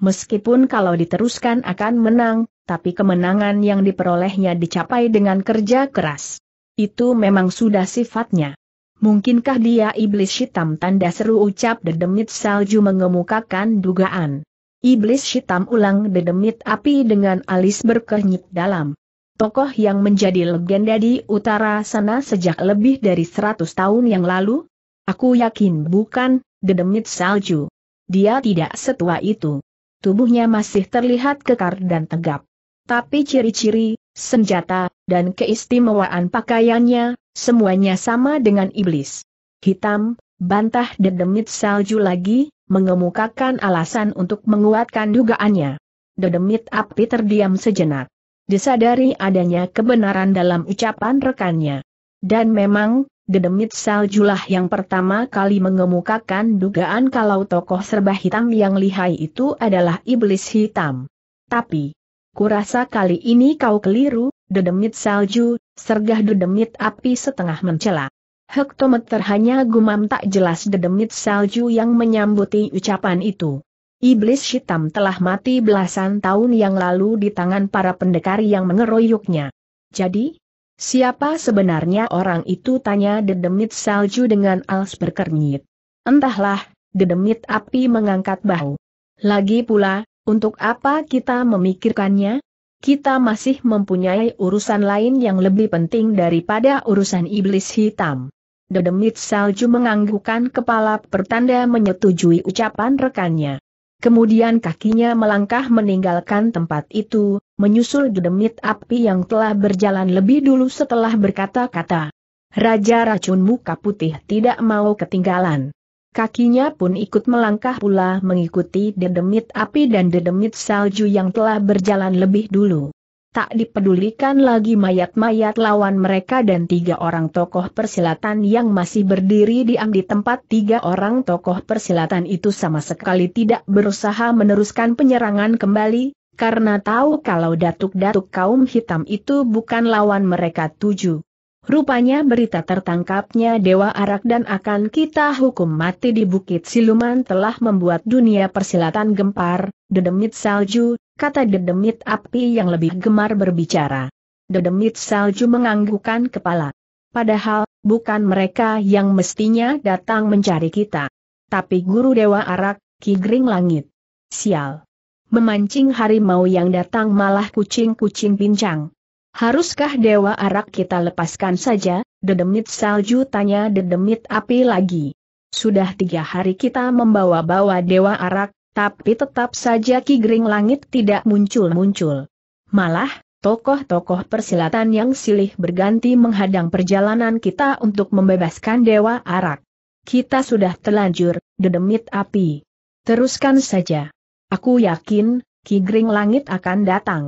Meskipun kalau diteruskan akan menang, tapi kemenangan yang diperolehnya dicapai dengan kerja keras. Itu memang sudah sifatnya. Mungkinkah dia iblis hitam tanda seru ucap dedemit salju mengemukakan dugaan. Iblis hitam ulang dedemit api dengan alis berkenyit dalam tokoh yang menjadi legenda di utara sana sejak lebih dari seratus tahun yang lalu? Aku yakin bukan, dedemit salju. Dia tidak setua itu. Tubuhnya masih terlihat kekar dan tegap. Tapi ciri-ciri, senjata, dan keistimewaan pakaiannya, semuanya sama dengan iblis. Hitam, bantah dedemit salju lagi, mengemukakan alasan untuk menguatkan dugaannya. Dedemit api terdiam sejenak disadari adanya kebenaran dalam ucapan rekannya. Dan memang, Dedemit Saljulah yang pertama kali mengemukakan dugaan kalau tokoh serba hitam yang lihai itu adalah iblis hitam. Tapi, kurasa kali ini kau keliru, Dedemit Salju, sergah Dedemit Api setengah mencela. Hektometer hanya gumam tak jelas dedemit salju yang menyambuti ucapan itu. Iblis hitam telah mati belasan tahun yang lalu di tangan para pendekar yang mengeroyoknya. Jadi, siapa sebenarnya orang itu tanya dedemit salju dengan als berkernyit. Entahlah, dedemit api mengangkat bahu. Lagi pula, untuk apa kita memikirkannya? Kita masih mempunyai urusan lain yang lebih penting daripada urusan iblis hitam. Dedemit salju menganggukkan kepala pertanda menyetujui ucapan rekannya. Kemudian kakinya melangkah meninggalkan tempat itu, menyusul gedemit api yang telah berjalan lebih dulu setelah berkata-kata. Raja racun muka putih tidak mau ketinggalan. Kakinya pun ikut melangkah pula mengikuti dedemit api dan dedemit salju yang telah berjalan lebih dulu tak dipedulikan lagi mayat-mayat lawan mereka dan tiga orang tokoh persilatan yang masih berdiri diam di tempat tiga orang tokoh persilatan itu sama sekali tidak berusaha meneruskan penyerangan kembali, karena tahu kalau datuk-datuk kaum hitam itu bukan lawan mereka tujuh. Rupanya berita tertangkapnya Dewa Arak dan akan kita hukum mati di Bukit Siluman telah membuat dunia persilatan gempar, dedemit salju, kata dedemit api yang lebih gemar berbicara. Dedemit salju menganggukkan kepala. Padahal, bukan mereka yang mestinya datang mencari kita. Tapi guru Dewa Arak, Ki Gering Langit. Sial. Memancing harimau yang datang malah kucing-kucing pincang. Haruskah Dewa Arak kita lepaskan saja? Dedemit salju tanya dedemit api lagi. Sudah tiga hari kita membawa-bawa Dewa Arak, tapi tetap saja Ki Gering Langit tidak muncul-muncul. Malah, tokoh-tokoh persilatan yang silih berganti menghadang perjalanan kita untuk membebaskan Dewa Arak. Kita sudah telanjur, dedemit api. Teruskan saja. Aku yakin, Ki Gering Langit akan datang.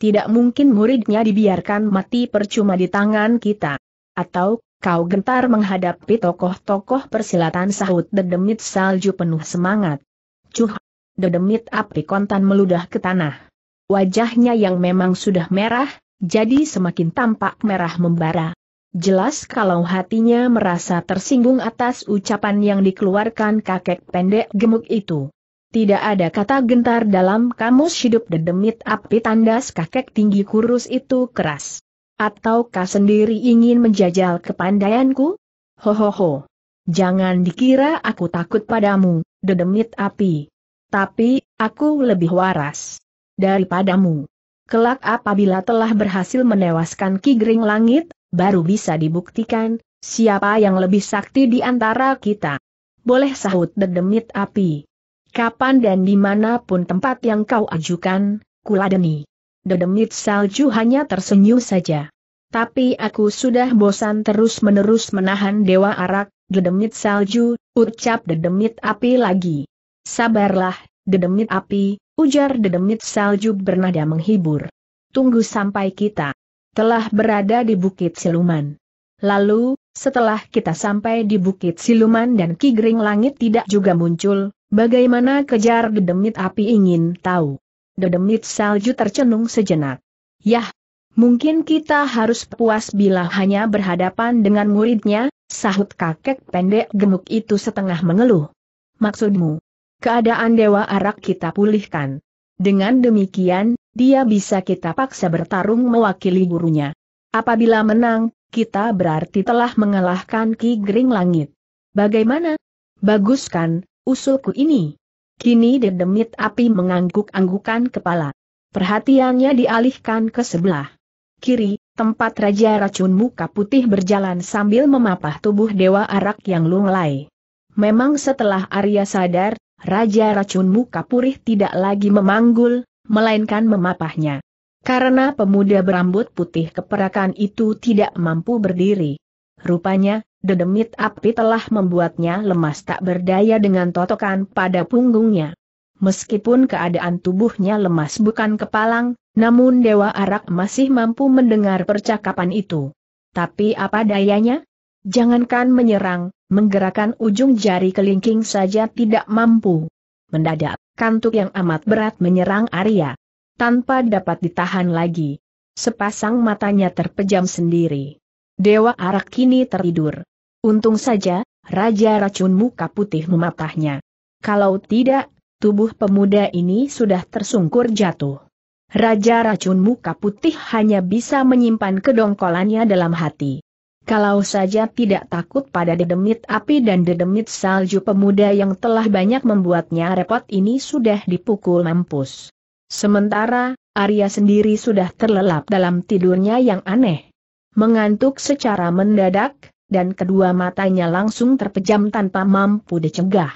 Tidak mungkin muridnya dibiarkan mati percuma di tangan kita. Atau, kau gentar menghadapi tokoh-tokoh persilatan sahut dedemit salju penuh semangat. Cuh, dedemit api kontan meludah ke tanah. Wajahnya yang memang sudah merah, jadi semakin tampak merah membara. Jelas kalau hatinya merasa tersinggung atas ucapan yang dikeluarkan kakek pendek gemuk itu. Tidak ada kata gentar dalam kamus hidup dedemit api tandas kakek tinggi kurus itu keras. Ataukah sendiri ingin menjajal kepandaianku? Hohoho. Jangan dikira aku takut padamu, dedemit api. Tapi, aku lebih waras daripadamu. Kelak apabila telah berhasil menewaskan Ki Gering Langit, baru bisa dibuktikan, siapa yang lebih sakti di antara kita. Boleh sahut dedemit api. Kapan dan dimanapun tempat yang kau ajukan, kuladeni. Dedemit salju hanya tersenyum saja. Tapi aku sudah bosan terus-menerus menahan dewa arak, dedemit salju, ucap dedemit api lagi. Sabarlah, dedemit api, ujar dedemit salju bernada menghibur. Tunggu sampai kita telah berada di Bukit Siluman. Lalu, setelah kita sampai di Bukit Siluman dan Ki Gering Langit tidak juga muncul, bagaimana kejar dedemit api ingin tahu. Dedemit salju tercenung sejenak. Yah, mungkin kita harus puas bila hanya berhadapan dengan muridnya, sahut kakek pendek gemuk itu setengah mengeluh. Maksudmu? keadaan Dewa Arak kita pulihkan. Dengan demikian, dia bisa kita paksa bertarung mewakili gurunya. Apabila menang, kita berarti telah mengalahkan Ki Gering Langit. Bagaimana? Bagus kan, usulku ini. Kini dedemit api mengangguk-anggukan kepala. Perhatiannya dialihkan ke sebelah kiri, tempat Raja Racun Muka Putih berjalan sambil memapah tubuh Dewa Arak yang lunglai. Memang setelah Arya sadar, Raja Racun Muka Purih tidak lagi memanggul, melainkan memapahnya. Karena pemuda berambut putih keperakan itu tidak mampu berdiri. Rupanya, dedemit api telah membuatnya lemas tak berdaya dengan totokan pada punggungnya. Meskipun keadaan tubuhnya lemas bukan kepalang, namun Dewa Arak masih mampu mendengar percakapan itu. Tapi apa dayanya? Jangankan menyerang, Menggerakkan ujung jari kelingking saja tidak mampu. Mendadak, kantuk yang amat berat menyerang Arya. Tanpa dapat ditahan lagi. Sepasang matanya terpejam sendiri. Dewa Arak kini tertidur. Untung saja, Raja Racun Muka Putih mematahnya. Kalau tidak, tubuh pemuda ini sudah tersungkur jatuh. Raja Racun Muka Putih hanya bisa menyimpan kedongkolannya dalam hati. Kalau saja tidak takut pada dedemit api dan dedemit salju pemuda yang telah banyak membuatnya repot ini sudah dipukul mampus. Sementara, Arya sendiri sudah terlelap dalam tidurnya yang aneh. Mengantuk secara mendadak, dan kedua matanya langsung terpejam tanpa mampu dicegah.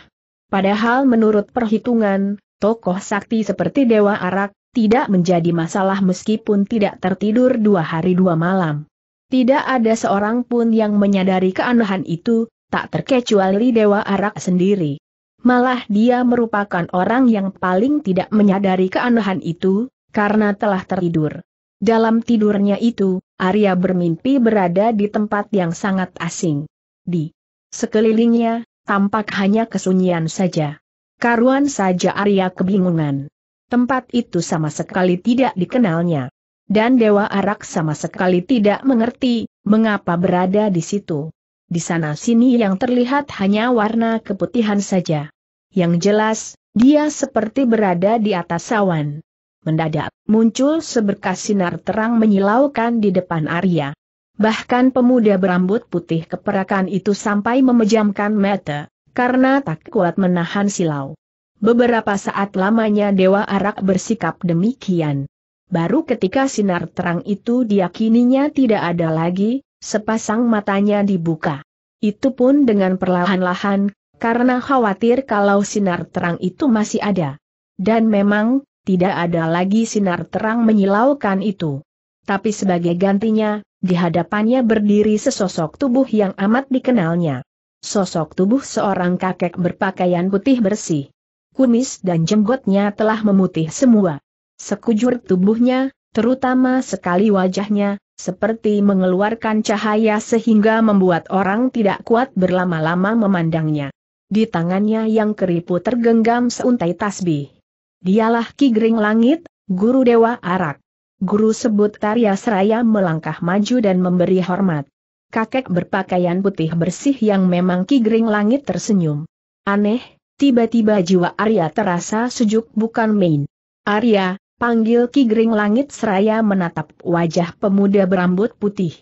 Padahal menurut perhitungan, tokoh sakti seperti Dewa Arak, tidak menjadi masalah meskipun tidak tertidur dua hari dua malam. Tidak ada seorang pun yang menyadari keanehan itu, tak terkecuali Dewa Arak sendiri. Malah dia merupakan orang yang paling tidak menyadari keanehan itu, karena telah tertidur. Dalam tidurnya itu, Arya bermimpi berada di tempat yang sangat asing. Di sekelilingnya, tampak hanya kesunyian saja. Karuan saja Arya kebingungan. Tempat itu sama sekali tidak dikenalnya dan Dewa Arak sama sekali tidak mengerti, mengapa berada di situ. Di sana-sini yang terlihat hanya warna keputihan saja. Yang jelas, dia seperti berada di atas awan. Mendadak, muncul seberkas sinar terang menyilaukan di depan Arya. Bahkan pemuda berambut putih keperakan itu sampai memejamkan mata, karena tak kuat menahan silau. Beberapa saat lamanya Dewa Arak bersikap demikian. Baru ketika sinar terang itu diyakininya tidak ada lagi, sepasang matanya dibuka. Itu pun dengan perlahan-lahan, karena khawatir kalau sinar terang itu masih ada. Dan memang, tidak ada lagi sinar terang menyilaukan itu. Tapi sebagai gantinya, di hadapannya berdiri sesosok tubuh yang amat dikenalnya. Sosok tubuh seorang kakek berpakaian putih bersih. Kumis dan jenggotnya telah memutih semua. Sekujur tubuhnya, terutama sekali wajahnya, seperti mengeluarkan cahaya sehingga membuat orang tidak kuat berlama-lama memandangnya. Di tangannya yang keriput tergenggam seuntai tasbih. Dialah Ki Gering Langit, Guru Dewa Arak. Guru sebut Tarya Seraya melangkah maju dan memberi hormat. Kakek berpakaian putih bersih yang memang Ki Gering Langit tersenyum. Aneh, tiba-tiba jiwa Arya terasa sejuk bukan main. Arya, Panggil Ki Gering Langit Seraya menatap wajah pemuda berambut putih.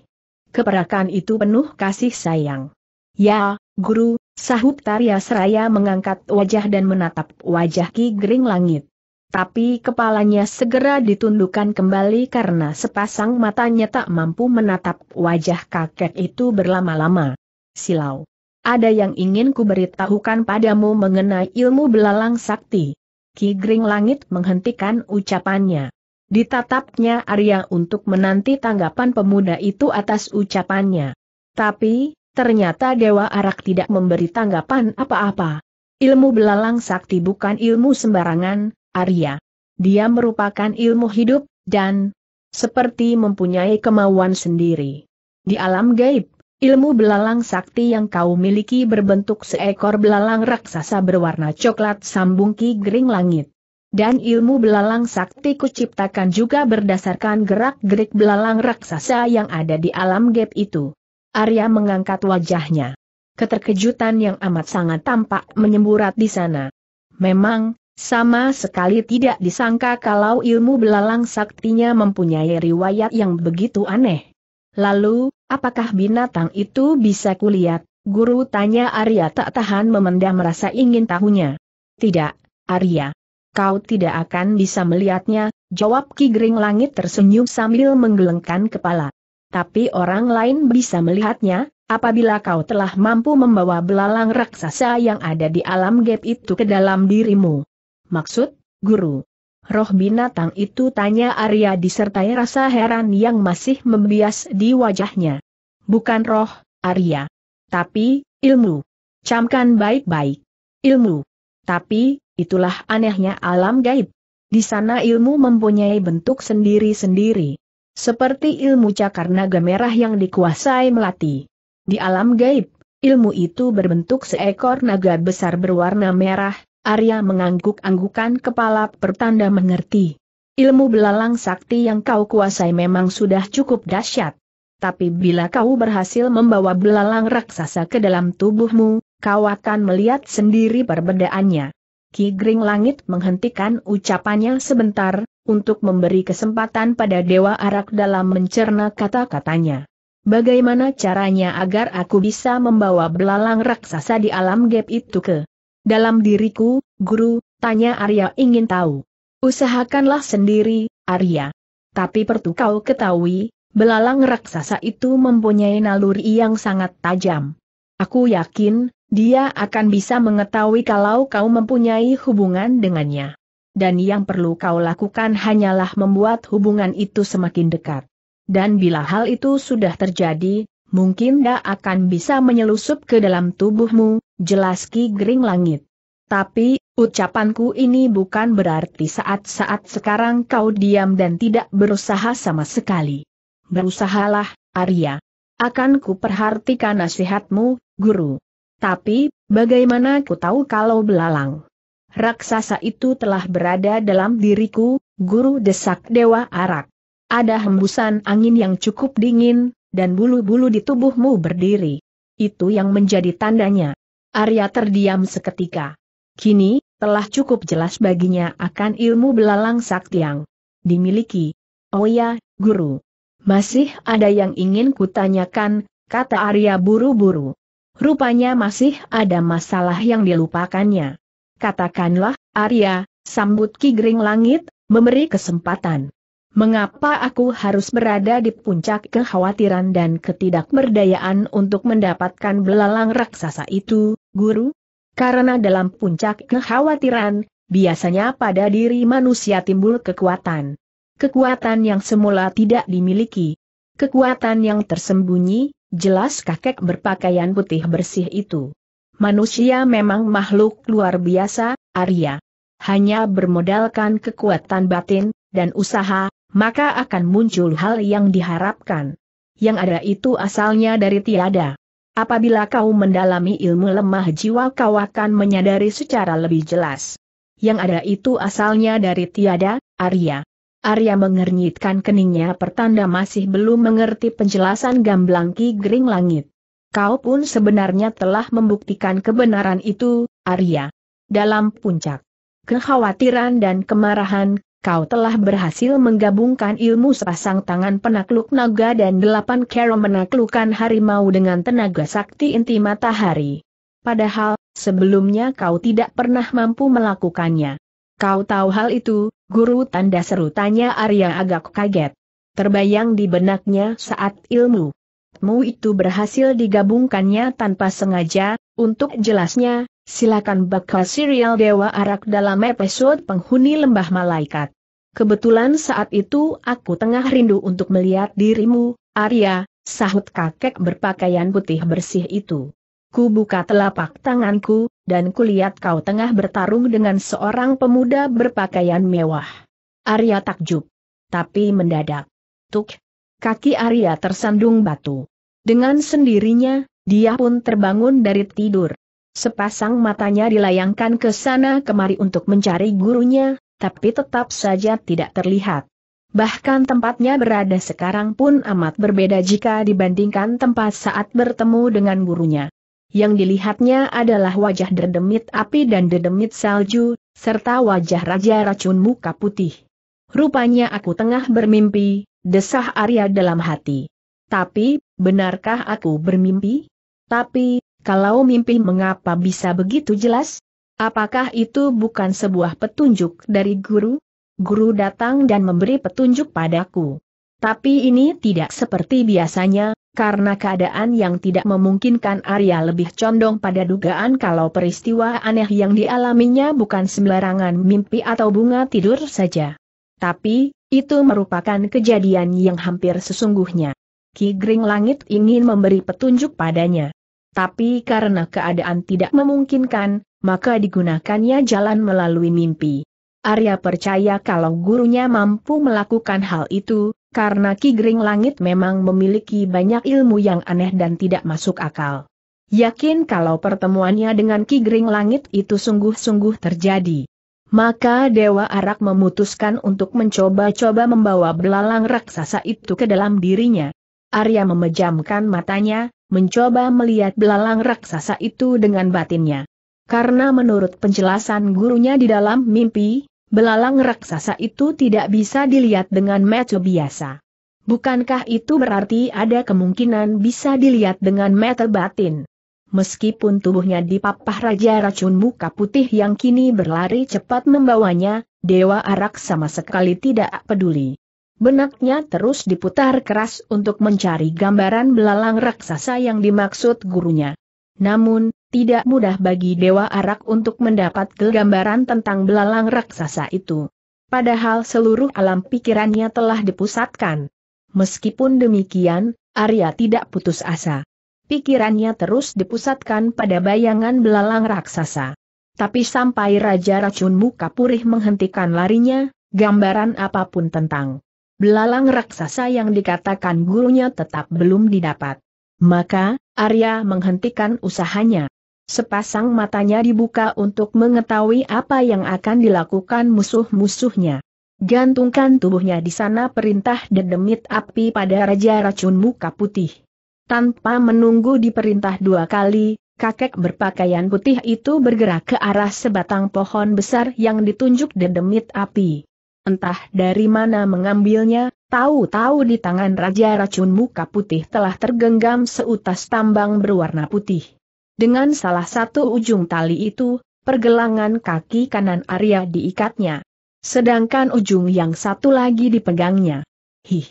Keperakan itu penuh kasih sayang. Ya, guru, sahut Tarya Seraya mengangkat wajah dan menatap wajah Ki Gering Langit. Tapi kepalanya segera ditundukkan kembali karena sepasang matanya tak mampu menatap wajah kakek itu berlama-lama. Silau. Ada yang ingin kuberitahukan padamu mengenai ilmu belalang sakti. Ki Gring Langit menghentikan ucapannya. Ditatapnya Arya untuk menanti tanggapan pemuda itu atas ucapannya. Tapi, ternyata Dewa Arak tidak memberi tanggapan apa-apa. Ilmu belalang sakti bukan ilmu sembarangan, Arya. Dia merupakan ilmu hidup, dan seperti mempunyai kemauan sendiri. Di alam gaib, Ilmu belalang sakti yang kau miliki berbentuk seekor belalang raksasa berwarna coklat sambung ki gering langit. Dan ilmu belalang sakti kuciptakan juga berdasarkan gerak-gerik belalang raksasa yang ada di alam gap itu. Arya mengangkat wajahnya. Keterkejutan yang amat sangat tampak menyemburat di sana. Memang, sama sekali tidak disangka kalau ilmu belalang saktinya mempunyai riwayat yang begitu aneh. Lalu, Apakah binatang itu bisa kulihat? Guru tanya Arya tak tahan memendam rasa ingin tahunya. Tidak, Arya. Kau tidak akan bisa melihatnya, jawab Ki Gering Langit tersenyum sambil menggelengkan kepala. Tapi orang lain bisa melihatnya, apabila kau telah mampu membawa belalang raksasa yang ada di alam gap itu ke dalam dirimu. Maksud, guru? Roh binatang itu tanya Arya disertai rasa heran yang masih membias di wajahnya. Bukan roh, Arya. Tapi, ilmu. Camkan baik-baik. Ilmu. Tapi, itulah anehnya alam gaib. Di sana ilmu mempunyai bentuk sendiri-sendiri. Seperti ilmu cakar naga merah yang dikuasai melati. Di alam gaib, ilmu itu berbentuk seekor naga besar berwarna merah, Arya mengangguk-anggukan kepala pertanda mengerti. Ilmu belalang sakti yang kau kuasai memang sudah cukup dahsyat. Tapi bila kau berhasil membawa belalang raksasa ke dalam tubuhmu, kau akan melihat sendiri perbedaannya. Ki Gring Langit menghentikan ucapannya sebentar, untuk memberi kesempatan pada Dewa Arak dalam mencerna kata-katanya. Bagaimana caranya agar aku bisa membawa belalang raksasa di alam gap itu ke dalam diriku, guru, tanya Arya ingin tahu. Usahakanlah sendiri, Arya. Tapi perlu kau ketahui, belalang raksasa itu mempunyai naluri yang sangat tajam. Aku yakin, dia akan bisa mengetahui kalau kau mempunyai hubungan dengannya. Dan yang perlu kau lakukan hanyalah membuat hubungan itu semakin dekat. Dan bila hal itu sudah terjadi, mungkin dia akan bisa menyelusup ke dalam tubuhmu, jelas Ki Gering Langit. Tapi, ucapanku ini bukan berarti saat-saat sekarang kau diam dan tidak berusaha sama sekali. Berusahalah, Arya. Akan ku perhatikan nasihatmu, guru. Tapi, bagaimana ku tahu kalau belalang? Raksasa itu telah berada dalam diriku, guru desak Dewa Arak. Ada hembusan angin yang cukup dingin, dan bulu-bulu di tubuhmu berdiri. Itu yang menjadi tandanya. Arya terdiam seketika. Kini, telah cukup jelas baginya akan ilmu belalang sakti yang dimiliki. Oh ya, guru. Masih ada yang ingin kutanyakan, kata Arya buru-buru. Rupanya masih ada masalah yang dilupakannya. Katakanlah, Arya, sambut Ki Gering Langit, memberi kesempatan. Mengapa aku harus berada di puncak kekhawatiran dan ketidakberdayaan untuk mendapatkan belalang raksasa itu, guru? Karena dalam puncak kekhawatiran, biasanya pada diri manusia timbul kekuatan. Kekuatan yang semula tidak dimiliki. Kekuatan yang tersembunyi, jelas kakek berpakaian putih bersih itu. Manusia memang makhluk luar biasa, Arya. Hanya bermodalkan kekuatan batin, dan usaha, maka akan muncul hal yang diharapkan. Yang ada itu asalnya dari tiada. Apabila kau mendalami ilmu lemah jiwa kau akan menyadari secara lebih jelas. Yang ada itu asalnya dari tiada, Arya. Arya mengernyitkan keningnya pertanda masih belum mengerti penjelasan gamblang Ki Gering Langit. Kau pun sebenarnya telah membuktikan kebenaran itu, Arya. Dalam puncak kekhawatiran dan kemarahan, kau telah berhasil menggabungkan ilmu sepasang tangan penakluk naga dan delapan kero menaklukkan harimau dengan tenaga sakti inti matahari. Padahal, sebelumnya kau tidak pernah mampu melakukannya. Kau tahu hal itu, guru tanda seru tanya Arya agak kaget. Terbayang di benaknya saat ilmu. Mu itu berhasil digabungkannya tanpa sengaja, untuk jelasnya, Silakan bakal serial Dewa Arak dalam episode penghuni lembah malaikat. Kebetulan saat itu aku tengah rindu untuk melihat dirimu, Arya, sahut kakek berpakaian putih bersih itu. Ku buka telapak tanganku, dan kulihat kau tengah bertarung dengan seorang pemuda berpakaian mewah. Arya takjub. Tapi mendadak. Tuk. Kaki Arya tersandung batu. Dengan sendirinya, dia pun terbangun dari tidur. Sepasang matanya dilayangkan ke sana kemari untuk mencari gurunya, tapi tetap saja tidak terlihat. Bahkan tempatnya berada sekarang pun amat berbeda jika dibandingkan tempat saat bertemu dengan gurunya. Yang dilihatnya adalah wajah dedemit api dan dedemit salju, serta wajah Raja Racun Muka Putih. Rupanya aku tengah bermimpi, desah Arya dalam hati. Tapi, benarkah aku bermimpi? Tapi, kalau mimpi mengapa bisa begitu jelas? Apakah itu bukan sebuah petunjuk dari guru? Guru datang dan memberi petunjuk padaku. Tapi ini tidak seperti biasanya, karena keadaan yang tidak memungkinkan Arya lebih condong pada dugaan kalau peristiwa aneh yang dialaminya bukan sembarangan mimpi atau bunga tidur saja. Tapi, itu merupakan kejadian yang hampir sesungguhnya. Ki Gring Langit ingin memberi petunjuk padanya tapi karena keadaan tidak memungkinkan, maka digunakannya jalan melalui mimpi. Arya percaya kalau gurunya mampu melakukan hal itu, karena Ki Gering Langit memang memiliki banyak ilmu yang aneh dan tidak masuk akal. Yakin kalau pertemuannya dengan Ki Gering Langit itu sungguh-sungguh terjadi. Maka Dewa Arak memutuskan untuk mencoba-coba membawa belalang raksasa itu ke dalam dirinya. Arya memejamkan matanya, mencoba melihat belalang raksasa itu dengan batinnya. Karena menurut penjelasan gurunya di dalam mimpi, belalang raksasa itu tidak bisa dilihat dengan mata biasa. Bukankah itu berarti ada kemungkinan bisa dilihat dengan mata batin? Meskipun tubuhnya dipapah Raja Racun Muka Putih yang kini berlari cepat membawanya, Dewa Arak sama sekali tidak peduli. Benaknya terus diputar keras untuk mencari gambaran belalang raksasa yang dimaksud gurunya. Namun, tidak mudah bagi Dewa Arak untuk mendapat gambaran tentang belalang raksasa itu. Padahal seluruh alam pikirannya telah dipusatkan. Meskipun demikian, Arya tidak putus asa. Pikirannya terus dipusatkan pada bayangan belalang raksasa. Tapi sampai Raja Racun Muka Purih menghentikan larinya, gambaran apapun tentang belalang raksasa yang dikatakan gurunya tetap belum didapat. Maka, Arya menghentikan usahanya. Sepasang matanya dibuka untuk mengetahui apa yang akan dilakukan musuh-musuhnya. Gantungkan tubuhnya di sana perintah dedemit api pada Raja Racun Muka Putih. Tanpa menunggu diperintah dua kali, kakek berpakaian putih itu bergerak ke arah sebatang pohon besar yang ditunjuk dedemit api. Entah dari mana mengambilnya, tahu-tahu di tangan Raja Racun Muka Putih telah tergenggam seutas tambang berwarna putih. Dengan salah satu ujung tali itu, pergelangan kaki kanan Arya diikatnya. Sedangkan ujung yang satu lagi dipegangnya. Hih!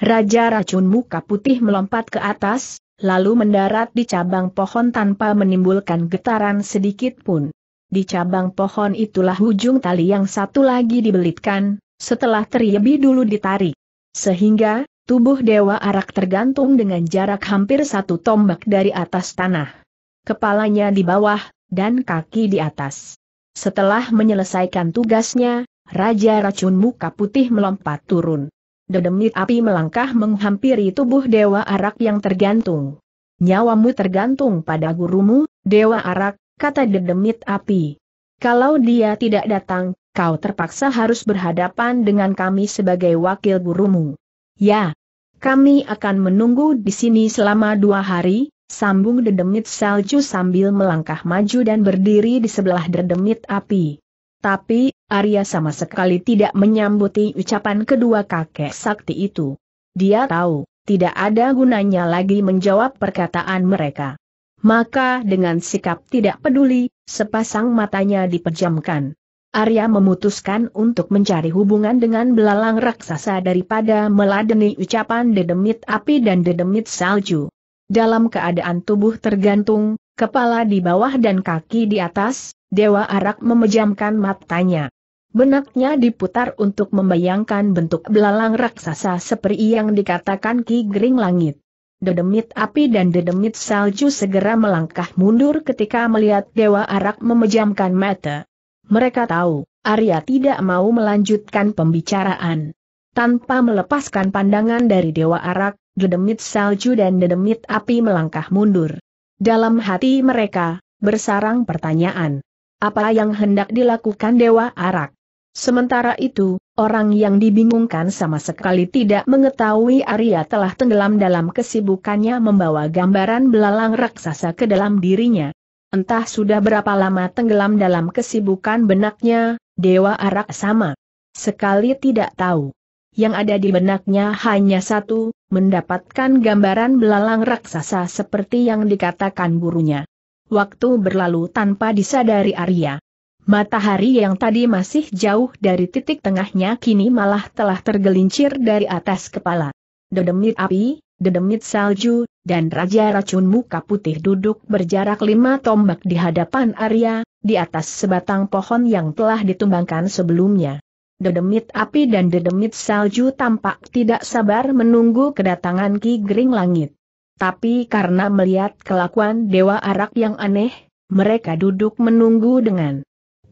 Raja Racun Muka Putih melompat ke atas, lalu mendarat di cabang pohon tanpa menimbulkan getaran sedikit pun. Di cabang pohon itulah ujung tali yang satu lagi dibelitkan, setelah terlebih dulu ditarik. Sehingga, tubuh Dewa Arak tergantung dengan jarak hampir satu tombak dari atas tanah. Kepalanya di bawah, dan kaki di atas. Setelah menyelesaikan tugasnya, Raja Racun Muka Putih melompat turun. Dedemit api melangkah menghampiri tubuh Dewa Arak yang tergantung. Nyawamu tergantung pada gurumu, Dewa Arak, kata dedemit api. Kalau dia tidak datang, kau terpaksa harus berhadapan dengan kami sebagai wakil gurumu. Ya, kami akan menunggu di sini selama dua hari, sambung dedemit salju sambil melangkah maju dan berdiri di sebelah dedemit api. Tapi, Arya sama sekali tidak menyambuti ucapan kedua kakek sakti itu. Dia tahu, tidak ada gunanya lagi menjawab perkataan mereka. Maka dengan sikap tidak peduli, sepasang matanya dipejamkan. Arya memutuskan untuk mencari hubungan dengan belalang raksasa daripada meladeni ucapan dedemit api dan dedemit salju. Dalam keadaan tubuh tergantung, kepala di bawah dan kaki di atas, Dewa Arak memejamkan matanya. Benaknya diputar untuk membayangkan bentuk belalang raksasa seperti yang dikatakan Ki Gering Langit. Dedemit api dan dedemit salju segera melangkah mundur ketika melihat Dewa Arak memejamkan mata. Mereka tahu, Arya tidak mau melanjutkan pembicaraan. Tanpa melepaskan pandangan dari Dewa Arak, dedemit salju dan dedemit api melangkah mundur. Dalam hati mereka, bersarang pertanyaan. Apa yang hendak dilakukan Dewa Arak? Sementara itu, orang yang dibingungkan sama sekali tidak mengetahui Arya telah tenggelam dalam kesibukannya membawa gambaran belalang raksasa ke dalam dirinya. Entah sudah berapa lama tenggelam dalam kesibukan benaknya, Dewa Arak sama. Sekali tidak tahu. Yang ada di benaknya hanya satu, mendapatkan gambaran belalang raksasa seperti yang dikatakan gurunya. Waktu berlalu tanpa disadari Arya. Matahari yang tadi masih jauh dari titik tengahnya kini malah telah tergelincir dari atas kepala. Dedemit api, dedemit salju, dan Raja Racun Muka Putih duduk berjarak lima tombak di hadapan Arya, di atas sebatang pohon yang telah ditumbangkan sebelumnya. Dedemit api dan dedemit salju tampak tidak sabar menunggu kedatangan Ki Gering Langit. Tapi karena melihat kelakuan Dewa Arak yang aneh, mereka duduk menunggu dengan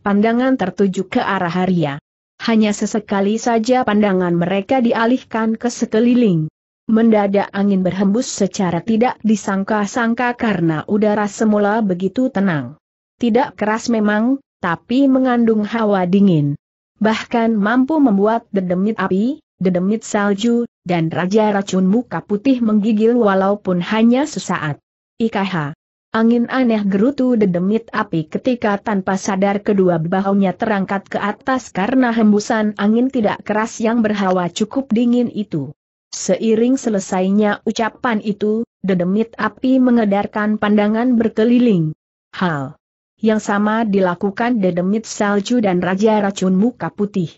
pandangan tertuju ke arah Haria. Hanya sesekali saja pandangan mereka dialihkan ke sekeliling. Mendadak angin berhembus secara tidak disangka-sangka karena udara semula begitu tenang. Tidak keras memang, tapi mengandung hawa dingin. Bahkan mampu membuat dedemit api, dedemit salju, dan raja racun muka putih menggigil walaupun hanya sesaat. IKH Angin aneh gerutu dedemit api ketika tanpa sadar kedua bahunya terangkat ke atas karena hembusan angin tidak keras yang berhawa cukup dingin itu. Seiring selesainya ucapan itu, dedemit api mengedarkan pandangan berkeliling. Hal yang sama dilakukan dedemit salju dan raja racun muka putih.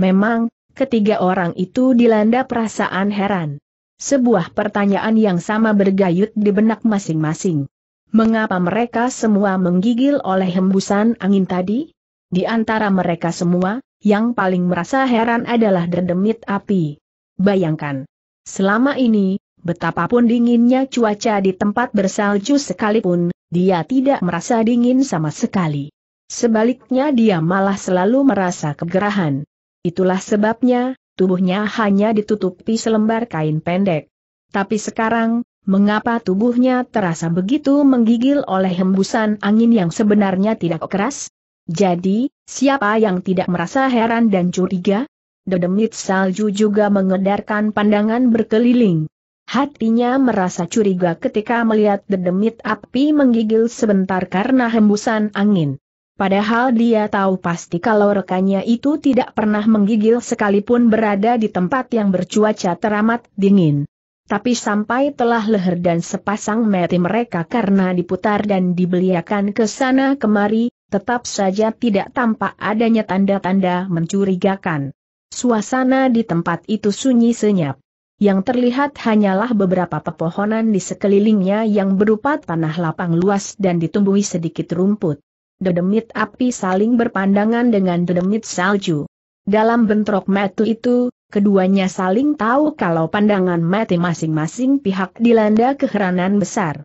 Memang, ketiga orang itu dilanda perasaan heran. Sebuah pertanyaan yang sama bergayut di benak masing-masing. Mengapa mereka semua menggigil oleh hembusan angin tadi? Di antara mereka semua, yang paling merasa heran adalah dendemit api. Bayangkan. Selama ini, betapapun dinginnya cuaca di tempat bersalju sekalipun, dia tidak merasa dingin sama sekali. Sebaliknya dia malah selalu merasa kegerahan. Itulah sebabnya, tubuhnya hanya ditutupi selembar kain pendek. Tapi sekarang, Mengapa tubuhnya terasa begitu menggigil oleh hembusan angin yang sebenarnya tidak keras? Jadi, siapa yang tidak merasa heran dan curiga? Dedemit salju juga mengedarkan pandangan berkeliling. Hatinya merasa curiga ketika melihat dedemit api menggigil sebentar karena hembusan angin. Padahal dia tahu pasti kalau rekannya itu tidak pernah menggigil sekalipun berada di tempat yang bercuaca teramat dingin. Tapi sampai telah leher dan sepasang mati mereka karena diputar dan dibeliakan ke sana kemari, tetap saja tidak tampak adanya tanda-tanda mencurigakan. Suasana di tempat itu sunyi senyap. Yang terlihat hanyalah beberapa pepohonan di sekelilingnya yang berupa tanah lapang luas dan ditumbuhi sedikit rumput. Dedemit api saling berpandangan dengan dedemit salju. Dalam bentrok metu itu, keduanya saling tahu kalau pandangan mati masing-masing pihak dilanda keheranan besar.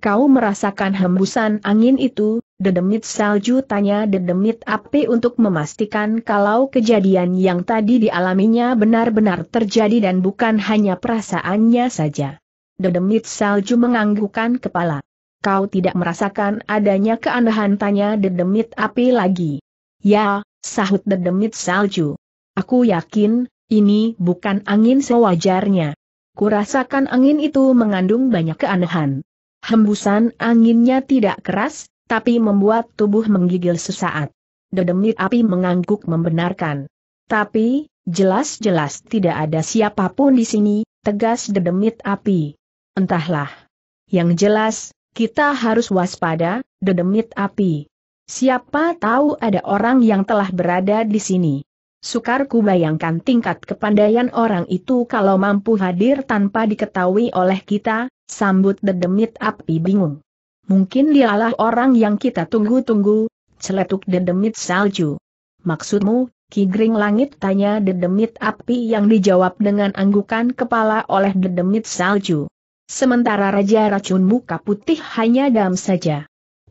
Kau merasakan hembusan angin itu, dedemit salju tanya dedemit api untuk memastikan kalau kejadian yang tadi dialaminya benar-benar terjadi dan bukan hanya perasaannya saja. Dedemit salju menganggukkan kepala. Kau tidak merasakan adanya keanehan tanya dedemit api lagi. Ya, sahut dedemit salju. Aku yakin, ini bukan angin sewajarnya. Kurasakan angin itu mengandung banyak keanehan. Hembusan anginnya tidak keras, tapi membuat tubuh menggigil sesaat. Dedemit api mengangguk membenarkan. Tapi, jelas-jelas tidak ada siapapun di sini, tegas dedemit api. Entahlah. Yang jelas, kita harus waspada, dedemit api. Siapa tahu ada orang yang telah berada di sini. Sukar ku bayangkan tingkat kepandaian orang itu kalau mampu hadir tanpa diketahui oleh kita, sambut dedemit api bingung. Mungkin dialah orang yang kita tunggu-tunggu, celetuk dedemit salju. Maksudmu, Ki Langit tanya dedemit api yang dijawab dengan anggukan kepala oleh dedemit salju. Sementara Raja Racun Muka Putih hanya dam saja.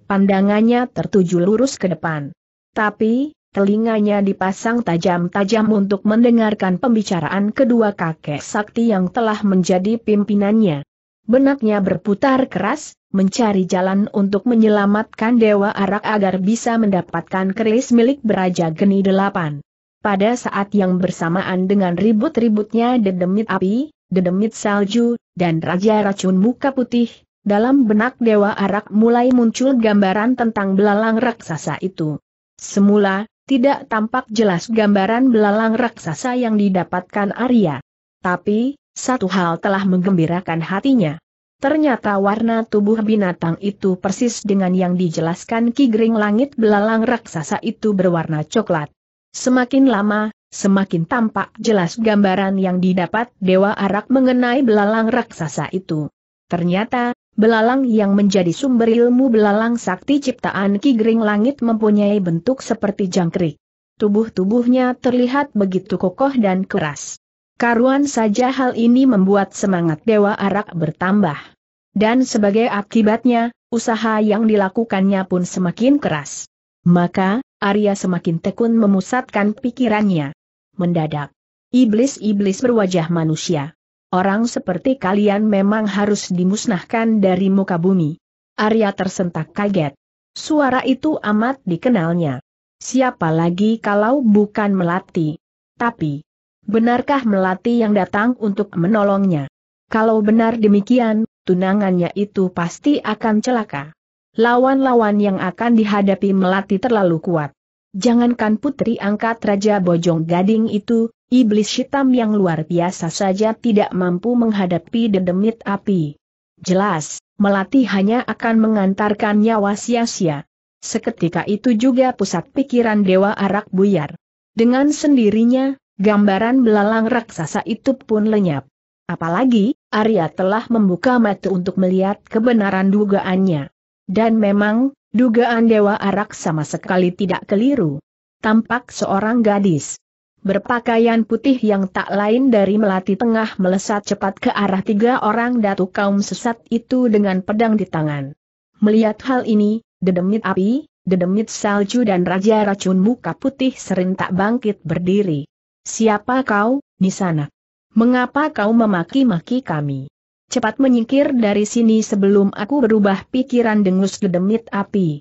Pandangannya tertuju lurus ke depan. Tapi, telinganya dipasang tajam-tajam untuk mendengarkan pembicaraan kedua kakek sakti yang telah menjadi pimpinannya. Benaknya berputar keras, mencari jalan untuk menyelamatkan Dewa Arak agar bisa mendapatkan keris milik beraja geni delapan. Pada saat yang bersamaan dengan ribut-ributnya dedemit api, dedemit salju, dan Raja Racun Muka Putih, dalam benak Dewa Arak mulai muncul gambaran tentang belalang raksasa itu. Semula, tidak tampak jelas gambaran belalang raksasa yang didapatkan Arya. Tapi, satu hal telah menggembirakan hatinya. Ternyata warna tubuh binatang itu persis dengan yang dijelaskan Ki Gering Langit belalang raksasa itu berwarna coklat. Semakin lama, semakin tampak jelas gambaran yang didapat Dewa Arak mengenai belalang raksasa itu. Ternyata, Belalang yang menjadi sumber ilmu belalang sakti ciptaan Ki Gering Langit mempunyai bentuk seperti jangkrik. Tubuh-tubuhnya terlihat begitu kokoh dan keras. Karuan saja hal ini membuat semangat Dewa Arak bertambah. Dan sebagai akibatnya, usaha yang dilakukannya pun semakin keras. Maka, Arya semakin tekun memusatkan pikirannya. Mendadak, iblis-iblis berwajah manusia Orang seperti kalian memang harus dimusnahkan dari muka bumi. Arya tersentak kaget. Suara itu amat dikenalnya. Siapa lagi kalau bukan Melati? Tapi, benarkah Melati yang datang untuk menolongnya? Kalau benar demikian, tunangannya itu pasti akan celaka. Lawan-lawan yang akan dihadapi Melati terlalu kuat. Jangankan putri angkat Raja Bojong Gading itu, Iblis hitam yang luar biasa saja tidak mampu menghadapi dedemit api. Jelas, melatih hanya akan mengantarkan nyawa sia-sia. Seketika itu juga pusat pikiran Dewa Arak buyar. Dengan sendirinya, gambaran belalang raksasa itu pun lenyap. Apalagi, Arya telah membuka mata untuk melihat kebenaran dugaannya. Dan memang, dugaan Dewa Arak sama sekali tidak keliru. Tampak seorang gadis berpakaian putih yang tak lain dari melati tengah melesat cepat ke arah tiga orang datu kaum sesat itu dengan pedang di tangan. Melihat hal ini, dedemit api, dedemit salju dan raja racun muka putih serentak bangkit berdiri. Siapa kau, di sana? Mengapa kau memaki-maki kami? Cepat menyingkir dari sini sebelum aku berubah pikiran dengus dedemit api.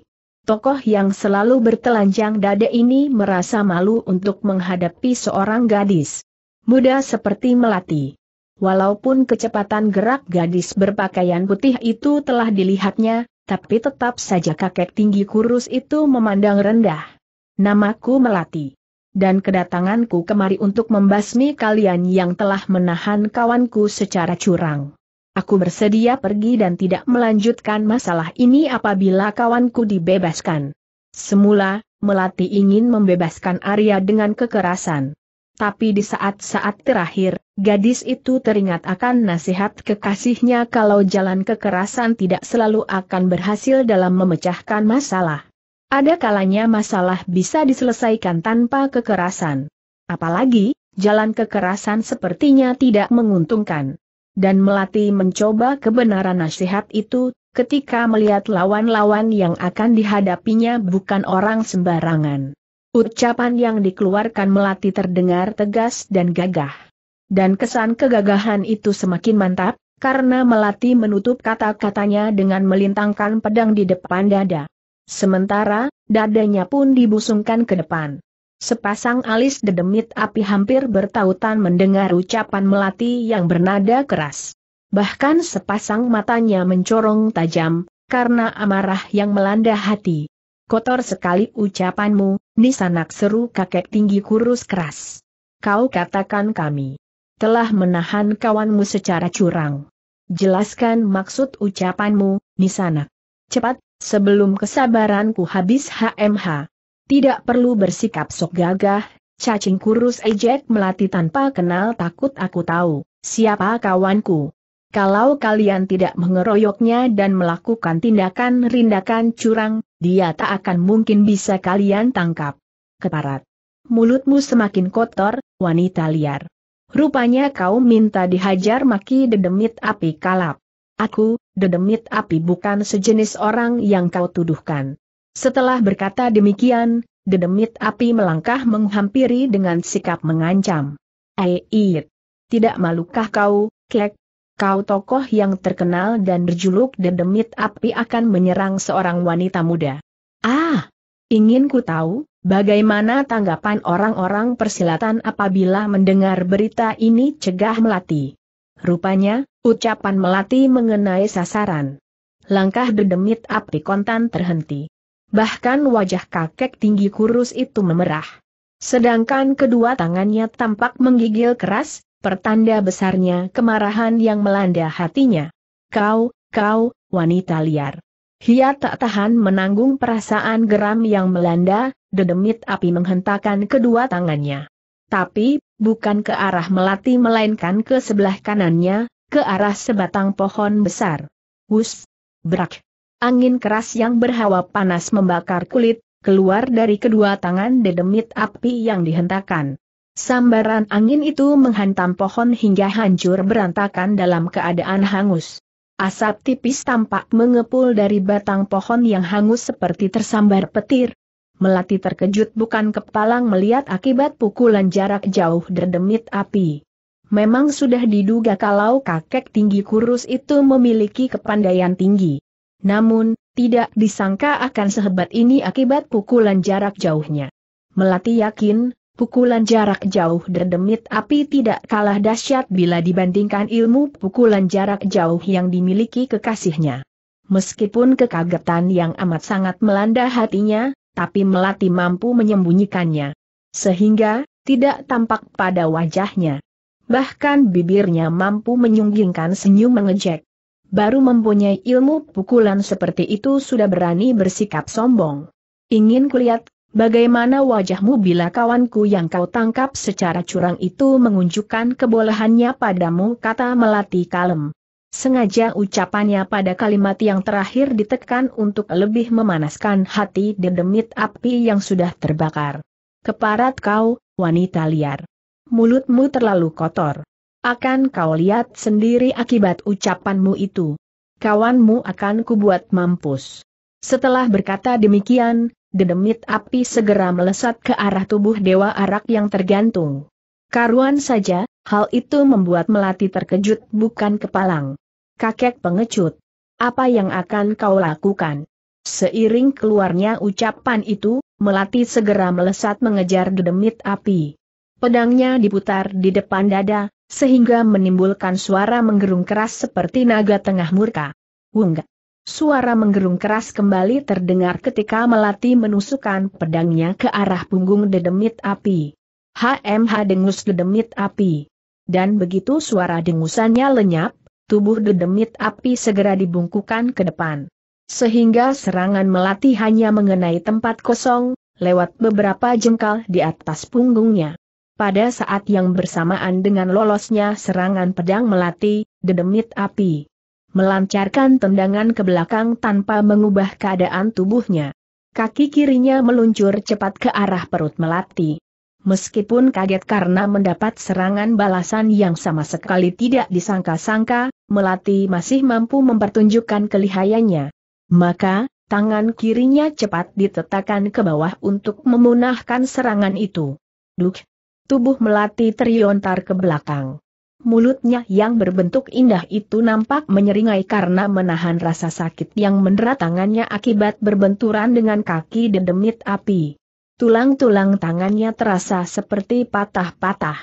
Tokoh yang selalu bertelanjang dada ini merasa malu untuk menghadapi seorang gadis muda seperti Melati. Walaupun kecepatan gerak gadis berpakaian putih itu telah dilihatnya, tapi tetap saja kakek tinggi kurus itu memandang rendah. Namaku Melati. Dan kedatanganku kemari untuk membasmi kalian yang telah menahan kawanku secara curang. Aku bersedia pergi dan tidak melanjutkan masalah ini apabila kawanku dibebaskan. Semula, Melati ingin membebaskan Arya dengan kekerasan. Tapi di saat-saat terakhir, gadis itu teringat akan nasihat kekasihnya kalau jalan kekerasan tidak selalu akan berhasil dalam memecahkan masalah. Ada kalanya masalah bisa diselesaikan tanpa kekerasan. Apalagi, jalan kekerasan sepertinya tidak menguntungkan dan Melati mencoba kebenaran nasihat itu, ketika melihat lawan-lawan yang akan dihadapinya bukan orang sembarangan. Ucapan yang dikeluarkan Melati terdengar tegas dan gagah. Dan kesan kegagahan itu semakin mantap, karena Melati menutup kata-katanya dengan melintangkan pedang di depan dada. Sementara, dadanya pun dibusungkan ke depan. Sepasang alis dedemit api hampir bertautan mendengar ucapan melati yang bernada keras. Bahkan sepasang matanya mencorong tajam, karena amarah yang melanda hati. Kotor sekali ucapanmu, Nisanak seru kakek tinggi kurus keras. Kau katakan kami telah menahan kawanmu secara curang. Jelaskan maksud ucapanmu, Nisanak. Cepat, sebelum kesabaranku habis HMH. Tidak perlu bersikap sok gagah, cacing kurus ejek melati tanpa kenal takut aku tahu, siapa kawanku. Kalau kalian tidak mengeroyoknya dan melakukan tindakan rindakan curang, dia tak akan mungkin bisa kalian tangkap. Keparat. Mulutmu semakin kotor, wanita liar. Rupanya kau minta dihajar maki dedemit api kalap. Aku, dedemit api bukan sejenis orang yang kau tuduhkan. Setelah berkata demikian, dedemit api melangkah menghampiri dengan sikap mengancam. Eit! Tidak malukah kau, kek? Kau tokoh yang terkenal dan berjuluk dedemit api akan menyerang seorang wanita muda. Ah! Ingin ku tahu, Bagaimana tanggapan orang-orang persilatan apabila mendengar berita ini cegah Melati? Rupanya, ucapan Melati mengenai sasaran. Langkah dedemit api kontan terhenti bahkan wajah kakek tinggi kurus itu memerah. Sedangkan kedua tangannya tampak menggigil keras, pertanda besarnya kemarahan yang melanda hatinya. Kau, kau, wanita liar. Hia tak tahan menanggung perasaan geram yang melanda, dedemit api menghentakkan kedua tangannya. Tapi, bukan ke arah melati melainkan ke sebelah kanannya, ke arah sebatang pohon besar. Wus! Brak! Angin keras yang berhawa panas membakar kulit, keluar dari kedua tangan dedemit api yang dihentakkan. Sambaran angin itu menghantam pohon hingga hancur berantakan dalam keadaan hangus. Asap tipis tampak mengepul dari batang pohon yang hangus seperti tersambar petir. Melati terkejut bukan kepalang melihat akibat pukulan jarak jauh dedemit api. Memang sudah diduga kalau kakek tinggi kurus itu memiliki kepandaian tinggi. Namun, tidak disangka akan sehebat ini akibat pukulan jarak jauhnya. Melati yakin, pukulan jarak jauh derdemit api tidak kalah dahsyat bila dibandingkan ilmu pukulan jarak jauh yang dimiliki kekasihnya. Meskipun kekagetan yang amat sangat melanda hatinya, tapi Melati mampu menyembunyikannya. Sehingga, tidak tampak pada wajahnya. Bahkan bibirnya mampu menyunggingkan senyum mengejek baru mempunyai ilmu pukulan seperti itu sudah berani bersikap sombong. Ingin kulihat, bagaimana wajahmu bila kawanku yang kau tangkap secara curang itu mengunjukkan kebolehannya padamu kata Melati kalem. Sengaja ucapannya pada kalimat yang terakhir ditekan untuk lebih memanaskan hati dedemit api yang sudah terbakar. Keparat kau, wanita liar. Mulutmu terlalu kotor. Akan kau lihat sendiri akibat ucapanmu itu. Kawanmu akan kubuat mampus. Setelah berkata demikian, dedemit api segera melesat ke arah tubuh Dewa Arak yang tergantung. Karuan saja, hal itu membuat Melati terkejut bukan kepalang. Kakek pengecut. Apa yang akan kau lakukan? Seiring keluarnya ucapan itu, Melati segera melesat mengejar dedemit api. Pedangnya diputar di depan dada, sehingga menimbulkan suara menggerung keras seperti naga tengah murka. Wungga. Suara menggerung keras kembali terdengar ketika Melati menusukkan pedangnya ke arah punggung dedemit api. HMH dengus dedemit api. Dan begitu suara dengusannya lenyap, tubuh dedemit api segera dibungkukan ke depan. Sehingga serangan Melati hanya mengenai tempat kosong, lewat beberapa jengkal di atas punggungnya. Pada saat yang bersamaan dengan lolosnya serangan pedang melati, dedemit api melancarkan tendangan ke belakang tanpa mengubah keadaan tubuhnya. Kaki kirinya meluncur cepat ke arah perut melati. Meskipun kaget karena mendapat serangan balasan yang sama sekali tidak disangka-sangka, Melati masih mampu mempertunjukkan kelihayannya. Maka, tangan kirinya cepat ditetakan ke bawah untuk memunahkan serangan itu. Duk, Tubuh melati teriontar ke belakang. Mulutnya yang berbentuk indah itu nampak menyeringai karena menahan rasa sakit yang mendera tangannya akibat berbenturan dengan kaki dedemit api. Tulang-tulang tangannya terasa seperti patah-patah.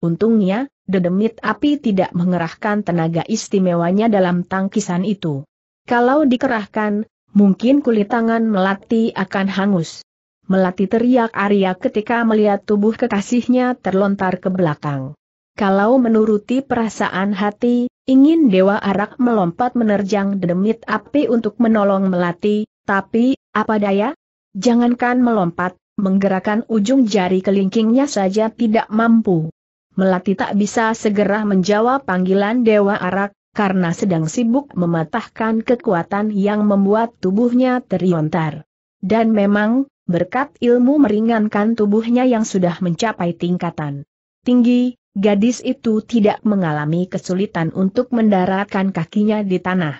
Untungnya, dedemit api tidak mengerahkan tenaga istimewanya dalam tangkisan itu. Kalau dikerahkan, mungkin kulit tangan melati akan hangus. Melati teriak Arya ketika melihat tubuh kekasihnya terlontar ke belakang. Kalau menuruti perasaan hati, ingin Dewa Arak melompat menerjang demit api untuk menolong Melati, tapi, apa daya? Jangankan melompat, menggerakkan ujung jari kelingkingnya saja tidak mampu. Melati tak bisa segera menjawab panggilan Dewa Arak, karena sedang sibuk mematahkan kekuatan yang membuat tubuhnya teriontar. Dan memang, berkat ilmu meringankan tubuhnya yang sudah mencapai tingkatan tinggi, gadis itu tidak mengalami kesulitan untuk mendaratkan kakinya di tanah.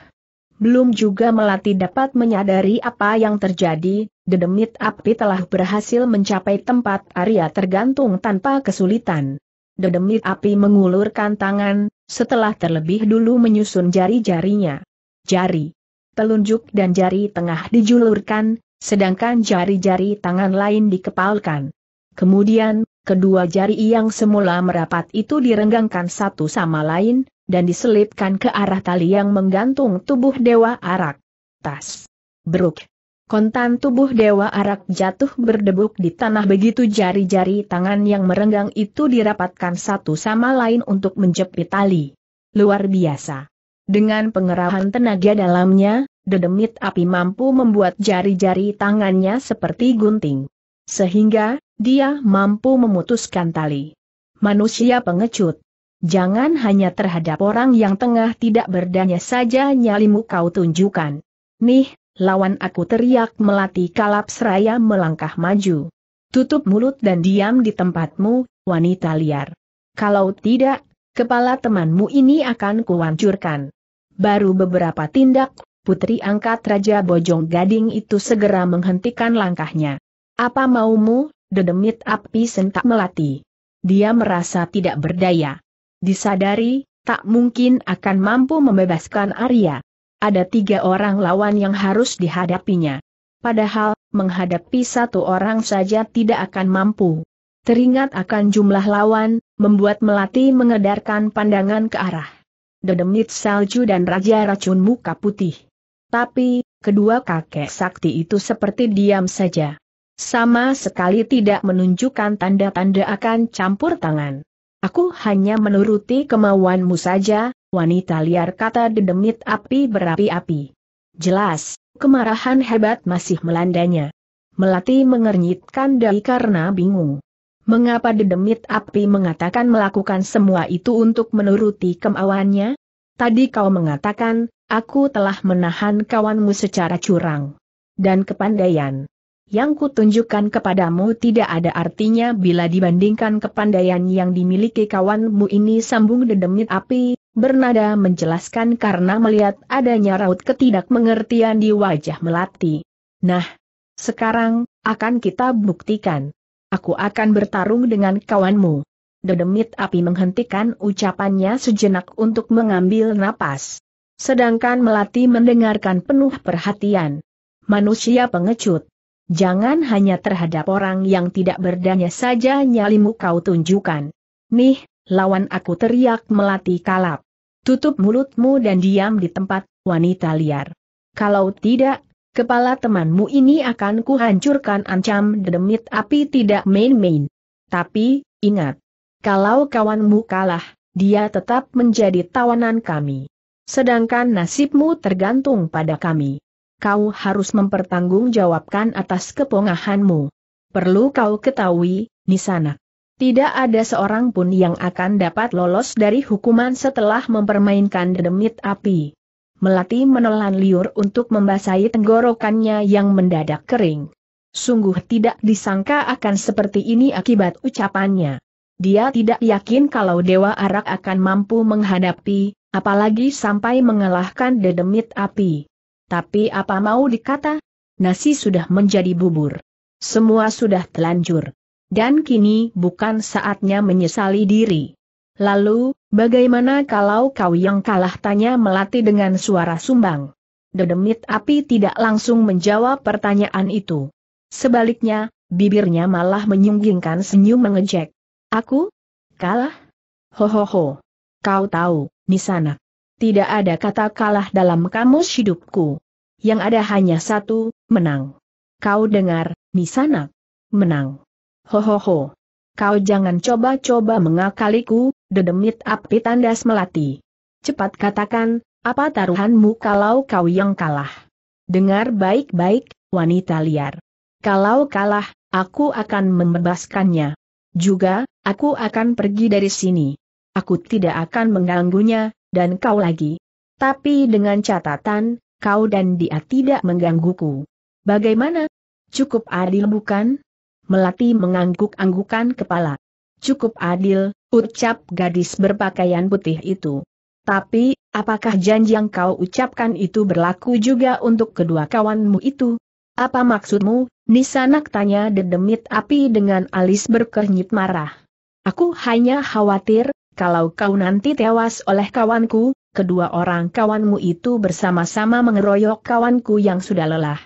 Belum juga Melati dapat menyadari apa yang terjadi, dedemit api telah berhasil mencapai tempat Arya tergantung tanpa kesulitan. Dedemit api mengulurkan tangan, setelah terlebih dulu menyusun jari-jarinya. Jari, telunjuk dan jari tengah dijulurkan, sedangkan jari-jari tangan lain dikepalkan. Kemudian, kedua jari yang semula merapat itu direnggangkan satu sama lain, dan diselipkan ke arah tali yang menggantung tubuh Dewa Arak. Tas. Bruk. Kontan tubuh Dewa Arak jatuh berdebuk di tanah begitu jari-jari tangan yang merenggang itu dirapatkan satu sama lain untuk menjepit tali. Luar biasa. Dengan pengerahan tenaga dalamnya, dedemit api mampu membuat jari-jari tangannya seperti gunting. Sehingga, dia mampu memutuskan tali. Manusia pengecut. Jangan hanya terhadap orang yang tengah tidak berdaya saja nyalimu kau tunjukkan. Nih, lawan aku teriak melati kalap seraya melangkah maju. Tutup mulut dan diam di tempatmu, wanita liar. Kalau tidak, kepala temanmu ini akan kuhancurkan. Baru beberapa tindak, putri angkat Raja Bojong Gading itu segera menghentikan langkahnya. Apa maumu, dedemit api sentak melati. Dia merasa tidak berdaya. Disadari, tak mungkin akan mampu membebaskan Arya. Ada tiga orang lawan yang harus dihadapinya. Padahal, menghadapi satu orang saja tidak akan mampu. Teringat akan jumlah lawan, membuat Melati mengedarkan pandangan ke arah dedemit salju dan raja racun muka putih. Tapi, kedua kakek sakti itu seperti diam saja. Sama sekali tidak menunjukkan tanda-tanda akan campur tangan. Aku hanya menuruti kemauanmu saja, wanita liar kata dedemit api berapi-api. Jelas, kemarahan hebat masih melandanya. Melati mengernyitkan dahi karena bingung. Mengapa dedemit api mengatakan melakukan semua itu untuk menuruti kemauannya? Tadi kau mengatakan, Aku telah menahan kawanmu secara curang. Dan kepandaian yang kutunjukkan kepadamu tidak ada artinya bila dibandingkan kepandaian yang dimiliki kawanmu ini sambung dedemit api, bernada menjelaskan karena melihat adanya raut ketidakmengertian di wajah Melati. Nah, sekarang, akan kita buktikan. Aku akan bertarung dengan kawanmu. Dedemit api menghentikan ucapannya sejenak untuk mengambil napas. Sedangkan Melati mendengarkan penuh perhatian. Manusia pengecut. Jangan hanya terhadap orang yang tidak berdaya saja nyalimu kau tunjukkan. Nih, lawan aku teriak Melati kalap. Tutup mulutmu dan diam di tempat, wanita liar. Kalau tidak, kepala temanmu ini akan kuhancurkan ancam demit api tidak main-main. Tapi, ingat. Kalau kawanmu kalah, dia tetap menjadi tawanan kami. Sedangkan nasibmu tergantung pada kami. Kau harus mempertanggungjawabkan atas kepongahanmu. Perlu kau ketahui, Nisana, Tidak ada seorang pun yang akan dapat lolos dari hukuman setelah mempermainkan demit api. Melati menelan liur untuk membasahi tenggorokannya yang mendadak kering. Sungguh tidak disangka akan seperti ini akibat ucapannya. Dia tidak yakin kalau Dewa Arak akan mampu menghadapi, apalagi sampai mengalahkan dedemit api. Tapi apa mau dikata? Nasi sudah menjadi bubur. Semua sudah telanjur. Dan kini bukan saatnya menyesali diri. Lalu, bagaimana kalau kau yang kalah tanya melatih dengan suara sumbang? Dedemit api tidak langsung menjawab pertanyaan itu. Sebaliknya, bibirnya malah menyunggingkan senyum mengejek. Aku? Kalah? Hohoho. Kau tahu, Nisana. Tidak ada kata kalah dalam kamus hidupku. Yang ada hanya satu, menang. Kau dengar, Nisana? Menang. Hohoho. Kau jangan coba-coba mengakaliku, dedemit api tandas melati. Cepat katakan, apa taruhanmu kalau kau yang kalah? Dengar baik-baik, wanita liar. Kalau kalah, aku akan membebaskannya. Juga, Aku akan pergi dari sini. Aku tidak akan mengganggunya, dan kau lagi. Tapi dengan catatan, kau dan dia tidak menggangguku. Bagaimana? Cukup adil bukan? Melati mengangguk-anggukan kepala. Cukup adil, ucap gadis berpakaian putih itu. Tapi, apakah janji yang kau ucapkan itu berlaku juga untuk kedua kawanmu itu? Apa maksudmu? Nisanak tanya dedemit api dengan alis berkernyit marah. Aku hanya khawatir, kalau kau nanti tewas oleh kawanku, kedua orang kawanmu itu bersama-sama mengeroyok kawanku yang sudah lelah.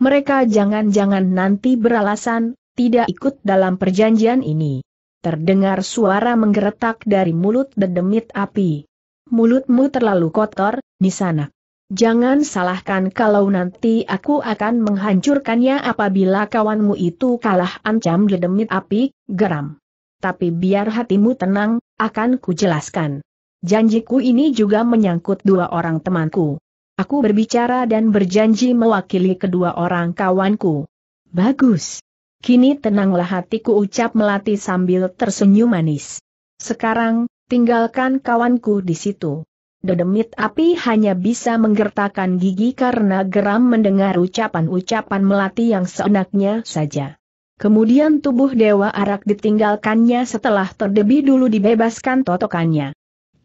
Mereka jangan-jangan nanti beralasan, tidak ikut dalam perjanjian ini. Terdengar suara menggeretak dari mulut dedemit api. Mulutmu terlalu kotor, di sana. Jangan salahkan kalau nanti aku akan menghancurkannya apabila kawanmu itu kalah ancam dedemit api, geram tapi biar hatimu tenang, akan kujelaskan. Janjiku ini juga menyangkut dua orang temanku. Aku berbicara dan berjanji mewakili kedua orang kawanku. Bagus. Kini tenanglah hatiku ucap Melati sambil tersenyum manis. Sekarang, tinggalkan kawanku di situ. Dedemit api hanya bisa menggertakkan gigi karena geram mendengar ucapan-ucapan Melati yang seenaknya saja. Kemudian tubuh Dewa Arak ditinggalkannya setelah terlebih dulu dibebaskan totokannya.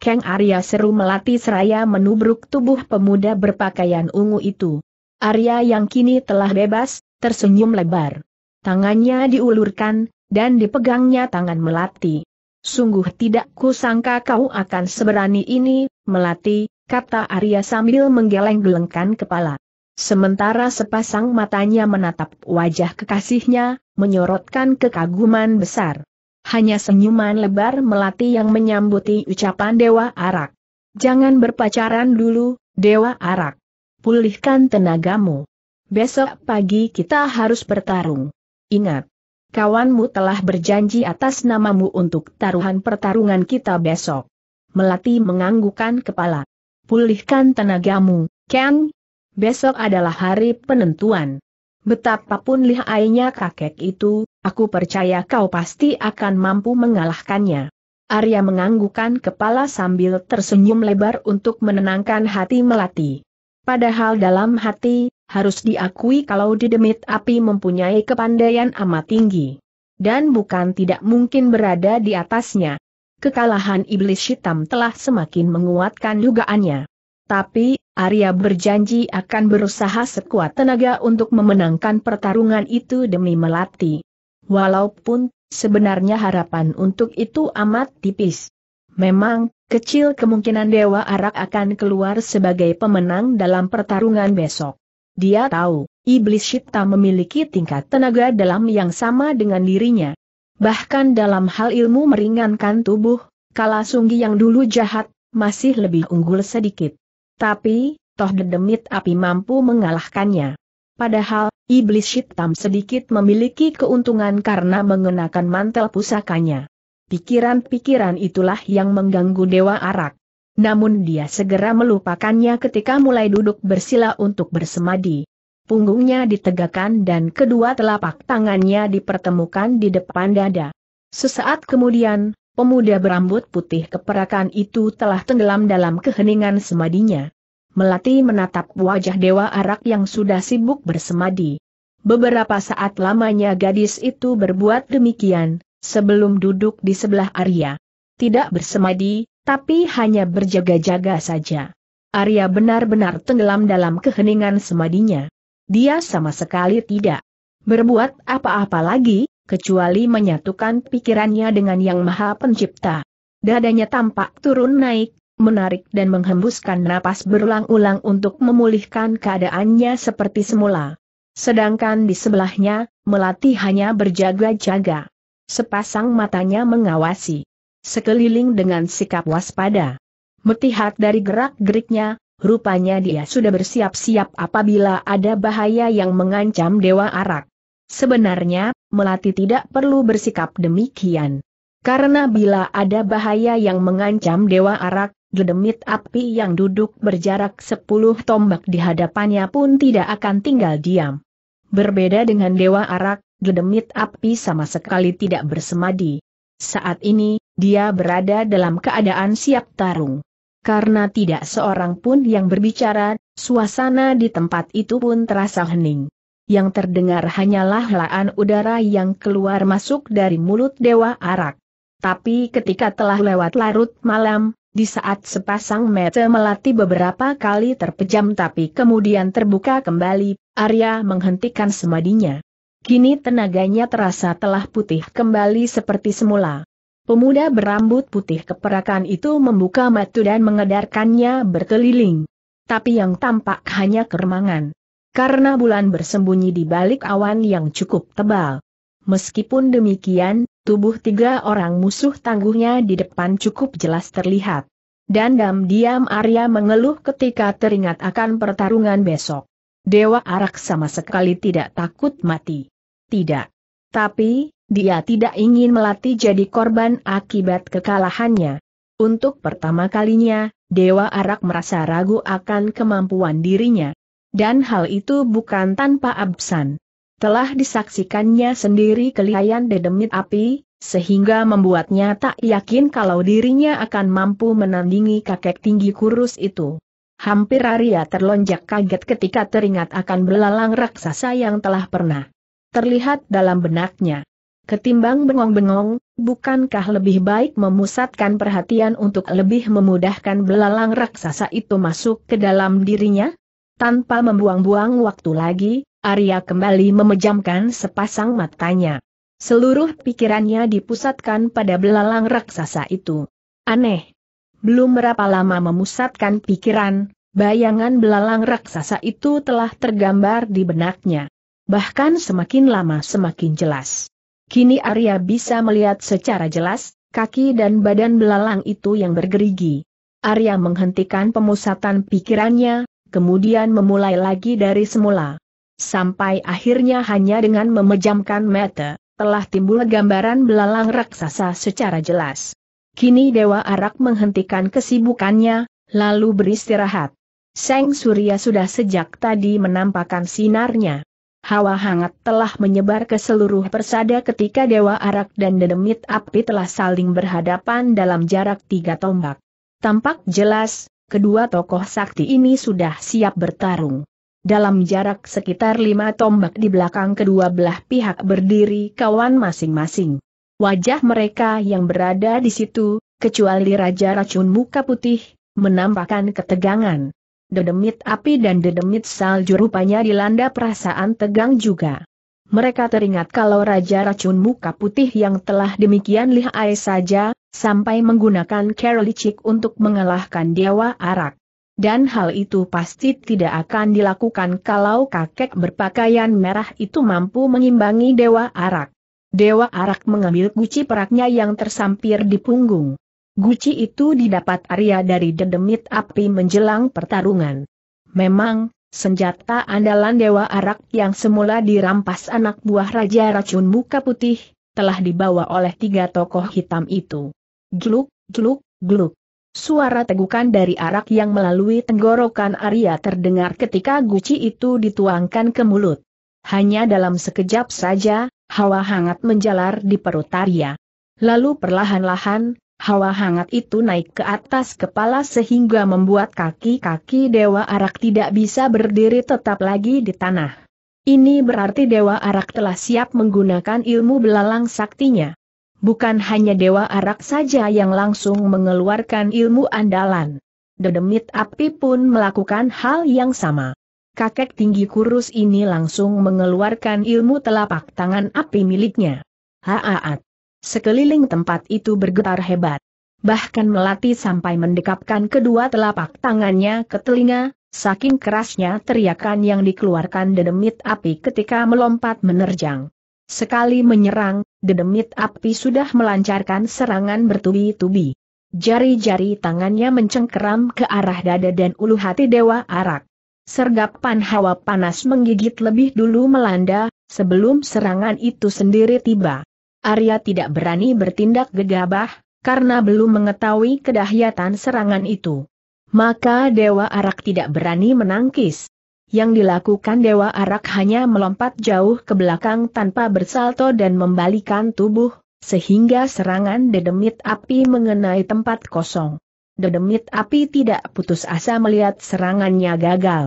Kang Arya seru melati seraya menubruk tubuh pemuda berpakaian ungu itu. Arya yang kini telah bebas, tersenyum lebar. Tangannya diulurkan, dan dipegangnya tangan Melati. Sungguh tidak kusangka kau akan seberani ini, Melati, kata Arya sambil menggeleng-gelengkan kepala. Sementara sepasang matanya menatap wajah kekasihnya, menyorotkan kekaguman besar. Hanya senyuman lebar melati yang menyambuti ucapan Dewa Arak. Jangan berpacaran dulu, Dewa Arak. Pulihkan tenagamu. Besok pagi kita harus bertarung. Ingat, kawanmu telah berjanji atas namamu untuk taruhan pertarungan kita besok. Melati menganggukan kepala. Pulihkan tenagamu, Kang, besok adalah hari penentuan. Betapapun lihainya kakek itu, aku percaya kau pasti akan mampu mengalahkannya. Arya menganggukkan kepala sambil tersenyum lebar untuk menenangkan hati Melati. Padahal dalam hati, harus diakui kalau Didemit Api mempunyai kepandaian amat tinggi. Dan bukan tidak mungkin berada di atasnya. Kekalahan iblis hitam telah semakin menguatkan dugaannya. Tapi, Arya berjanji akan berusaha sekuat tenaga untuk memenangkan pertarungan itu demi Melati. Walaupun, sebenarnya harapan untuk itu amat tipis. Memang, kecil kemungkinan Dewa Arak akan keluar sebagai pemenang dalam pertarungan besok. Dia tahu, Iblis Shipta memiliki tingkat tenaga dalam yang sama dengan dirinya. Bahkan dalam hal ilmu meringankan tubuh, Kala Sunggi yang dulu jahat, masih lebih unggul sedikit. Tapi, toh dedemit api mampu mengalahkannya. Padahal, iblis hitam sedikit memiliki keuntungan karena mengenakan mantel pusakanya. Pikiran-pikiran itulah yang mengganggu Dewa Arak. Namun dia segera melupakannya ketika mulai duduk bersila untuk bersemadi punggungnya ditegakkan dan kedua telapak tangannya dipertemukan di depan dada. Sesaat kemudian, Pemuda berambut putih keperakan itu telah tenggelam dalam keheningan semadinya. Melati menatap wajah Dewa Arak yang sudah sibuk bersemadi. Beberapa saat lamanya gadis itu berbuat demikian, sebelum duduk di sebelah Arya. Tidak bersemadi, tapi hanya berjaga-jaga saja. Arya benar-benar tenggelam dalam keheningan semadinya. Dia sama sekali tidak berbuat apa-apa lagi, kecuali menyatukan pikirannya dengan Yang Maha Pencipta. Dadanya tampak turun naik, menarik dan menghembuskan napas berulang-ulang untuk memulihkan keadaannya seperti semula. Sedangkan di sebelahnya, Melati hanya berjaga-jaga. Sepasang matanya mengawasi. Sekeliling dengan sikap waspada. Metihat dari gerak-geriknya, rupanya dia sudah bersiap-siap apabila ada bahaya yang mengancam Dewa Arak. Sebenarnya, Melati tidak perlu bersikap demikian. Karena bila ada bahaya yang mengancam Dewa Arak, Gedemit api yang duduk berjarak sepuluh tombak di hadapannya pun tidak akan tinggal diam. Berbeda dengan Dewa Arak, gedemit api sama sekali tidak bersemadi. Saat ini, dia berada dalam keadaan siap tarung. Karena tidak seorang pun yang berbicara, suasana di tempat itu pun terasa hening yang terdengar hanyalah helaan udara yang keluar masuk dari mulut Dewa Arak. Tapi ketika telah lewat larut malam, di saat sepasang mata melati beberapa kali terpejam tapi kemudian terbuka kembali, Arya menghentikan semadinya. Kini tenaganya terasa telah putih kembali seperti semula. Pemuda berambut putih keperakan itu membuka mata dan mengedarkannya berkeliling. Tapi yang tampak hanya keremangan karena bulan bersembunyi di balik awan yang cukup tebal. Meskipun demikian, tubuh tiga orang musuh tangguhnya di depan cukup jelas terlihat. Dan diam diam Arya mengeluh ketika teringat akan pertarungan besok. Dewa Arak sama sekali tidak takut mati. Tidak. Tapi, dia tidak ingin melatih jadi korban akibat kekalahannya. Untuk pertama kalinya, Dewa Arak merasa ragu akan kemampuan dirinya. Dan hal itu bukan tanpa absan. Telah disaksikannya sendiri kelihayan dedemit api, sehingga membuatnya tak yakin kalau dirinya akan mampu menandingi kakek tinggi kurus itu. Hampir Arya terlonjak kaget ketika teringat akan belalang raksasa yang telah pernah terlihat dalam benaknya. Ketimbang bengong-bengong, bukankah lebih baik memusatkan perhatian untuk lebih memudahkan belalang raksasa itu masuk ke dalam dirinya? Tanpa membuang-buang waktu lagi, Arya kembali memejamkan sepasang matanya. Seluruh pikirannya dipusatkan pada belalang raksasa itu. Aneh. Belum berapa lama memusatkan pikiran, bayangan belalang raksasa itu telah tergambar di benaknya. Bahkan semakin lama semakin jelas. Kini Arya bisa melihat secara jelas, kaki dan badan belalang itu yang bergerigi. Arya menghentikan pemusatan pikirannya, kemudian memulai lagi dari semula. Sampai akhirnya hanya dengan memejamkan mata, telah timbul gambaran belalang raksasa secara jelas. Kini Dewa Arak menghentikan kesibukannya, lalu beristirahat. Seng Surya sudah sejak tadi menampakkan sinarnya. Hawa hangat telah menyebar ke seluruh persada ketika Dewa Arak dan Dedemit Api telah saling berhadapan dalam jarak tiga tombak. Tampak jelas, kedua tokoh sakti ini sudah siap bertarung. Dalam jarak sekitar lima tombak di belakang kedua belah pihak berdiri kawan masing-masing. Wajah mereka yang berada di situ, kecuali Raja Racun Muka Putih, menampakkan ketegangan. Dedemit api dan dedemit salju rupanya dilanda perasaan tegang juga. Mereka teringat kalau Raja Racun Muka Putih yang telah demikian lihai saja, sampai menggunakan Karolicik untuk mengalahkan Dewa Arak. Dan hal itu pasti tidak akan dilakukan kalau kakek berpakaian merah itu mampu mengimbangi Dewa Arak. Dewa Arak mengambil guci peraknya yang tersampir di punggung. Guci itu didapat Arya dari dedemit api menjelang pertarungan. Memang, senjata andalan Dewa Arak yang semula dirampas anak buah Raja Racun Muka Putih, telah dibawa oleh tiga tokoh hitam itu. Gluk, gluk, gluk. Suara tegukan dari arak yang melalui tenggorokan Arya terdengar ketika guci itu dituangkan ke mulut. Hanya dalam sekejap saja, hawa hangat menjalar di perut Arya. Lalu perlahan-lahan, hawa hangat itu naik ke atas kepala sehingga membuat kaki-kaki Dewa Arak tidak bisa berdiri tetap lagi di tanah. Ini berarti Dewa Arak telah siap menggunakan ilmu belalang saktinya. Bukan hanya Dewa Arak saja yang langsung mengeluarkan ilmu andalan. Dedemit api pun melakukan hal yang sama. Kakek tinggi kurus ini langsung mengeluarkan ilmu telapak tangan api miliknya. Haat. Sekeliling tempat itu bergetar hebat. Bahkan melati sampai mendekapkan kedua telapak tangannya ke telinga, Saking kerasnya teriakan yang dikeluarkan dedemit api ketika melompat menerjang. Sekali menyerang, dedemit api sudah melancarkan serangan bertubi-tubi. Jari-jari tangannya mencengkeram ke arah dada dan ulu hati Dewa Arak. Sergapan hawa panas menggigit lebih dulu melanda, sebelum serangan itu sendiri tiba. Arya tidak berani bertindak gegabah, karena belum mengetahui kedahyatan serangan itu maka Dewa Arak tidak berani menangkis. Yang dilakukan Dewa Arak hanya melompat jauh ke belakang tanpa bersalto dan membalikan tubuh, sehingga serangan dedemit api mengenai tempat kosong. Dedemit api tidak putus asa melihat serangannya gagal.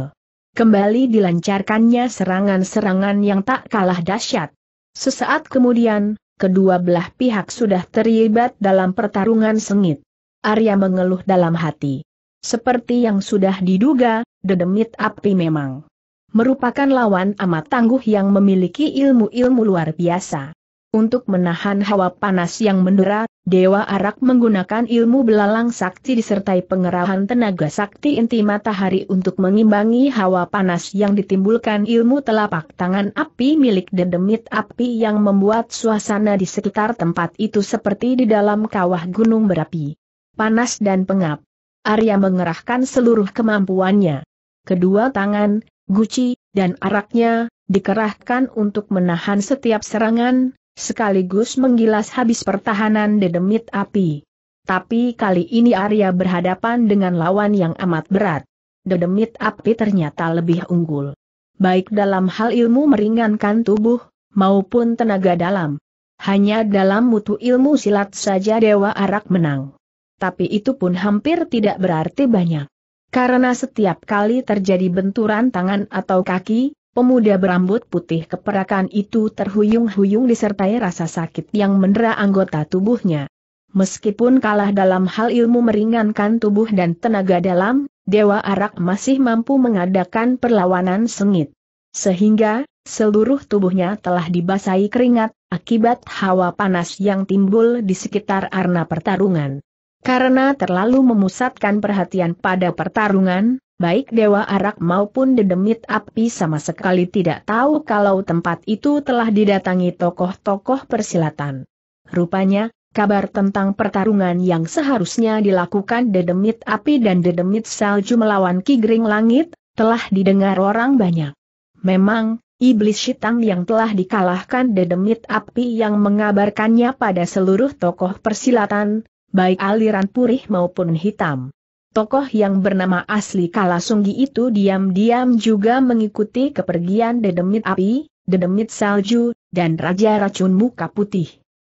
Kembali dilancarkannya serangan-serangan yang tak kalah dahsyat. Sesaat kemudian, kedua belah pihak sudah terlibat dalam pertarungan sengit. Arya mengeluh dalam hati. Seperti yang sudah diduga, dedemit api memang merupakan lawan amat tangguh yang memiliki ilmu-ilmu luar biasa. Untuk menahan hawa panas yang mendera, Dewa Arak menggunakan ilmu belalang sakti disertai pengerahan tenaga sakti inti matahari untuk mengimbangi hawa panas yang ditimbulkan ilmu telapak tangan api milik dedemit api yang membuat suasana di sekitar tempat itu seperti di dalam kawah gunung berapi. Panas dan pengap. Arya mengerahkan seluruh kemampuannya. Kedua tangan, guci, dan araknya, dikerahkan untuk menahan setiap serangan, sekaligus menggilas habis pertahanan dedemit api. Tapi kali ini Arya berhadapan dengan lawan yang amat berat. Dedemit api ternyata lebih unggul. Baik dalam hal ilmu meringankan tubuh, maupun tenaga dalam. Hanya dalam mutu ilmu silat saja Dewa Arak menang tapi itu pun hampir tidak berarti banyak. Karena setiap kali terjadi benturan tangan atau kaki, pemuda berambut putih keperakan itu terhuyung-huyung disertai rasa sakit yang mendera anggota tubuhnya. Meskipun kalah dalam hal ilmu meringankan tubuh dan tenaga dalam, Dewa Arak masih mampu mengadakan perlawanan sengit. Sehingga, seluruh tubuhnya telah dibasahi keringat, akibat hawa panas yang timbul di sekitar arena pertarungan. Karena terlalu memusatkan perhatian pada pertarungan, baik Dewa Arak maupun Dedemit Api sama sekali tidak tahu kalau tempat itu telah didatangi tokoh-tokoh persilatan. Rupanya, kabar tentang pertarungan yang seharusnya dilakukan Dedemit Api dan Dedemit Salju melawan Kigring Langit, telah didengar orang banyak. Memang, Iblis Shitang yang telah dikalahkan Dedemit Api yang mengabarkannya pada seluruh tokoh persilatan, baik aliran purih maupun hitam. Tokoh yang bernama asli Kalasunggi itu diam-diam juga mengikuti kepergian dedemit api, dedemit salju, dan Raja Racun Muka Putih.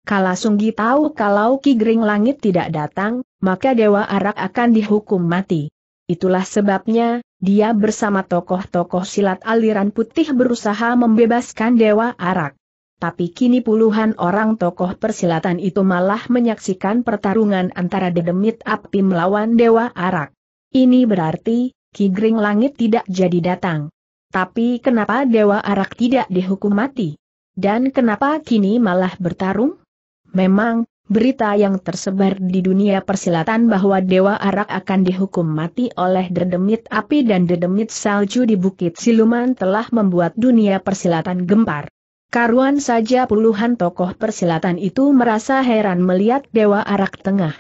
Kalasunggi tahu kalau Ki Gering Langit tidak datang, maka Dewa Arak akan dihukum mati. Itulah sebabnya, dia bersama tokoh-tokoh silat aliran putih berusaha membebaskan Dewa Arak. Tapi kini puluhan orang tokoh persilatan itu malah menyaksikan pertarungan antara Dedemit Api melawan Dewa Arak. Ini berarti, Ki Gring Langit tidak jadi datang. Tapi kenapa Dewa Arak tidak dihukum mati? Dan kenapa kini malah bertarung? Memang, berita yang tersebar di dunia persilatan bahwa Dewa Arak akan dihukum mati oleh Dedemit Api dan Dedemit Salju di Bukit Siluman telah membuat dunia persilatan gempar. Karuan saja puluhan tokoh persilatan itu merasa heran melihat Dewa Arak Tengah.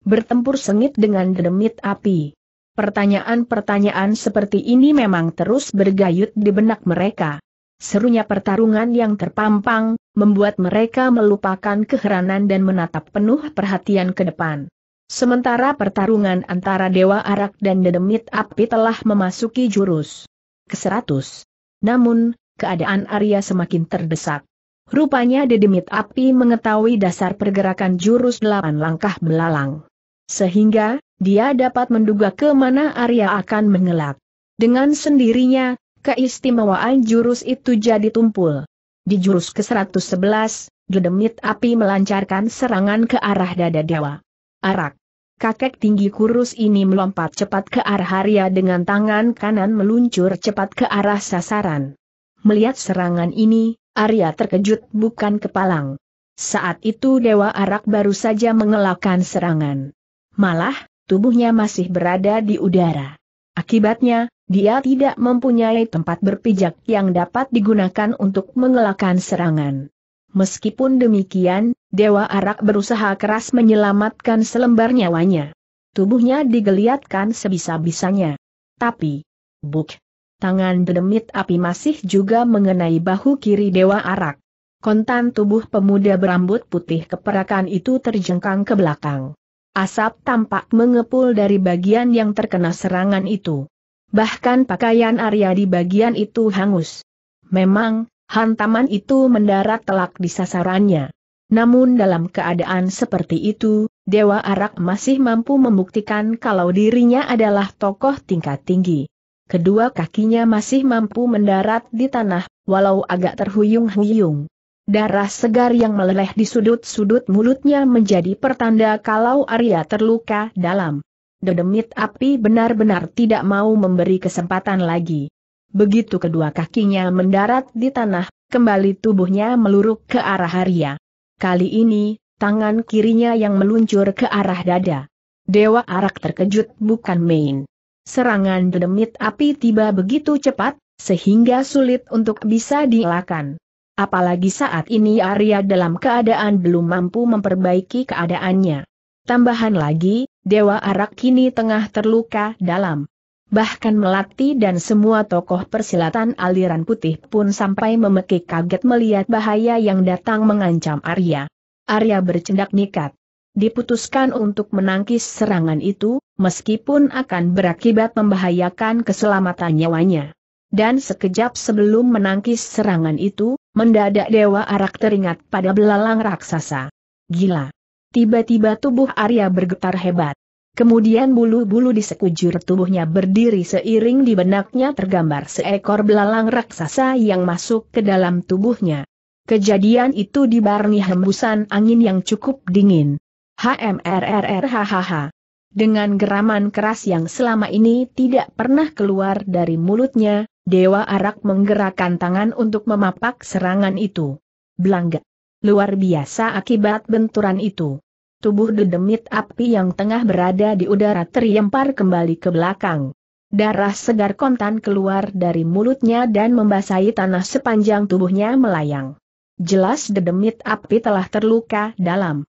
Bertempur sengit dengan demit api. Pertanyaan-pertanyaan seperti ini memang terus bergayut di benak mereka. Serunya pertarungan yang terpampang, membuat mereka melupakan keheranan dan menatap penuh perhatian ke depan. Sementara pertarungan antara Dewa Arak dan Dedemit Api telah memasuki jurus ke-100. Namun, keadaan Arya semakin terdesak. Rupanya Dedemit Api mengetahui dasar pergerakan jurus delapan langkah belalang. Sehingga, dia dapat menduga ke mana Arya akan mengelak. Dengan sendirinya, keistimewaan jurus itu jadi tumpul. Di jurus ke-111, Dedemit Api melancarkan serangan ke arah dada dewa. Arak. Kakek tinggi kurus ini melompat cepat ke arah Arya dengan tangan kanan meluncur cepat ke arah sasaran. Melihat serangan ini, Arya terkejut bukan kepalang. Saat itu Dewa Arak baru saja mengelakkan serangan. Malah, tubuhnya masih berada di udara. Akibatnya, dia tidak mempunyai tempat berpijak yang dapat digunakan untuk mengelakkan serangan. Meskipun demikian, Dewa Arak berusaha keras menyelamatkan selembar nyawanya. Tubuhnya digeliatkan sebisa-bisanya. Tapi, buk, tangan dedemit api masih juga mengenai bahu kiri Dewa Arak. Kontan tubuh pemuda berambut putih keperakan itu terjengkang ke belakang. Asap tampak mengepul dari bagian yang terkena serangan itu. Bahkan pakaian Arya di bagian itu hangus. Memang, hantaman itu mendarat telak di sasarannya. Namun dalam keadaan seperti itu, Dewa Arak masih mampu membuktikan kalau dirinya adalah tokoh tingkat tinggi kedua kakinya masih mampu mendarat di tanah, walau agak terhuyung-huyung. Darah segar yang meleleh di sudut-sudut mulutnya menjadi pertanda kalau Arya terluka dalam. Dedemit api benar-benar tidak mau memberi kesempatan lagi. Begitu kedua kakinya mendarat di tanah, kembali tubuhnya meluruk ke arah Arya. Kali ini, tangan kirinya yang meluncur ke arah dada. Dewa Arak terkejut bukan main. Serangan demit api tiba begitu cepat, sehingga sulit untuk bisa dielakkan. Apalagi saat ini Arya dalam keadaan belum mampu memperbaiki keadaannya. Tambahan lagi, Dewa Arak kini tengah terluka dalam. Bahkan Melati dan semua tokoh persilatan aliran putih pun sampai memekik kaget melihat bahaya yang datang mengancam Arya. Arya bercendak nikat diputuskan untuk menangkis serangan itu, meskipun akan berakibat membahayakan keselamatan nyawanya. Dan sekejap sebelum menangkis serangan itu, mendadak Dewa Arak teringat pada belalang raksasa. Gila! Tiba-tiba tubuh Arya bergetar hebat. Kemudian bulu-bulu di sekujur tubuhnya berdiri seiring di benaknya tergambar seekor belalang raksasa yang masuk ke dalam tubuhnya. Kejadian itu dibarengi hembusan angin yang cukup dingin hahaha Dengan geraman keras yang selama ini tidak pernah keluar dari mulutnya, Dewa Arak menggerakkan tangan untuk memapak serangan itu. Belangga. Luar biasa akibat benturan itu. Tubuh dedemit api yang tengah berada di udara terlempar kembali ke belakang. Darah segar kontan keluar dari mulutnya dan membasahi tanah sepanjang tubuhnya melayang. Jelas dedemit api telah terluka dalam.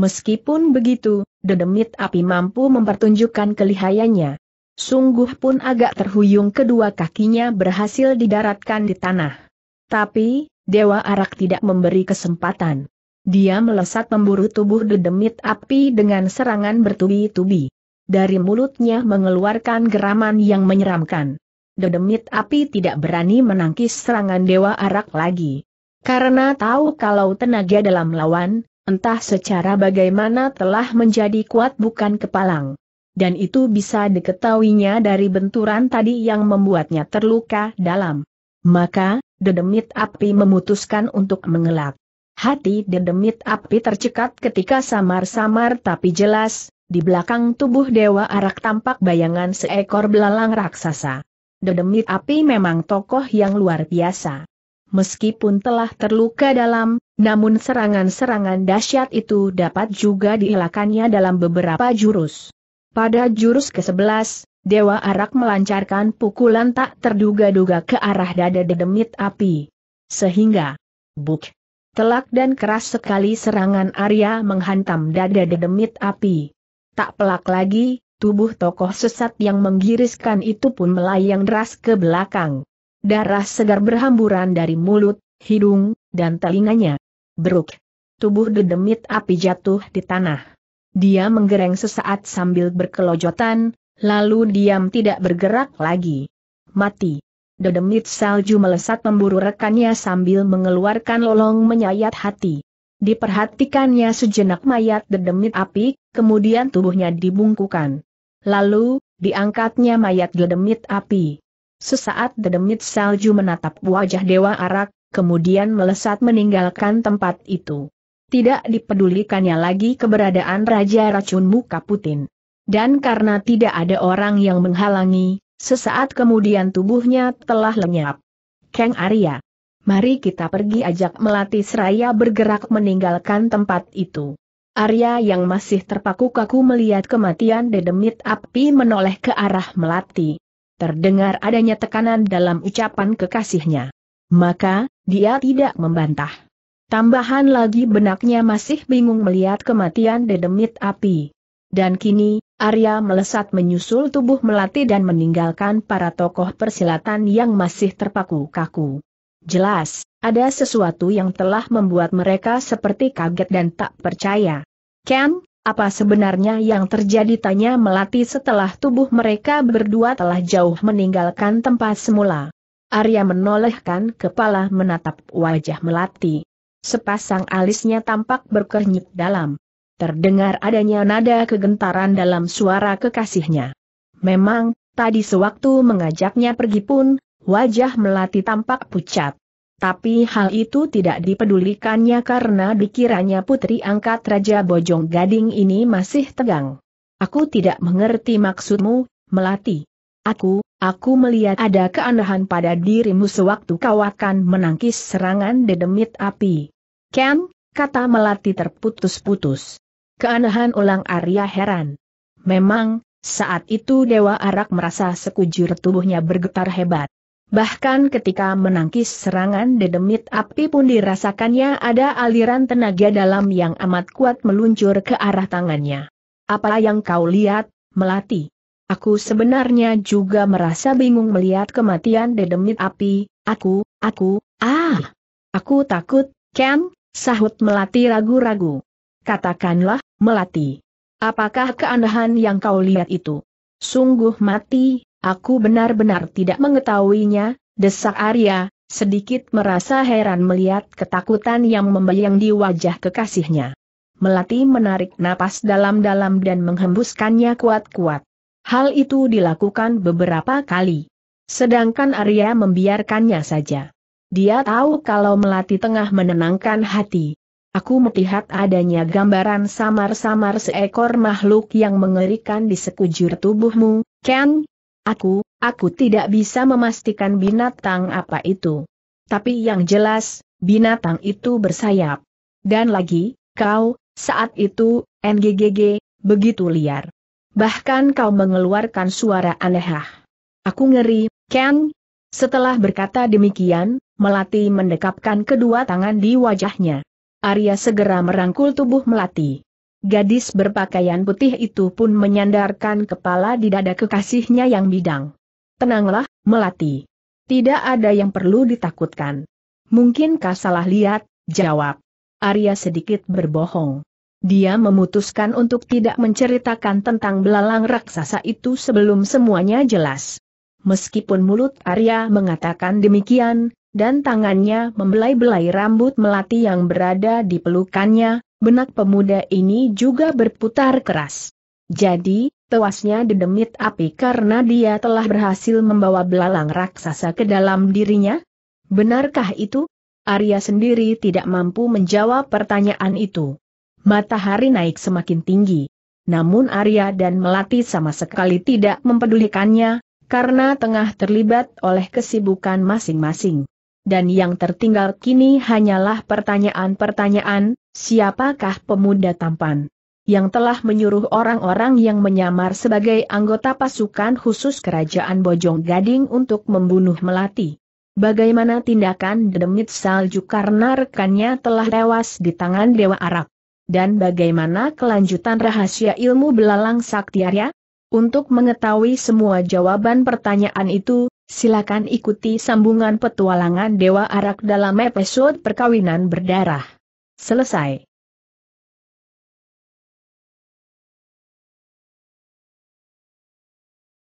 Meskipun begitu, dedemit api mampu mempertunjukkan kelihayannya. Sungguh pun agak terhuyung kedua kakinya berhasil didaratkan di tanah. Tapi, Dewa Arak tidak memberi kesempatan. Dia melesat memburu tubuh dedemit api dengan serangan bertubi-tubi. Dari mulutnya mengeluarkan geraman yang menyeramkan. Dedemit api tidak berani menangkis serangan Dewa Arak lagi. Karena tahu kalau tenaga dalam lawan, entah secara bagaimana telah menjadi kuat bukan kepalang. Dan itu bisa diketahuinya dari benturan tadi yang membuatnya terluka dalam. Maka, dedemit api memutuskan untuk mengelak. Hati dedemit api tercekat ketika samar-samar tapi jelas, di belakang tubuh Dewa Arak tampak bayangan seekor belalang raksasa. Dedemit api memang tokoh yang luar biasa. Meskipun telah terluka dalam, namun serangan-serangan dahsyat itu dapat juga dielakannya dalam beberapa jurus. Pada jurus ke-11, Dewa Arak melancarkan pukulan tak terduga-duga ke arah dada dedemit api. Sehingga, buk, telak dan keras sekali serangan Arya menghantam dada dedemit api. Tak pelak lagi, tubuh tokoh sesat yang menggiriskan itu pun melayang deras ke belakang. Darah segar berhamburan dari mulut, hidung, dan telinganya. Beruk. Tubuh dedemit api jatuh di tanah. Dia menggereng sesaat sambil berkelojotan, lalu diam tidak bergerak lagi. Mati. Dedemit salju melesat memburu rekannya sambil mengeluarkan lolong menyayat hati. Diperhatikannya sejenak mayat dedemit api, kemudian tubuhnya dibungkukan. Lalu, diangkatnya mayat dedemit api. Sesaat dedemit salju menatap wajah Dewa Arak, kemudian melesat meninggalkan tempat itu. Tidak dipedulikannya lagi keberadaan Raja Racun Muka Putin. Dan karena tidak ada orang yang menghalangi, sesaat kemudian tubuhnya telah lenyap. Kang Arya. Mari kita pergi ajak Melati seraya bergerak meninggalkan tempat itu. Arya yang masih terpaku kaku melihat kematian dedemit api menoleh ke arah melati. Terdengar adanya tekanan dalam ucapan kekasihnya. Maka, dia tidak membantah. Tambahan lagi benaknya masih bingung melihat kematian dedemit api. Dan kini, Arya melesat menyusul tubuh melati dan meninggalkan para tokoh persilatan yang masih terpaku kaku. Jelas, ada sesuatu yang telah membuat mereka seperti kaget dan tak percaya. Ken, apa sebenarnya yang terjadi tanya melati setelah tubuh mereka berdua telah jauh meninggalkan tempat semula. Arya menolehkan kepala menatap wajah melati. Sepasang alisnya tampak berkernyit dalam. Terdengar adanya nada kegentaran dalam suara kekasihnya. Memang, tadi sewaktu mengajaknya pergi pun, wajah melati tampak pucat. Tapi hal itu tidak dipedulikannya karena dikiranya putri angkat Raja Bojong Gading ini masih tegang. Aku tidak mengerti maksudmu, Melati. Aku, aku melihat ada keanehan pada dirimu sewaktu kau akan menangkis serangan dedemit api. Ken, kata Melati terputus-putus. Keanehan ulang Arya heran. Memang, saat itu Dewa Arak merasa sekujur tubuhnya bergetar hebat. Bahkan ketika menangkis serangan dedemit api pun dirasakannya ada aliran tenaga dalam yang amat kuat meluncur ke arah tangannya. Apa yang kau lihat, Melati? Aku sebenarnya juga merasa bingung melihat kematian dedemit api, aku, aku, ah! Aku takut, Ken, sahut Melati ragu-ragu. Katakanlah, Melati. Apakah keanehan yang kau lihat itu? Sungguh mati, aku benar-benar tidak mengetahuinya, desak Arya, sedikit merasa heran melihat ketakutan yang membayang di wajah kekasihnya. Melati menarik napas dalam-dalam dan menghembuskannya kuat-kuat. Hal itu dilakukan beberapa kali. Sedangkan Arya membiarkannya saja. Dia tahu kalau melati tengah menenangkan hati. Aku melihat adanya gambaran samar-samar seekor makhluk yang mengerikan di sekujur tubuhmu, Ken. Aku, aku tidak bisa memastikan binatang apa itu. Tapi yang jelas, binatang itu bersayap. Dan lagi, kau, saat itu, NGGG, begitu liar. Bahkan kau mengeluarkan suara anehah. Aku ngeri, Ken. Setelah berkata demikian, Melati mendekapkan kedua tangan di wajahnya. Arya segera merangkul tubuh Melati. Gadis berpakaian putih itu pun menyandarkan kepala di dada kekasihnya yang bidang. Tenanglah, Melati. Tidak ada yang perlu ditakutkan. Mungkinkah salah lihat, jawab. Arya sedikit berbohong. Dia memutuskan untuk tidak menceritakan tentang belalang raksasa itu sebelum semuanya jelas. Meskipun mulut Arya mengatakan demikian, dan tangannya membelai-belai rambut melati yang berada di pelukannya, benak pemuda ini juga berputar keras. Jadi, tewasnya dedemit api karena dia telah berhasil membawa belalang raksasa ke dalam dirinya? Benarkah itu? Arya sendiri tidak mampu menjawab pertanyaan itu. Matahari naik semakin tinggi. Namun Arya dan Melati sama sekali tidak mempedulikannya, karena tengah terlibat oleh kesibukan masing-masing. Dan yang tertinggal kini hanyalah pertanyaan-pertanyaan, siapakah pemuda tampan? Yang telah menyuruh orang-orang yang menyamar sebagai anggota pasukan khusus kerajaan Bojong Gading untuk membunuh Melati. Bagaimana tindakan demit salju karena rekannya telah tewas di tangan Dewa Arak? Dan bagaimana kelanjutan rahasia ilmu belalang Sakti Arya? Untuk mengetahui semua jawaban pertanyaan itu, silakan ikuti sambungan petualangan Dewa Arak dalam episode perkawinan berdarah. Selesai.